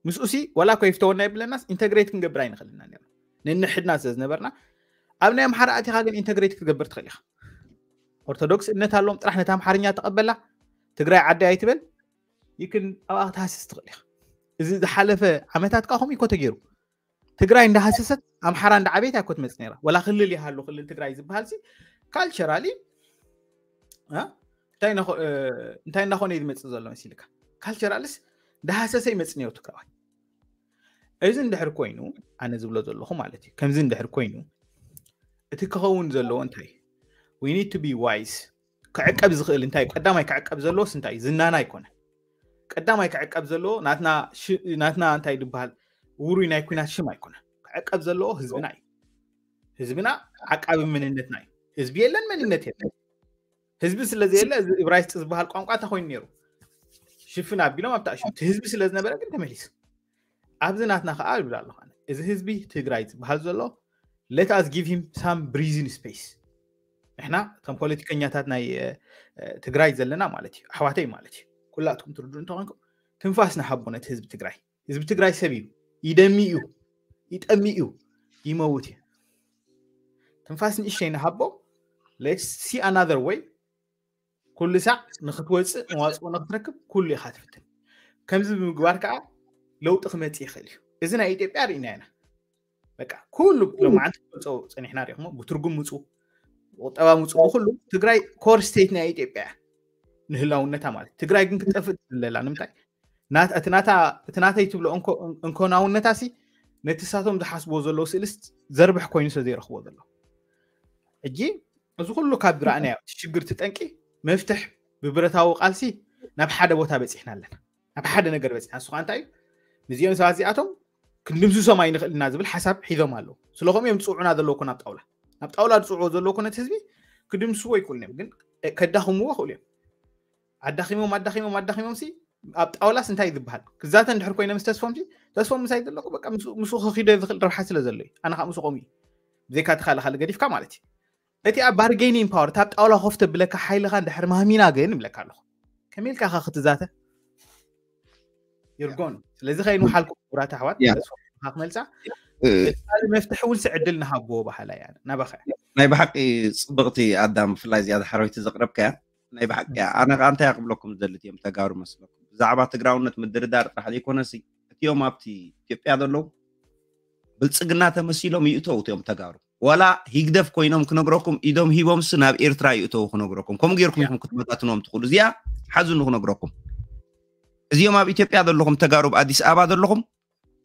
ምስኡ ዋላ ኮይፍተወና ይብለናስ ኢንተግሬት ክንገብር ኣይንክእልና ንንሕድና ስለ ዝነበርና ኣብ ናይ ኣምሓራ ኣቲኻ ግን ኢንተግሬት ክትገብር ትኽእል ኢካ ኦርቶዶክስ እምነት ኣለዎም ጥራሕ ነታ ኣምሓርኛ ተቐበላ ትግራይ ዓዳይ ኣይትበል ይክን ኣብኣ ክትሃስስ ትኽእል ኢካ እዚ ዝሓለፈ ዓመታት ካ ከምኡ ይኮ ተገይሩ ትግራይ እንዳሃሰሰት ኣምሓራ እንዳዓበይት ኣይኮ ትመፅ ነራ ወላ ክልል ይሃሉ ክልል ትግራይ ዝበሃል ሲ ካልቸራሊ እንታይ እናኮነ እዩ ዝመፅእ ዘሎ መሲልካ ካልቸራልስ እንዳሃሰሰ ይመፅ ነሩ ትግራዋይ እዚ እንድሕር ኮይኑ ኣነ ዝብሎ ዘለኹ ማለት እዩ ከምዚ እንድሕር ኮይኑ እቲ ክኸውን ዘለዎ እንታይ እዩ ኒድ ቱ ቢ ዋይዝ ክዕቀብ ዝኽእል እንታይ እዩ ቀዳማይ ክዕቀብ ዘለዎ ስንታይ እዩ ዝናና ኣይኮነ ቀዳማይ ክዕቀብ ዘለዎ ናትና እንታይ ዝበሃል ውሩይ ናይ ኩናት ሽም ኣይኮነ ክዕቀብ ዘለዎ ህዝብና እዩ ህዝብና ዓቃቢ መንነትና እዩ ህዝቢ የለን መንነት የለን ህዝቢ ስለዘየለ እዚ እብራይስጢ ዝበሃል ቋንቋ እንታ ኮይኑ ነይሩ ሽፍን ኣቢሎም ኣብታ እሽም እቲ ህዝቢ ስለዝነበረ ግን ተመሊሱ ኣብዚ ናትና ከዓ ይብላ ኣለኹ ኣነ እዚ ህዝቢ ትግራይ ዝበሃል ዘሎ ሌትኣስ ጊቭ ሂም ሳም ብሪዝን ስፔስ ንሕና እቶም ፖለቲከኛታት ናይ ትግራይ ዘለና ማለት እዩ ኣሕዋተይ ማለት እዩ ኩላትኩም ትርድኡ እንተኾንኩም ትንፋስ ንሓቦ ነቲ ህዝቢ ትግራይ ህዝቢ ትግራይ ሰብ እዩ ይደሚ እዩ ይጠሚ እዩ ይመውት እዩ ትንፋስ ንእሽተይ ንሃቦ ሲ ኣናዘር ወይ ኩሉ ሳዕ ንክትወፅእ መዋፅኡ ንክትረክብ ኩሉ ኢካ ትፍትን ከምዚ ብምግባር ከዓ ለውጢ ክመፅ ይኽእል እዩ እዚ ናይ ኢትዮጵያ ርኢና ኢና በቃ ኩሉ ሎማዓንቲ ክመፀ ፀኒሕና ሪኢኹሞ ብትርጉም ምፁ ቁጠባ ምፁ ብኩሉ ትግራይ ኮር ስቴት ናይ ኢትዮጵያ እያ ንህላውነታ ማለት ትግራይ ግን ክጠፍእ ዘለላ ንምንታይ እቲ ናተይ ትብሎ እንኮናውነታ ሲ ነቲሳቶም ሳቶም ዘለዉ ስእልስ ዘርብሕ ኮይኑ ስለ ዘይረክቦ ዘሎ ሕጂ እዚ ኩሉ ካብ ዝረኣናዮ ሽግር ትጠንቂ መፍትሕ ብብረታዊ ቃልሲ ናብ ሓደ ቦታ በፂሕና ኣለና ናብ ሓደ ነገር በፂሕና ንስ ከዓ እንታይ እዩ ንዚኦም ሰባት እዚኣቶም ክንድምሱ ሰማይ ንኽእልና ዝብል ሓሳብ ሒዞም ኣለው ስለከምኡ እዮም ዝፅውዑና ዘለዎ ኮን ኣብ ጣውላ ኣብ ጣውላ ዝፅውዑ ዘለዎ ኮነት ህዝቢ ክድምስዎ ይክእሉን እዮም ግን ከዳኽምዎ ክእሉ እዮም ኣዳኺሞም ኣዳኺሞም ኣዳኺሞም ኣብ ጣውላስ እንታይ እዩ ዝበሃል ክዛተ ንድሕር ኮይኖ ምስ ተስፎም ተስፎም ምሳይ ዘለኩ በ ምስ ክኪዶ ዝኽእል ረብሓ ስለ ዘሎ እዩ ኣነ ከዓ ምስቆም እዩ ብዘይካ ተካልካሊ ገዲፍካ ማለት እዩ እቲ ኣብ ባርጌኒን ፓወር እታብ ጣውላ ኮፍ ብለካ ሓይልካ ንድሕር ማሚና ግን ይብለካ ኣለኩ ከመይልካ ካ ክትዛተ ይርጎን ስለዚ ከይንውሓልኩም ክቡራት ኣሕዋት ስኻ ክመልፃ መፍትሒ እውን ስዕድል ንሃብዎ ባህላ እያ ናባኸ ናይ ብሓቂ ፅብቕቲ ኣዳም ብፍላይ እዚኣ ሓረይቲ ዘቕረብከያ ናይ ብሓቂ እያ ኣነ ከዓ እንታይ ኣቅብለኩም ዘድሊ እዮም ተጋሩ መስለኩም ብዛዕባ ትግራውነት ምድርዳር ጥራሕ ዘይኮነሲ እትዮም ኣብቲ ኢትዮጵያ ዘለዉ ብልፅግና ተመሲሎም ይእተው እትዮም ተጋሩ ዋላ ሂግደፍ ኮይኖም ክነግረኩም ኢዶም ሂቦምስ ናብ ኤርትራ ይእተው ክነግረኩም ከምኡ ገይርኩም ኢኹም ክትመታትኖም ትኽእሉ እዚኣ ሓዝኑ ክነግረኩም እዚኦም ኣብ ኢትዮጵያ ዘለኹም ተጋሩ ብኣዲስ ኣበባ ዘለኹም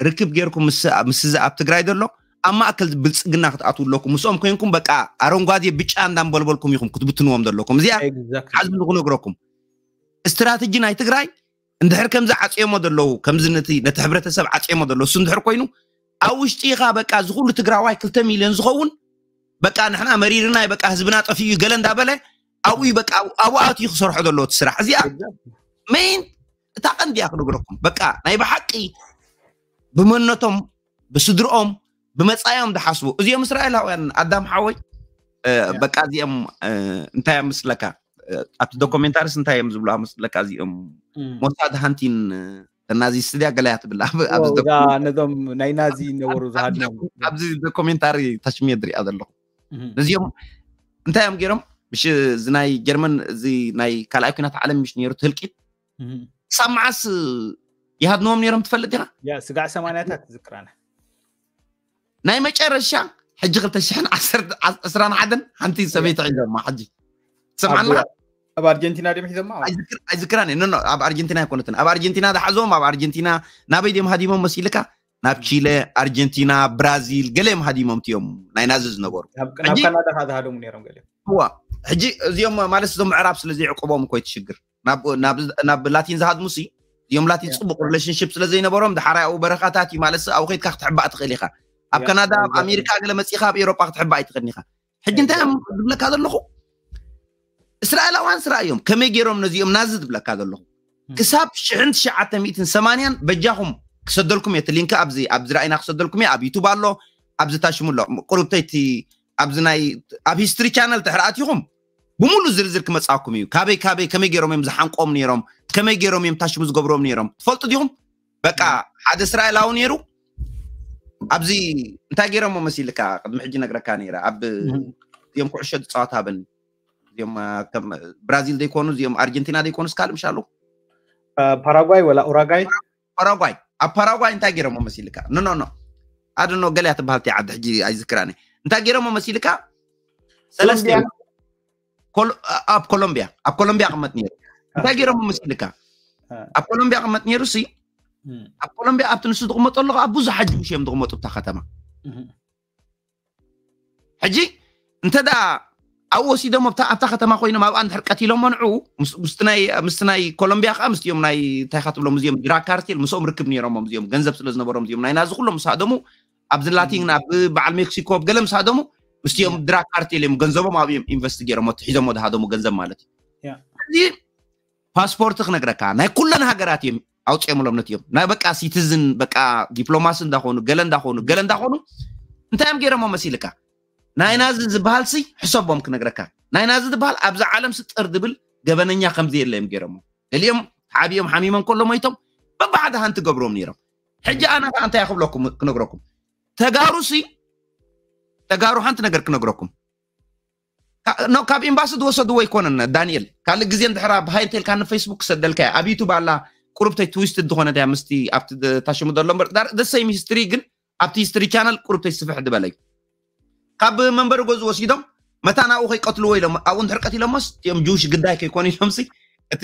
ርክብ ጌርኩም ምስዚ ኣብ ትግራይ ዘሎ ኣብ ማእከል ብልፅግና ክትኣትው ኣለኩም ምስኦም ኮይንኩም በቃ ኣረንጓዴ ብጫ እንዳንበልበልኩም ኢኹም ክትብትንዎም ዘለኩም እዚኣ ዓዝሚ ንክነግረኩም እስትራተጂ ናይ ትግራይ እንድሕር ከምዚ ዓፅሞ ዘለው ከምዚ ነቲ ሕብረተሰብ ዓፅሞ ዘለው እሱ እንድሕር ኮይኑ ኣብ ውሽጢ ኢኻ በቃ ዝኩሉ ትግራዋይ ክልተ ሚልዮን ዝኸውን በቃ ንሕና መሪርና በቃ ህዝብና ጠፊኡ ገለ እንዳበለ ኣብኡ በቃ ኣብኡ ኣትዩ ክሰርሖ ዘለዎ ትስራሕ እዚኣ ሜይን تأكن دي أخلو قلكم بقى ناي بحقي بمنتهم بسدرهم بمصايهم دحسبوا ازيهم اسرائيلاوያን ኣዳም ሓወይ በቃ እዚኦም እንታይ ኣምስለካ ኣብቲ ዶኩሜንታሪስ እንታይ እዮም ዝብሉ ኣምስለካ እዚኦም ሞሳድ ሃንቲን ናዚ ስድያ ገለያ ትብል ነዞም ናይ ናዚ ነበሩ ኣብዚ ዶኩሜንታሪ ታሽሚየ ዝሪኣ ዘለኹ እዚኦም እንታይ እዮም ገይሮም ምሽ እዚ ናይ ጀርመን እዚ ናይ ካልኣይ ኩናት ዓለም ምሽ ነሩ ትህልቂት سامعس يهاد نوم نيرم تفلتنا يا سقع سمانات تذكرنا ناي ما يشرش حج قلت الشحن عسر عسران عدن هنتي سبيت عندهم ما حجي سمعنا أبا أرجنتينا ديم حزم ما أذكر أذكراني نو نو أبا أرجنتينا كونتنا أبا أرجنتينا ده حزوم أبا أرجنتينا نابي ديم هديم مسيلكا ناب تشيلة أرجنتينا برازيل قلهم هديم تيوم ناي نازز نبور ناب كندا هذا هادوم نيرم قلهم هو حجي زيوم ما لسه زم عرب سلزي عقبهم كويت شجر ناب ناب ناب لاتين زهاد موسي يوم لاتي تصبق ريليشن شيبس لزين بروم ده حراي او بركاتاتي مال او خيت كحت حبات خليخه اب كندا اب امريكا قال ما سيخه باوروبا كحت حبات خليخه حج انت بلاك هذا اللخو اسرائيل او انسرا يوم كم يجيرم نزيوم نازد بلاك هذا اللخو كساب شعنت شعته 180 بجاهم كسد لكم يا تلينك ابزي ابزراينا كسد لكم يا ابي تو ابز تاشمول قرب تيتي ابزناي اب هيستري شانل تحراتيهم بمولو زرزر كمصاكم يو كابي كابي كمي غيروم يم زحنقوم نيروم كمي غيروم يم تاشم زغبروم نيروم تفلط ديهم بقى حد اسرائيلاو نيرو ابزي انت غيروم مسيلكا قد حجي نغركا نيرا اب يم كعشه تصات هابن يم كم برازيل ديكونو يم ارجنتينا ديكونو سكالم شالو باراغواي ولا اوراغواي باراغواي اب باراغواي انت غيروم مسيلكا نو نو نو ادنو غليات بهالتي عد حجي اي ذكراني انت غيروم مسيلكا سلسته آه، اب كولومبيا اب كولومبيا قمتني آه. تاجي رم مسلكه آه. اب كولومبيا قمتني روسي اب كولومبيا اب تنس تقمط الله اب بزح حج مش يم تقمط بتا ختمه حجي انت دا او وسي دم بتا بتا ختمه خوينهم اب ان حرقت يلهم منعو مستناي مستناي كولومبيا خا مستيوم ناي تاخات بلهم زيوم جرا كارتيل مسوم ركب نيرهم زيوم غنزب سلازنبرهم زيوم ناي ناز كلهم سادمو اب زلاتين اب بعل مكسيكو اب قلم سادمو እስቲ እዮም ድራ ካርቴልዮም ገንዘቦም ኣብ እዮም ኢንቨስቲ ገይሮም ሒዞም ወድሃዶሞ ገንዘብ ማለት እዩ እዚ ፓስፖርት ክነግረካ ናይ ኩለን ሃገራት እዮም ኣውፅኦምሎም ነት እዮም ናይ በቃ ሲቲዝን በቃ ዲፕሎማሲ እንዳኮኑ ገለ እንዳኮኑ ገለ እንዳኮኑ እንታይ እዮም ገይሮሞ መሲልካ ናይ ናዚ ዝበሃል ሲ ሕሰቦም ክነግረካ ናይ ናዚ ዝበሃል ኣብዚ ዓለም ስጥር ድብል ገበነኛ ከምዚ የለ እዮም ገይሮሞ ገሊኦም ሓቢዮም ሓሚሞም ከሎ ሞይቶም በብሓደ ሃንቲ ገብሮም ነይሮም ሕጂ ኣነ ከዓ እንታይ ክብለኩም ክነግረኩም ተጋሩ ሲ dhagaaroo ሓንቲ ነገር ክነግረኩም no ካብ ኤምባሲ ዝወሰድዎ ኣይኮነን ዳንኤል ካልእ ግዜ እንድሕራ ብሃይ እንተኢልካ ንፌስቡክ ክሰደልካ እያ ኣብ ዩቱብ ኣላ ቁርብተይ ትዊስት ዝኾነ ድያ ምስቲ ኣብቲ ታሽሙ ዘሎ እምበር ዘሰይም ሂስትሪ ግን ኣብቲ ሂስትሪ ቻናል ቁርብተይ ስፍሕ ድበለ እዩ ካብ መንበሪ ገዝኡ ወሲዶም መታ ናብኡ ከይቀትልዎ ኢሎም ኣብኡ እንድሕር ቀትሎሞስ እኦም ጁውሽ ግዳይ ከይኮኑ ኢሎምሲ እቲ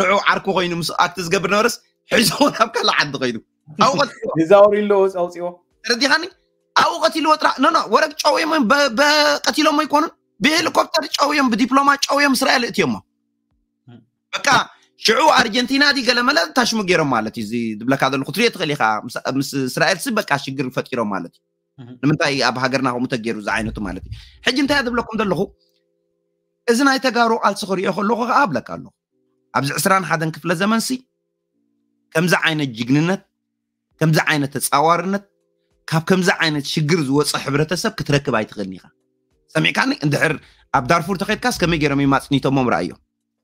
ንዑ ዓርኩ ኮይኑ ምስ ኣክቲ ዝገብር ነበረስ ሒዞ ናብ ካልእ ዓዲ ኸይዱ ኣብኡ ቀትልዎ ዛውሪሎ ኣውፂዎ ረዲኻኒ أو قتيل ترى نا نا ورق شوية من ب ب قتيلو ما يكون بهليكوبتر شوية بدبلومات شوية إسرائيل تيما بكا شعو أرجنتينا دي قال ملا تشمو جيرو مالتي زي دبلك هذا الخطرية تخلي خا آه، مس إسرائيل سبك عشقر فتيرو مالتي لمن تاي أبها قرنا هو متجيرو زعينته مالتي حجم تاي دبلكم دلخو إذا ناي تجارو على صخرية خلوه قابلك الله أبز عسران حدا كفل زمن سي كم زعينة جننت كم زعينة تسعورنت كاب كم زعينة شجر زوج صحبرة سب كترك بعيد غني خا سمعك عني اندهر أب دارفور تخيت كاس كم يجرى مي ماس نيتو مم رأيو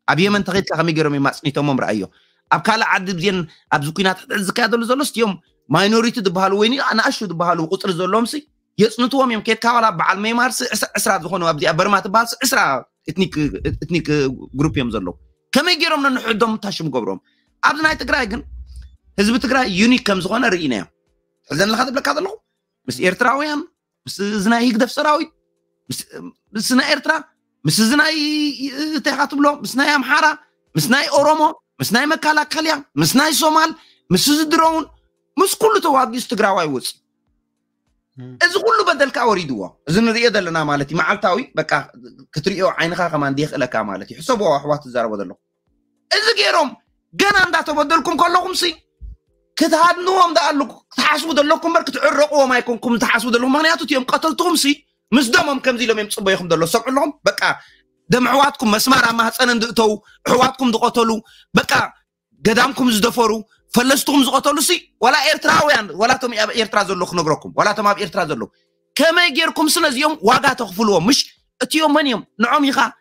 أب يمن تخيت كم مي ماس نيتو مم رأيو أب كلا عدد زين أب زكينات زكاة دول زلست يوم ماينوريتي دبهالو ويني أنا أشو دبهالو قطر زلهم سي يسنتو هم يوم كيت كوالا بعال مي مارس إسرع دخون وابدي أبرمة تبال إسرع اتنيك اتنيك جروب يوم زلوا كم يجرى من نحدهم تاشم قبرهم أب نايت تقرأ يجن هذا يوني كم زخون رأينا ሕዘን ዝካ ትብለካ ዘለኹ ምስ ኤርትራውያን ምስ እዚ ናይ ህግደፍ ሰራዊት ምስ ናይ ኤርትራ ምስ እዚ ናይ እንታይካ ትብሎ ምስ ናይ ኣምሓራ ምስ ናይ ኦሮሞ ምስ ናይ መከላከልያ ምስ ናይ ሶማል ምስ እዚ ድሮውን ምስ ኩሉ ተዋጊስ ትግራዋይ ውፅእ እዚ ኩሉ በደልካ ወሪድዎ እዚ ንሪኦ ዘለና ማለት እዩ መዓልታዊ በቃ ክትሪኦ ዓይንካ ከማን ደይክእለካ ማለት እዩ ሕሰብ ኣሕዋት ትዛረቦ ዘለኹ እዚ ገይሮም ገና እንዳተበደልኩም ከለኹም ሲ كتهادنوهم دالك تحاسبوا دلكم برك تعرقوا ما يكونكم تحاسبوا دلهم مغنياتو تيوم قتلتهم سي مصدمهم كم كمزي لهم يمصبوا ده دلو سقع لهم بقى دم عواتكم مسمار ما حصن ندقتو عواتكم دقتلوا بقى قدامكم زدفروا فلستكم زقتلوا سي ولا يعني ولا تم ايرترا زلو خنغركم ولا تم ايرترا زلو كما يغيركم يوم واغا تخفلوا مش اتيوم يوم نعم يخا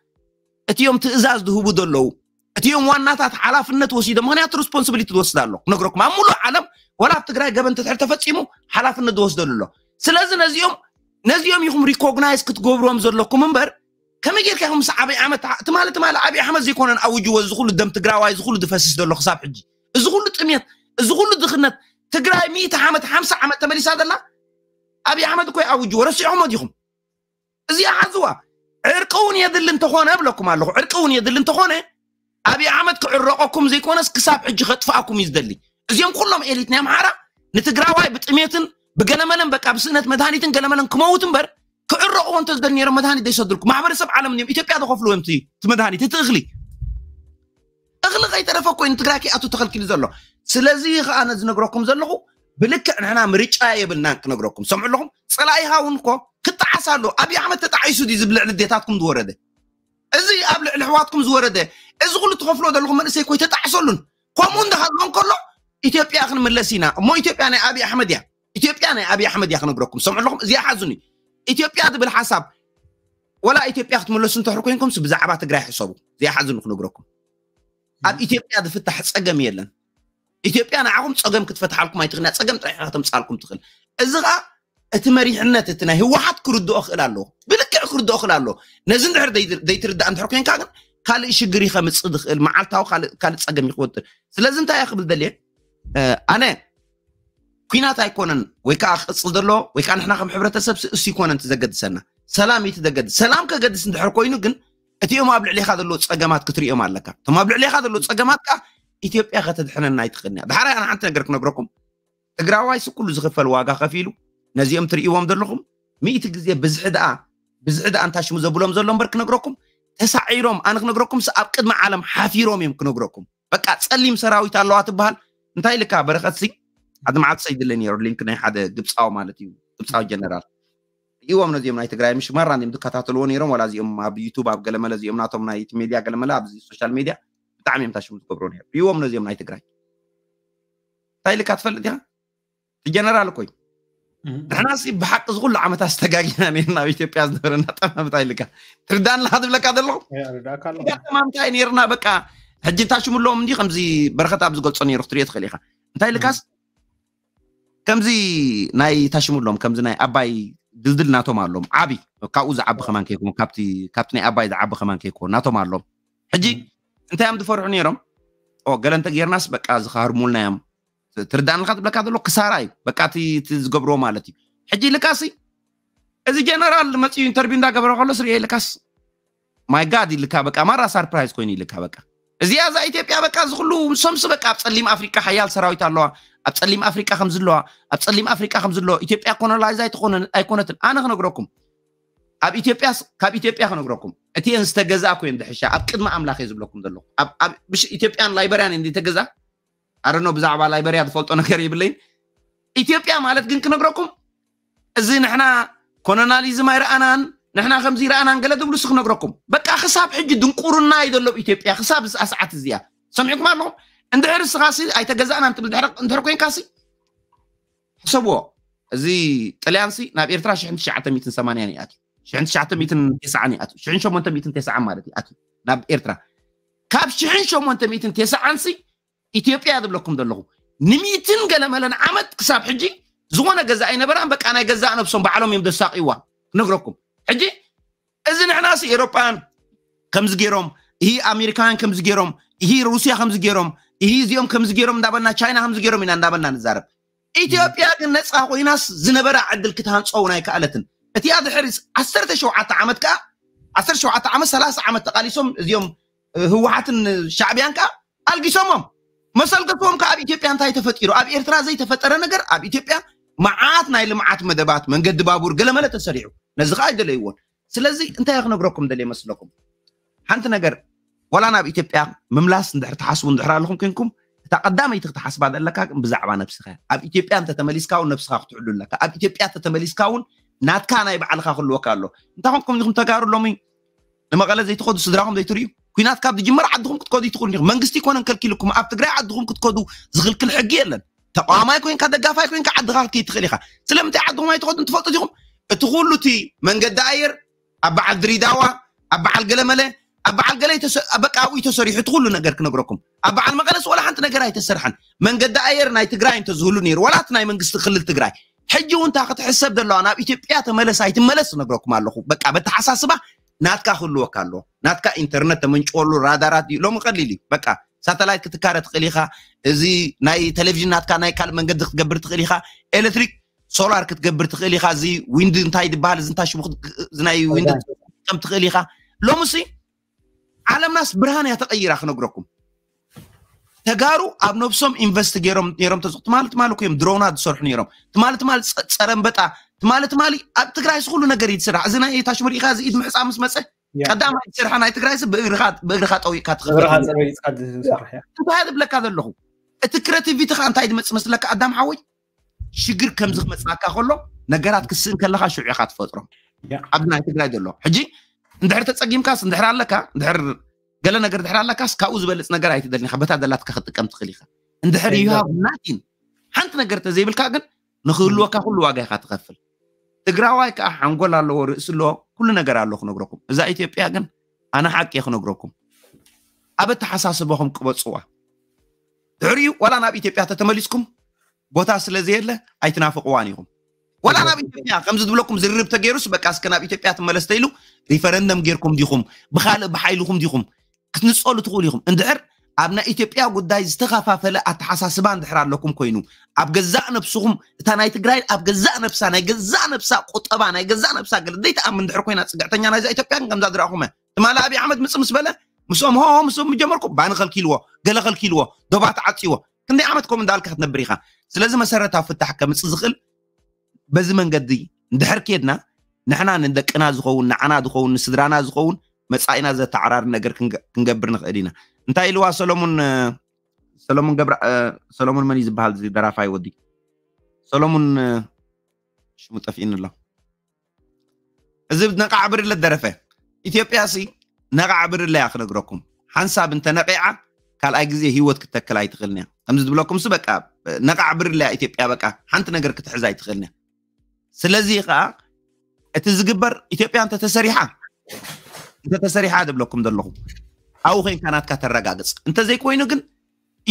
اتيوم تئزاز دهبو دلو اتيوم وانات علاف النت وسيدة ما نعطي responsibility توس دالو نقرك ما مولو عالم ولا تقرا قبل انت تعرف تفتشيمو علاف النت توس دالو سلاز نزيوم نزيوم يهم ريكوغنايز كت غوبروم زر لكم منبر كما يقول كهم سعبي عمت تمال تمال عبي حمد زي كونن او جوا زخول الدم تقرا واي زخول دفاسس دالو خصاب حجي زخول التقميات زخول الدخنات تقرا مية عمت حمسة عمت تمالي سادة لا ابي حمد كوي او جوا رسي عمد يخم زي عزوا عرقون يدل انتخونه بلكم عرقون يدل انتخونه أبي عمد كعرقكم زي كونس كساب حج خطفاكم يزدلي زيهم كلهم إليت نعم عرا نتقراواي بتأميتن بقلمنن بك أبسنة مدهانيتن قلمنن كموتن بر كعرقو وانت زدلني رمضان مدهاني دي ما معبر سب عالم نيوم إتوبيا دخفلو امتي تمدهاني تغلي أغلى غي ترفا كوين تقراكي أتو تخلكي زلو سلازي أنا زنقركم زلو بلك نحنا مريج آية بالنا كنقركم سمعوا لهم صلاي هاونكو كنت أبي عمد تتعيسو دي زبلع لديتاتكم دورده ازي أبلع لحواتكم زورده ዝኹሉ ትኸፍሎ ዘለኹም መንእሰይ ኮይ ተጣዕሰሉን ከምኡ እንዳሃልዎን ከሎ ኢትዮጵያ ክንምለስ ኢና እሞ ኢትዮጵያ ናይ ኣብዪ ኣሕመድ እያ ኢትዮጵያ ናይ ኣብዪ ኣሕመድ እያ ክነግረኩም ሰምዑ ኣለኹም እዚ ሓዙኒ ኢትዮጵያ ትብል ሓሳብ ወላ ኢትዮጵያ ክትምለሱ እንተሕሩ ኮይንኩምስ ብዛዕባ ትግራይ ሕሰቡ ዘየሓዝኑ ክነግረኩም ኣብ ኢትዮጵያ ዝፍታሕ ፀገም የለን ኢትዮጵያ ንዓኹም ፀገም ክትፈትሓልኩም ኣይትኽእልና ፀገም ጥራሕ ከተምፃልኩም ትኽእል እዚ ከዓ እቲ መሪሕነት እቲ ናይ ህወሓት ክርድኦ ክእል ኣለዎ ብልክዕ ክርድኦ ክእል ኣለዎ ነዚ እንድሕር ዘይትርዳእ እንድሕር ኮንካ ግን ካልእ ሽግር ይከምፅእ ዝኽእል መዓልታዊ ካልእ ፀገም ይክወጥር ስለዚ እንታይ እየ ክብል ደልየ ኣነ ኩናት ኣይኮነን ወይ ከዓ ክቅፅል ዘሎ ወይ ከዓ ንሕና ከም ሕብረተሰብ እሱ ይኮነን ዘገድሰና ሰላም እዩ ትዘገድስ ሰላም ከገድስ እንድሕር ኮይኑ ግን እቲኦም ኣብ ልዕሊኻ ዘለዎ ፀገማት ክትሪኦም ኣለካ እቶም ኣብ ልዕሊኻ ዘለዎ ፀገማት ከዓ ኢትዮጵያ ከተድሕነና ኣይትኽእልኒያ ዳሓራይ ኣነ ሓንቲ ነገር ክነግረኩም ትግራዋይ ስኩሉ ዝኽፈል ዋጋ ከፊሉ ነዚኦም ትርእይዎም ዘለኹም ሚእቲ ግዜ ብዝሒ ድኣ ብዝሒ ድኣ እንታይ ሽሙ ዘብሎም ዘሎ እምበር ክነግረኩም ተሳዒሮም ኣነ ክነግረኩም ኣብ ቅድሚ ዓለም ሓፊሮም እዮም ክነግረኩም በቃ ፀሊም ሰራዊት ኣለዋ ትበሃል እንታይ ልካ በረኸትሲ ሓደ መዓልቲ ሰይድለ ነይሩ ሊንክ ናይ ሓደ ግብፃዊ ማለት እዩ ግብፃዊ ጀነራል ይዎም ነዚኦም ናይ ትግራይ ምሽመራ እዮም ዝከታተልዎ ነይሮም ዋላ እዚኦም ኣብ ዩቱብ ኣብ ገለመለ እዚኦም ናቶም ናይ ሚድያ ገለመለ ኣብዚ ሶሻል ሚድያ ብጣዕሚ እዮም ታሽሙ ዝገብሩ ነይሩ ይዎም ነዚኦም ናይ ትግራይ እንታይ ልካ ትፈልጥ ኢኻ ጀነራል ኮይኑ ንሕና ብሓቂ ዝኩሉ ዓመታት ዝተጋጊና ነርና ኣብ ኢትዮጵያ ዝነበረና ጠማምታ ኢልካ ትርዳእና ክድብለካ ዘለኹ ጠማምታ እዩ ነርና በቃ ሕጂ እንታይ ሽሙ ኣለዎም እንዲ ከምዚ በረከት ኣብ ዝገልፆ ነይሩ ክትሪኦ ትኽእል ኢኻ እንታይ ኢልካስ ከምዚ ናይ ታሽሙ ኣለዎም ከምዚ ናይ ኣባይ ድልድል ናቶም ኣለዎም ዓብዪ ካብኡ ዝዓቢ ከማን ከይኮን ካብቲ ናይ ኣባይ ዝዓቢ ከማን ከይኮን ናቶም ኣለዎም ሕጂ እንታይ እዮም ዝፈርሑ ነይሮም ገለ እንተ ጌርናስ በቃ ዝካሃርሙልናዮም ትርዳእ ንካ ትብለካ ዘሎ ክሳራ እዩ በቃ እቲ ዝገብርዎ ማለት እዩ ሕጂ ልካሲ እዚ ጀነራል መፅኡ ኢንተርቪው እንዳገበረ ከሎ ስሪኦ ይልካስ ማይ ጋድ ይልካ በቃ ማራ ሳርፕራይዝ ኮይኑ ይልካ በቃ እዚኣ እዛ ኢትዮጵያ በቃ እዚ ኩሉ ሶምስ በቃ ኣብ ፀሊም ኣፍሪካ ሓያል ሰራዊት ኣለዋ ኣብ ፀሊም ኣፍሪካ ከም ዘለዋ ኣብ ፀሊም ኣፍሪካ ከም ዘለዎ ኢትዮጵያ ኮኖላይዝ ኣይኮነትን ኣነ ክነግረኩም ኣብ ኢትዮጵያ ካብ ኢትዮጵያ ክነግረኩም እቲ እን ዝተገዛእ ኮይኑ ዝሕሻ ኣብ ቅድሚ ኣምላኽ እየ ዝብለኩም ዘለኹ ኢትዮጵያን ላይበርያን እንዲ ተገዛእ ኣረኖ ብዛዕባ ላይበርያ ዝፈልጦ ነገር ይብለይን ኢትዮጵያ ማለት ግን ክነግረኩም እዚ ንሕና ኮሎናሊዝም ኣይረኣናን ንሕና ከምዚ ይረኣናን ገለ ዝብሉ ሱ ክነግረኩም በቃ ክሳብ ሕጂ ድንቁርና እዩ ዘሎ ብኢትዮጵያ ክሳብ ዝኣስዓት እዚኣ ሰሚዕኩም ኣለኹም እንድሕር ስኻሲ ኣይተገዛእና እንትብል እንድሕር ኮይንካሲ ሕሰብዎ እዚ ጥልያንሲ ናብ ኤርትራ 1980 ይኣትዩ 1990 ይኣትዩ 1890 ማለት ይኣትዩ ናብ ኤርትራ ካብ 1890 ሲ ኢትዮጵያ ዝብለኩም ዘለኹ ንሚትን ገለመለን ዓመት ክሳብ ሕጂ ዝኾነ ገዛ ኣይነበራን በቃ ናይ ገዛ ነብሶም በዓሎም እዮም ዘሳቂዋ ነግረኩም ሕጂ እዚ ንሕናስ ኤሮጳን ከምዚ ገይሮም ይሄ ኣሜሪካውያን ከምዚ ገይሮም ይሄ ሩስያ ከምዚ ገይሮም ይሄ እዚኦም ከምዚ ገይሮም እንዳበልና ቻይና ከምዚ ገይሮም ኢና እንዳበልና ንዛረብ ኢትዮጵያ ግን ነፃ ኮይናስ ዝነበረ ዕድል ክትሃንፀው ናይ ክኣለትን እቲኣ ድሕሪ 17 ዓመት ከዓ 17 ዓመት 30 ዓመት ተቃሊሶም እዚኦም ህወሓትን ሻዕብያን ከዓ ኣልጊሶሞም مسألة مسألتكم كأب إثيوبيا أنت يتفتيرو أب إيرترا زي تفتر نجر أب إثيوبيا معات نايل معات مدبات من قد بابور قل ما لا تسريعوا نزغاي دليون سلزي أنت يا غنبركم دلي مسلكم حنت نجر ولا أنا أبي تبي مملاس ندحر تحاسبون ندحر لكم كنكم تقدم أي يتحاسب بعد لك أنا بسخة أبي تبي أنت تمليس كاون نفسها تحلل لك أبي تبي أنت تمليس كون نات كان نايب على خلوك الله أنت هم كم تجارو لهم لما قال زي تخد صدرهم زي تريو كوينات كاب ديجي مر عندهم كتكودي تقول نيغ منغستي كون نكلكي لكم اب تغري عندهم كتكودو زغل كل حق يلن تقاما يكون كاد غافا يكون كعد غار كي تخلي تخليها سلمتي عندهم هاي تقعد تفلط ديهم تقول لتي من قداير ابع الدريداوه ابع القلمله ابع القلي تس ابقى اوي تسريح تقول له نغرك نغركم ابع المغلس ولا حنت نغراي يتسرحن من قداير ناي تغراي انت زهلو نير ولا تناي منغست خلل تغراي ሕጂ እውን እንታ ክትሕሰብ ዘለዋ ናብ ኢትዮጵያ ተመለሳይት መለስ ነግረኩም ኣለኹ በቃ በተሓሳስባ ناتكا هلو كالو ناتكا انترنت من شولو رادارات لوم قليلي بكا ساتلايت كتكارة تقليخا زي ناي تلفزيون ناتكا ناي كال من قد تقبر تقليخا إلكتريك سولار كتقبر تقليخا زي ويند انتاي دبال زنتاش مخ زناي ويند كم تقليخا لومسي على ناس برهان يتغير أخ نقركم تجارو أب نفسهم إنفست جيرم يرم تزق تمال تمالو كيم درونات صرح نيرم تمال تمال صرم بتاع مالت مالي اب تግራይ ስኩሉ ነገር ይስራሕ እዚ ናይ ታሽ ምርኢካ እዚ ኢድ ምሕፃ ምስ መፀ ቀዳማይ ዝስርሓ ናይ ትግራይ ብእግርካ ጠዊቕካ ትኽእልእንታይ ዝብለካ ዘለኹ እቲ ክረቲቪቲ ከዓ እንታይ ድመፅእ መስለካ ኣዳም ሓወይ ሽግር ከምዚ ክመፅእካ ከሎ ነገራት ክስእን ከለካ ሽዑ ኢካ ትፈጥሮ ኣብ ናይ ትግራይ ዘሎ ሕጂ እንድሕር ተፀጊምካስ እንድሕር ኣለካ እንድሕር ገለ ነገር ድሕር ኣለካስ ካብኡ ዝበልፅ ነገር ኣይትደልኒካ በታ ዘላትካ ክጥቀም ትኽእል ኢካ እንድሕር ዩሃብ ናቲን ሓንቲ ነገር ተዘይብልካ ግን ንክህልወካ ኩሉ ዋጋ ኢካ ትኸፍል ትግራዋይ ከዓ ሓንጎል ኣለዎ ርእሲ ኣለዎ ኩሉ ነገር ኣለዎ ክነግረኩም እዛ ኢትዮጵያ ግን ኣነ ሓቂ ክነግረኩም ኣብ ኣተሓሳስበኹም ክበፅዋ ድሕሪኡ ዋላ ናብ ኢትዮጵያ ተተመሊስኩም ቦታ ስለ ዘየለ ኣይትናፍቕዋን ኢኹም ወላ ናብ ኢትዮጵያ ከምዚ ዝብለኩም ዝርርብ ተገይሩስ በቃ እስከ ናብ ኢትዮጵያ ትመለስ ተኢሉ ሪፈረንደም ጌርኩም ዲኹም ብካልእ ብሓይልኩም ዲኹም ክትንፀሉ ትኽእሉ ኢኹም እንድሕር ابنا ايتيوبيا قداي استخفا فلا اتحاسس بان دحرا لكم كوينو اب غزا نفسهم تا نايت غراي اب غزا نفسا ناي غزا نفسا قطبا ناي غزا نفسا غردي تا من دحر كوينا صغتنيا نايز ايتيوبيا كم زادرا خوما تما لا ابي احمد مصم سبله مصم هو مصم جمركم بان خل كيلو قال خل كيلو دوبات عطيو كندي احمد كوم دالك تنبريخا سلاز مسرتا فتح كم صزخل بز من قدي دحر كيدنا نحنا ندقنا زخون نعنا زخون سدرانا زخون مصاينا ز تعرار نغر كنجبر نخدينا እንታይ ኢልዋ ሰሎሙን ሰሎሙን ገብራ ሰሎሙን መን እዩ ዝበሃል እዚ ደራፋይ ወዲ ሰሎሙን ሽሙ ጠፊእኒ ኣሎ እዚ ነቃዕ ብርለ ደረፈ ኢትዮጵያ ሲ ነቃዕ ብርለ እያ ክነግረኩም ሓንሳብ እንተነቂዓ ካልኣይ ግዜ ሂወት ክተክል ኣይትኽእልንያ ከምዚ ዝብለኩም ስ በቃ ነቃዕ ብርለ ኢትዮጵያ በቃ ሓንቲ ነገር ክትሕዝ ኣይትኽእልንያ ስለዚ ከዓ እቲ ዝግበር ኢትዮጵያ እንተተሰሪሓ እንተተሰሪሓ ድብለኩም ዘለኹም ኣብኡ ኮይንካ ናትካ ተረጋግፅ እንተዘይ ኮይኑ ግን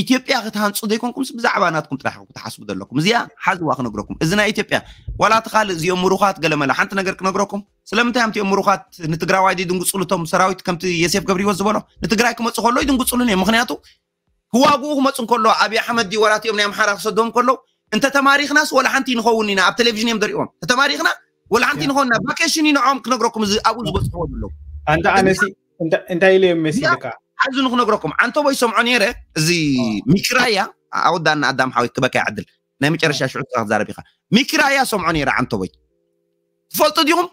ኢትዮጵያ ክትሃንፁ ዘይኮንኩምስ ብዛዕባ ናትኩም ጥራሕ ክትሓስቡ ዘለኩም እዚኣ ሓዝዋ ክነግረኩም እዚ ናይ ኢትዮጵያ ዋላ እቲ ካልእ እዚኦም ምሩኻት ገለመላ ሓንቲ ነገር ክነግረኩም ስለምንታይ ከምቲኦም ምሩኻት ንትግራዋይ ድንግፅሉ እቶም ሰራዊት ከምቲ የሴፍ ገብርሂወት ዝበሎ ንትግራይ ክመፁ ከሎ ይድንግፅሉን እዮም ምክንያቱ ክዋግኡ ክመፁ እንከሎ ኣብዪ ኣሕመድ ዲ ወላትኦም ናይ ኣምሓራ ክሰድቦም ከለው እንተ ተማሪኽናስ ወላ ሓንቲ ይንኸውን ኢና ኣብ ቴሌቭዥን እዮም ዘሪእዎም ተተማሪኽና ወላ ሓንቲ ይንኸውን ኢና ቫኬሽን ይንዖም ክነግረኩም ኣብኡ ዝበፅሕዎ ዘለዉ እንታይ ኢለዮም መሲልካ ሓዚ ንክነግረኩም ዓንተ ወይ ሰምዖ ነይረ እዚ ሚኪራ እያ ኣወዳና ኣዳም ሓወይ ክበካ ይዓድል ናይ መጨረሻ ሽዑ ክዛረብ ኢኻ ሚኪራ እያ ሰምዖ ነይረ ዓንተ ወይ ትፈልጡ ዲኹም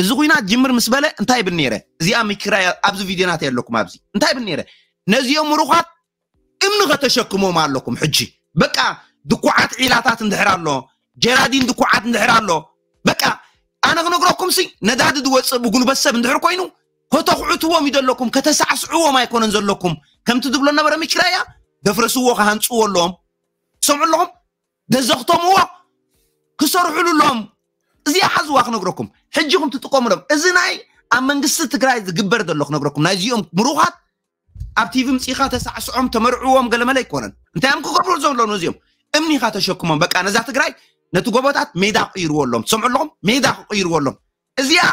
እዚ ኩናት ጅምር ምስ በለ እንታይ ይብል ነይረ እዚኣ ሚኪራ ኣብዚ ቪድዮናት ኣለኩም ኣብዚ እንታይ ይብል ነይረ ነዚኦም ምሩኻት እምኒ ከተሸክሞም ኣለኩም ሕጂ በቃ ድኩዓት ዒላታት እንድሕር ኣሎ ጀራዲን ድኩዓት እንድሕር ኣሎ በቃ ኣነ ክነግረኩም ሲ ነዳዲ ዝወፅእ ብጉልበት ሰብ እንድሕር ኮይኑ هتقعتوهم يدلكم كتسعسعوهم ما يكونن زلكم كم تدبلو النبرة مكرايا دفرسوه كهانسوه لهم سمعوا لهم دزغتموه كسرحوا لهم زي حزوا خنقركم حجكم تتقوم لهم ازناي أم من قصة تقرأي تقبر دلوك نقركم ناجيهم مروحات أب تيفي مسيخة تسعسعهم تمرعوهم قال ما لا انت هم كقبر زون لهم نزيهم امني خاطر شكمهم بقى أنا زي تقرأي نتقوبتات ميدا قيروا لهم سمعوا لهم ميدا قيروا لهم ازيا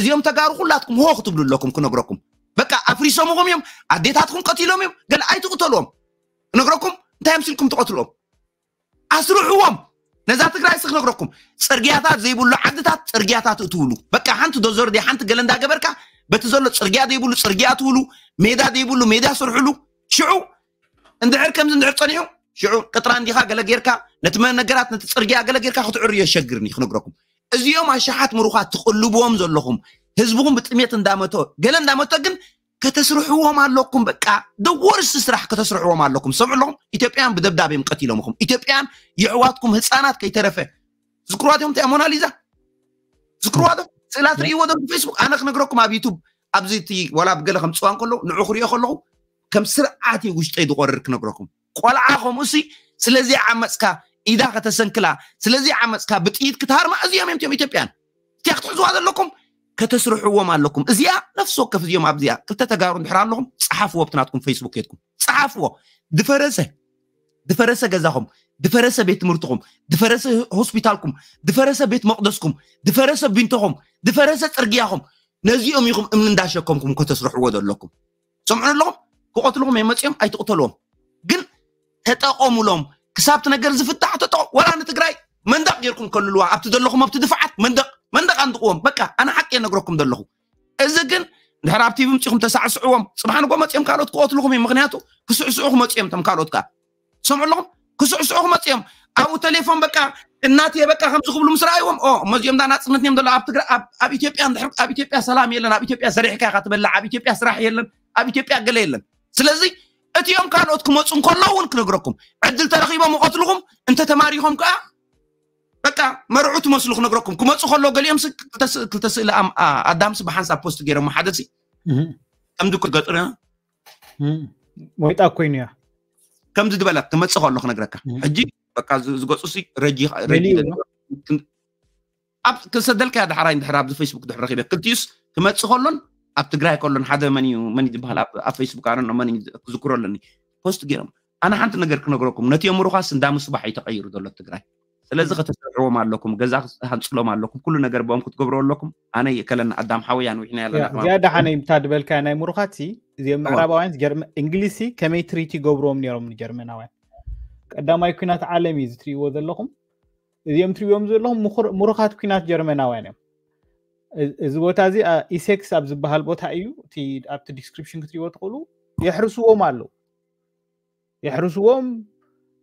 زيوم تجارو خلاتكم هو خطب لكم كنا جركم بقى أفريس أمهم يوم عديت هاتكم قتيلهم يوم قال أي تقتلهم نجركم تهم سلكم تقتلهم أسرعهم نزات غراي سخ نجركم سرقيات زي بقول له عدتات سرقيات تقتلوا بقى حنت دزور دي حنت قلنا ده جبركا بتزول السرقيات دي بقول السرقيات تقولوا ميدا دي بقول له ميدا سرحلو شعو عند عركم عند عرقنيهم شعو قطران دي خا قال غيركا نتمنى نجرات نتسرقيات قال غيركا خط عري يشجرني خنقركم እዚኦም ኣሽሓት ምሩኻት ትቕልብዎም ዘለኹም ህዝብኹም ብጥሜት እንዳመቶ ገለ እንዳመቶ ግን ከተስርሕዎም ኣለኩም በቃ ደወርስ ስራሕ ከተስርሕዎም ኣለኩም ሰምዑ ኣለኹም ኢትዮጵያን ብደብዳቤም ቀቲሎም ኹም ኢትዮጵያን የዕዋትኩም ህፃናት ከይተረፈ ዝክርዋትዮም እንታይ ሞናሊዛ ዝክርዋቶም ስእላ ትርእይዎ ዶ ፌስቡክ ኣነ ክነግረኩም ኣብ ዩቱብ ኣብዚ እቲ ዋላ ብገለ ከም ፅዋን ከለዉ ንዑ ክሪኦ ከለኹ ከም ስርዓት ውሽጠይ ዝቆርር ክነግረኩም ቆልዓ ከምኡ ስለዚ ዓመፅካ إذا كتسنكلا سلزي عمس كابت إيد كتهار ما أزيام يمتيم إتبيان تيختحزوا هذا لكم كتسرحوا ما لكم أزيا نفسه كف زيوم أبزيا كلتا تقارن بحران لهم صحافوا بتناتكم فيسبوك يتكم صحافوا دفرسة دفرسة جزاهم دفرسة بيت مرتهم دفرسة هوسبيتالكم دفرسة بيت مقدسكم دفرسة بنتهم دفرسة ترقياهم نزيهم يقوم من داشكمكم كتسرحوا هذا لكم سمعنا لهم كقتلهم يمتيم أي تقتلهم جن تتقوموا لهم ክሳብቲ ነገር ዝፍታሕ ተጥቕ ወላ ንትግራይ መንደቕ ጌርኩም ከልልዋ ኣብቲ ዘለኹም ኣብቲ ድፍዓት መንደቕ መንደቕ ኣንጥቕዎም በቃ ኣነ ሓቂ የነግረኩም ዘለኹ እዚ ግን ድሕር ኣብ ቲቪ ምፅኹም ተሳዕስዕዎም ፅብሓን ጎ መፅኦም ካልኦት ክቐትልኩም እዩ ምክንያቱ ክስዕስዑ ክመፅኦም ቶም ካልኦት ከዓ ሰምዑ ኣለኹም ክስዕስዑ ክመፅኦም ኣብኡ ቴሌፎን በቃ እናት በቃ ከምዚ ክብሉ ምስ ረኣይዎም መዚኦም ዳ ናፅነት እዮም ዘሎ ኣብ ኢትዮጵያ ኣብ ኢትዮጵያ ሰላም የለን ኣብ ኢትዮጵያ ሰሪሕካ ኢካ ትበላ ኣብ ኢትዮጵያ ስራሕ የለን ኣብ ኢትዮጵያ ገለ የለን ስለዚ أتيهم كان أتكم أتكم كلون كنقركم عدل ترقيبهم وقتلهم أنت تماريهم كا بقى مرعوت مسلخ نقركم كم اتصن كلون قال يمسك الى أم ادم سبحان سابوست غير محادثي كم دكتور قطرنا ما أكوين يا كم تدبل كم اتصن كلون نقرك أجي بقى زقصوسي رجي رجي أب كسدلك هذا حراين دحراب الفيسبوك دحر رقيبك كنتيس كم اتصن كلون ኣብቲ ትግራይ ከሎን ሓደ መን እዩ መን ዝበሃል ኣብ ፌስቡክ ኣረኖ መን ዝክሮ ኣለኒ ፖስት ገይሮም ኣነ ሓንቲ ነገር ክነግረኩም ነቲ ኣእምሮኻስ እንዳምስባሕ እዩ ተቀይሩ ዘሎ ትግራይ ስለዚ ከተሰርዕዎም ኣለኩም ገዛ ሃንፅሎም ኣለኩም ኩሉ ነገር ብኦም ክትገብሮ ኣለኩም ኣነ ከለና ኣዳም ሓወያን ውሕና ኣለናእዚኣ ዳሓነ ምታ ድበልካ ናይ ምሩኻት እዚኦም ምዕራባውያን እንግሊዝ ከመይ ትሪቲ ገብርዎም ነይሮም ንጀርመናውያን ቀዳማይ ኩናት ዓለም እዩ ዝትርእይዎ ዘለኹም እዚኦም ትርእይዎም ዘለኹም ምሩኻት ኩናት ጀርመናውያን እዮም እዚ ቦታ እዚ ኢሴክስ ኣብ ዝበሃል ቦታ እዩ እቲ ኣብቲ ዲስክሪፕሽን ክትሪእዎ ትኽእሉ የሕርስዎም ኣለው የሕርስዎም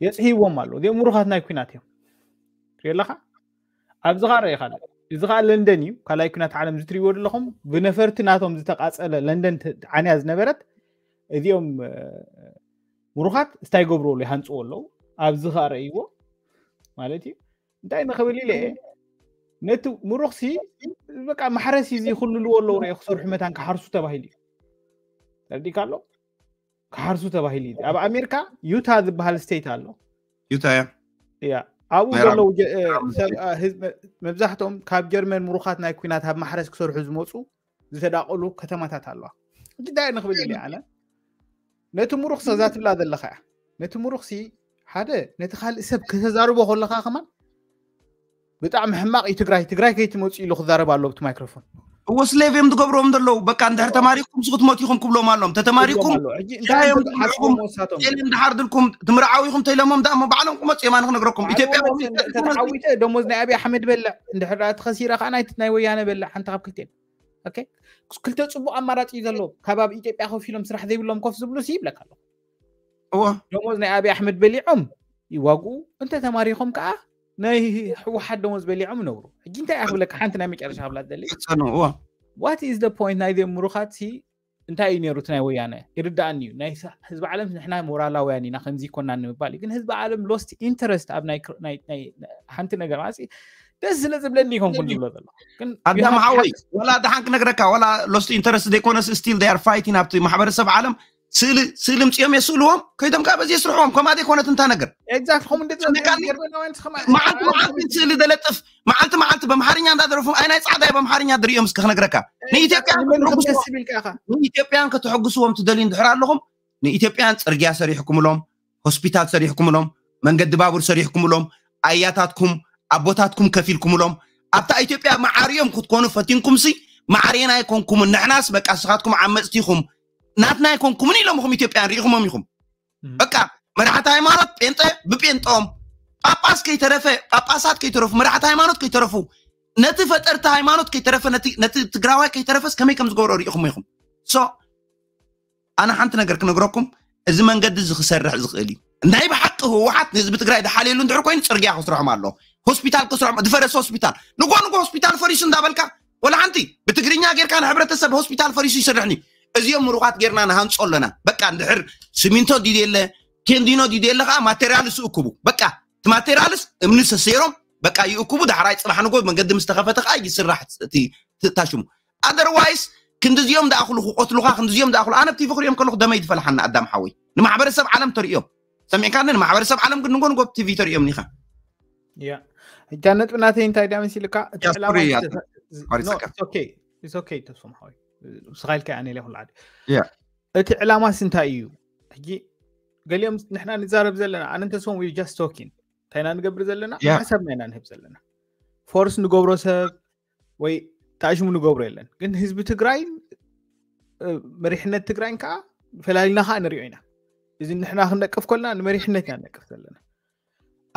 የፅሂቦም ኣለው እዚኦም ምሩኻት ናይ ኩናት እዮም ትሪኦ ኣለካ ኣብዚ ከዓ ርአ ይካል እዚ ከዓ ለንደን እዩ ካልኣይ ኩናት ዓለም ዝትሪእዎ ዘለኹም ብነፈርቲ ናቶም ዝተቃፀለ ለንደን ዓንያ ዝነበረት እዚኦም ምሩኻት እስታይ ገብርዎሉ ይሃንፅዎ ኣለው ኣብዚ ከዓ ረእይዎ ማለት እዩ እንታይ ንክብል ኢለ ነቲ ምሩኽሲ በቃ ማሕረሲ ዘይክልልዎ ኣለዉ ናይ ክሰርሑ መታን ክሓርሱ ተባሂሉ እዩ ተርዲእካ ኣሎ ክሓርሱ ተባሂሉ እዩ ኣብ ኣሜሪካ ዩታ ዝበሃል ስተይት ኣሎ ዩታ እያ እያ ኣብኡ ዘለዉ መብዛሕትኦም ካብ ጀርመን ምሩኻት ናይ ኩናት ኣብ ማሕረስ ክሰርሑ ዝመፁ ዝተዳቀሉ ከተማታት ኣለዋ እንታይ ንክብል ኢለ ኣነ ነቲ ምሩኽሲ እዛ ትብላ ዘለካ እያ ነቲ ምሩኽሲ ሓደ ነቲ ካልእ ሰብ ከተዛርቦ ከለካ ከማን بتعم حماق يتغراي تغراي كي ከይትመፅኡ ኢሉ ክዛረብ ኣለዎ ብቲ مايكروفون هو سليف يم تقبرهم دلو بقى عند هر تماريكم سقط موتيكم كبلو مالهم تتماريكم دايم دلكم يلم دحردلكم تمرعاويكم تيلمهم دام بعلم قمت يمان نغركم ايتيبيا تعويته دموز ناي ابي احمد بلا اندحرات خسيره خانا يتناي ويانا بلا حنت قب كلتين اوكي كلت صبو امارات يزلو كباب ايتيبيا خو فيلم سرح ذي زيبلهم كوف زبلو سيبلك هو دموز ناي ابي احمد عم يواقو انت تماريكم كأ ናይ ሕወሓት ደሞዝ በሊዖም ነብሩ ሕጂ እንታይ ኣክብለካ ሓንቲ ናይ መጨረሻ ክብላ ደሊ ዋት ኢዝ ደ ፖይንት ናይ ዞም ምሩኻት እንታይ እዩ ነይሩ እቲ ናይ ወያነ ይርዳእኒ እዩ ናይ ህዝቢ ዓለም ንሕና ሞራላውያን ኢና ከምዚ ኮና ንምባል እዩ ግን ህዝቢ ዓለም ሎስት ኢንተረስት ኣብ ሓንቲ ነገር ማለሲ ደስ ስለ ዝብለኒ ይኮንኩን ዝብሎ ዘሎ ኣዳም ሓወይ ወላ ድሓን ክነግረካ ወላ ሎስት ኢንተረስት ዘይኮነስ ስቲል ር ፋይቲን ኣብቲ ማሕበረሰብ ዓለም ስእሊ ስእሊ ምፅኦም የስእልዎም ከይቶም ከዓ በዚ የስርሕዎም ከምኣደ ይኮነት እንታ ነገር መዓልቲ መዓልቲ ስእሊ ዘለጥፍ መዓልቲ መዓልቲ በምሓርኛ እንዳደረፉ ኣይናይ ፃዕዳይ በምሓርኛ ድርዮም እስከ ክነግረካ ንኢትዮጵያን ከተሐግስዎም ትደልዩ እንድሕር ኣለኹም ንኢትዮጵያን ፅርግያ ሰሪሕኩምሎም ሆስፒታል ሰሪሕኩምሎም መንገዲ ባቡር ሰሪሕኩምሎም ኣያታትኩም ኣቦታትኩም ከፍ ኢልኩምሎም ኣብታ ኢትዮጵያ ማዓርዮም ክትኮኑ ፈቲንኩምሲ ማዕርየና ይኮንኩምን ንሕናስ በቃ ስኻትኩም ዓመፅቲ ኢኹም ናትናይኮንኩምን ኢሎም ኢኹም ኢትዮጵያ ንሪኢኹሞም ኢኹም በቃ መራሕቲ ሃይማኖት ጴንጤ ብጴንጦም ጳጳስ ከይተረፈ ጳጳሳት ከይተረፉ መራሕቲ ሃይማኖት ከይተረፉ ነቲ ፈጠርቲ ሃይማኖት ከይተረፈ ነቲ ትግራዋይ ከይተረፈስ ከመይ ከም ዝገብሮ ሪኢኹም ኢኹም ሶ ኣነ ሓንቲ ነገር ክነግረኩም እዚ መንገዲ እዚ ክሰርሕ ዝኽእል እዩ ናይ ብሓቂ ህወሓት ንህዝቢ ትግራይ ዝሓልየሉ እንድሕር ኮይኑ ፅርግያ ክስርሖም ኣለዎ ሆስፒታል ክስርሖም ዝፈረሰ ሆስፒታል ንጎ ንጎ ሆስፒታል ፈሪሱ እንዳበልካ ወላ ሓንቲ ብትግርኛ ጌርካ ንሕብረተሰብ ሆስፒታል ፈሪሱ ይስርሕኒ أزيوم مروقات غيرنا نهان صلنا بقى ندحر سمينتو دي ديلا كندينو دي ديلا غا ماتيريالس أكبو بقى ماتيريالس منس سيرم بقى يأكبو دحراي صلاح نقول من قد مستخفت أي سرحت تاشم أدروايز كندزيوم داخل خا قتلوها كندزيوم داخل أنا بتفكر يوم كلخ دم يدفل حنا قدام حوي نمعبر السب عالم تريوم سمع كان نمعبر السب عالم كنا نقول نقول تي في تريوم نخا يا جانت بناتي انتاي دامسي لك يا سوري يا سوري اوكي اتس اوكي تفهم صغير كأني يعني له العادي يا قلت لا ما سنتا ايو حجي قال يوم نحنا نزارب زلنا انا انت سوم وي جاست توكين تاينا نقبر زلنا حسب ما ننهب زلنا فورس نقبرو سب وي تاجم نقبرو يلن قلنا هزب تقرين مريحنا تقرين كا ፈላሊና ከዓ ንሪኦ ኢና እዚ ንሕና ክንደቅፍ ከለና ንመሪሕነት ኢና ንደቅፍ ዘለና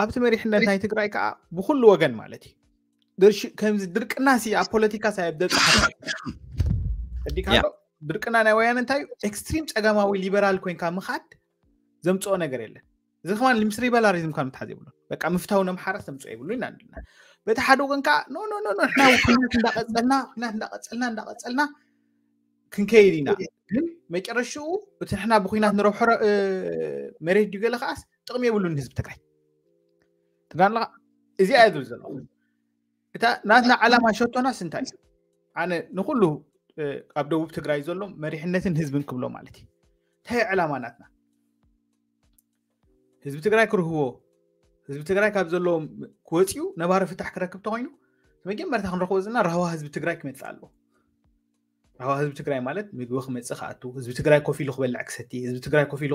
ኣብቲ መሪሕነት ናይ ትግራይ ከዓ ብኩሉ ወገን ማለት እዩ ከምዚ ድርቅና ሲ ኣብ ፖለቲካ ሳይ ዕዲካ ብርቅና ናይ ወያነ እንታይ እዩ ኤክስትሪም ፀገማዊ ሊበራል ኮይንካ ምካድ ዘምፅኦ ነገር የለን እዚ ከማ ምስ ሪበላሪዝም ካ ምትሓዘ ይብሉ በቃ ምፍታዊ ንምሓረስ ዘምፅኦ ይብሉ ኢና ንድና በቲ ሓደ ግን ከዓ ኖኖኖ ንሕና ኩናት እንዳቀፀልና ኩናት እንዳቀፀልና እንዳቀፀልና ክንከይድ ኢና ግን መጨረሽኡ እቲ ንሕና ብኩናት ንረብሖ መሬት ድዩ ገለ ከዓስ ጥቕሚ የብሉ ንህዝቢ ትግራይ ትጋንለካ እዚኣ ያ ዝብል ዘለኹ እታ ናትና ዓላማ ሸቶናስ እንታይ እዩ ኣነ ንኩሉ ኣብ ደቡብ ትግራይ ዘሎ መሪሕነትን ህዝብን ክብሎ ማለት እዩ እንታይ ዕላማ ናትና ህዝቢ ትግራይ ክርህቦ ህዝቢ ትግራይ ካብ ዘለዎ ክወፅኡ ነባሪ ፍታሕ ክረክብ ተኮይኑ መጀመርታ ክንረክቦ ዘለና ረህባ ህዝቢ ትግራይ ክመፅእ ኣለዎ ረህባ ህዝቢ ትግራይ ማለት ምግቢ ክመፅእ ክኣቱ ህዝቢ ትግራይ ኮፍ ኢሉ ክበልዕ ክሰቲ ህዝቢ ትግራይ ኮፍ ኢሉ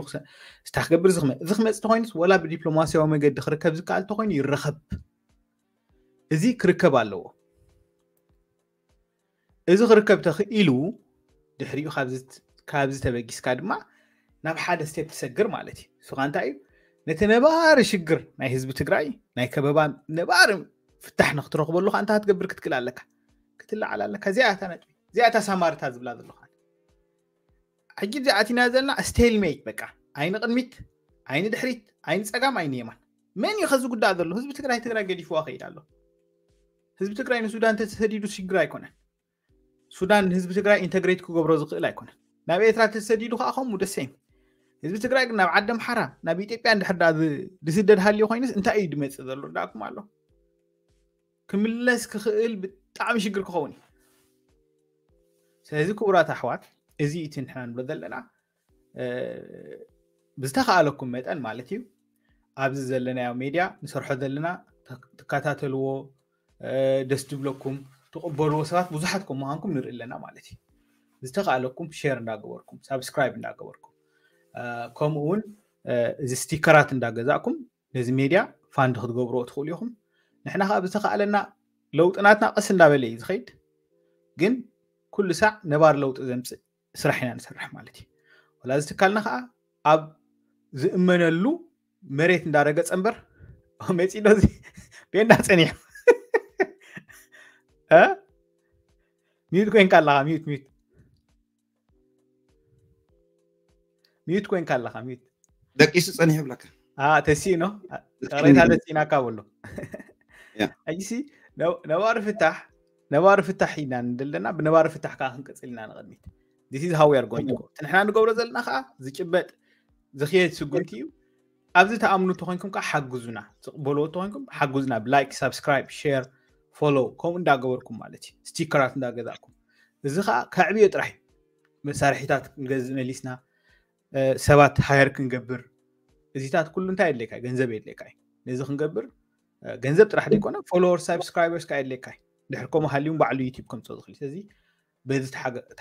ስታ ክገብር እዚ ክመፅ ተኮይኑስ ወላ ብዲፕሎማስያዊ መገዲ ክርከብ ዝከኣል ተኮይኑ ይረከብ እዚ ክርከብ ኣለዎ እዚ ክርከብ ተኽኢሉ ድሕሪኡ ካብዚ ተበጊስካ ድማ ናብ ሓደ ስተት ትሰግር ማለት እዩ ንሱካ እንታይ እዩ ነቲ ነባሪ ሽግር ናይ ህዝቢ ትግራይ ናይ ከበባ ነባሪ ፍታሕ ንክትረክበሉ ንክትረክበሉካ እንታ ክትገብር ክትክል ኣለካ ክትላዓል ኣለካ ዚኣታ ነጥ እዚኣታ ሳማርታ ዝብላ ዘለካ ሕጂ ብዚኣቲና ዘለና ስቴልሜት በቃ ዓይኒ ቅድሚት ዓይኒ ድሕሪት ዓይኒ ፀጋም ዓይኒ የማን መን እዩ ከዚ ጉዳእ ዘሎ ህዝቢ ትግራይ ትግራይ ገዲፍዋ ከይድ ኣሎ ህዝቢ ትግራይ ንሱዳን ተሰዲዱ ሽግር ኣይኮነን ሱዳን ንህዝቢ ትግራይ ኢንተግሬት ክገብሮ ዝኽእል ኣይኮነን ናብ ኤርትራ ተሰዲዱ ከዓ ከምኡ ደሰ ህዝቢ ትግራይ ግን ናብ ዓዲ ኣምሓራ ናብ ኢትዮጵያ ንድሕር ዳ ዝስደድ ሃልዮ ኮይኑስ እንታይ እዩ ድመፅእ ዘሎ ዳኣኩም ኣሎ ክምለስ ክኽእል ብጣዕሚ ሽግር ክኸውን እዩ ስለዚ ክቡራት ኣሕዋት እዚ እቲ ንሕና ንብሎ ዘለና ብዝተኸኣለኩም መጠን ማለት እዩ ኣብዚ ዘለናዮ ሜድያ ንሰርሖ ዘለና ትከታተልዎ ደስ ድብለኩም ትቕበልዎ ሰባት ብዙሓትኩም ምሃንኩም ንርኢ ኣለና ማለት እዩ ዝተካኣለኩም ሸር እንዳገበርኩም ሳብስክራይብ እንዳገበርኩም ከምኡ ውን እዚ ስቲከራት እንዳገዛእኩም ነዚ ሜድያ ፋንድ ክትገብርዎ ትኽእሉ ኢኹም ንሕና ከዓ ብዝተካኣለና ለውጥናትና ቅስ እንዳበለ እዩ ዝኸይድ ግን ኩሉ ሳዕ ነባር ለውጢ ዘምፅእ ስራሕ ኢና ንሰርሕ ማለት እዩ ወላ እዚ ትካልና ከዓ ኣብ ዝእመነሉ መሬት እንዳረገፀ እምበር መፂ ዶ ቤንዳ ፀኒሑ Hä? Mute kuen kalaka, mute, mute. mute kuen kalaka, mute. ደቂሱ ፀኒሕ ይብለካ ተሲኖ ቀሬታ ለፂናካ በሎ ሕጂሲ ነባሪ ፍታሕ ነባሪ ፍታሕ ኢና ንደለና ብነባሪ ፍታሕ ከዓ ክንቅፅል ኢና ንቕድሚት ዲስ ኢዝ ሃዊ ኣር ጎይንግ ንገብሮ ዘለና ከዓ ዝጭበጥ ዝክየድ ስጉምቲ እዩ ኣብዚ ተኣምኑ እተኮይንኩም ከዓ ሓግዙና ዝቕበልዎ እተኮይንኩም ሓግዙና ብላይክ ሳብስክራይብ ሸር ፎሎ ከምኡ እንዳገበርኩም ማለት እዩ ስቲከራት እንዳገዛእኩም እዚ ከዓ ካብዕብዮ ጥራሕ እዩ መሳርሒታት ክንገዝእ መሊስና ሰባት ሃየር ክንገብር እዚታት ኩሉ እንታይ የድለካ ገንዘብ የድለካ እዩ ነዚ ክንገብር ገንዘብ ጥራሕ ዘይኮነ ፎሎወር ሳብስክራይበርስ ካ የድለካ እዩ ድሕር ከምኡ ሃልዩን ባዕሉ ዩትብ ከምፅኦ ዝኽእል ስለዚ በዚ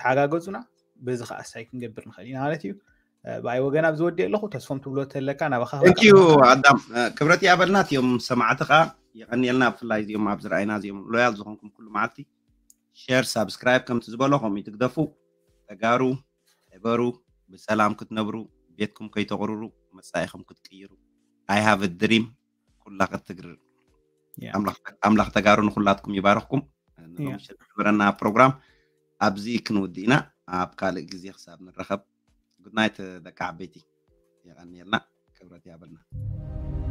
ተሓጋገፁና በዚ ከዓ ሳይ ክንገብር ንኽእል ኢና ማለት እዩ ብኣይ ወገን ኣብ ዝወዲእ ኣለኹ ተስፎም ትብሎ ተለካ ናባካ ኣዳም ክብረት ያበልናት እዮም ሰማዕቲ ከዓ ይቀኒ ኢልና ብፍላይ እዚኦም ኣብ ዝረኣይና እዚኦም ሎያል ዝኾንኩም ኩሉ መዓልቲ ሸር ሳብስክራይብ ከምቲ ዝበለኹም ይትግደፉ ተጋሩ ሕበሩ ብሰላም ክትነብሩ ቤትኩም ከይተቕርሩ መጻኢኹም ክትቅይሩ ኣይ ሃቭ ድሪም ኩላ ክትግርር ኣምላኽ ተጋሩ ንኩላትኩም ይባረኽኩም ንሕብረና ፕሮግራም ኣብዚ ክንውድእ ኢና ኣብ ካልእ ግዜ ክሳብ ንረኸብ ጉድናይት ደቂ ዓበይቲ ይቀኒየልና ክብረት ያበልና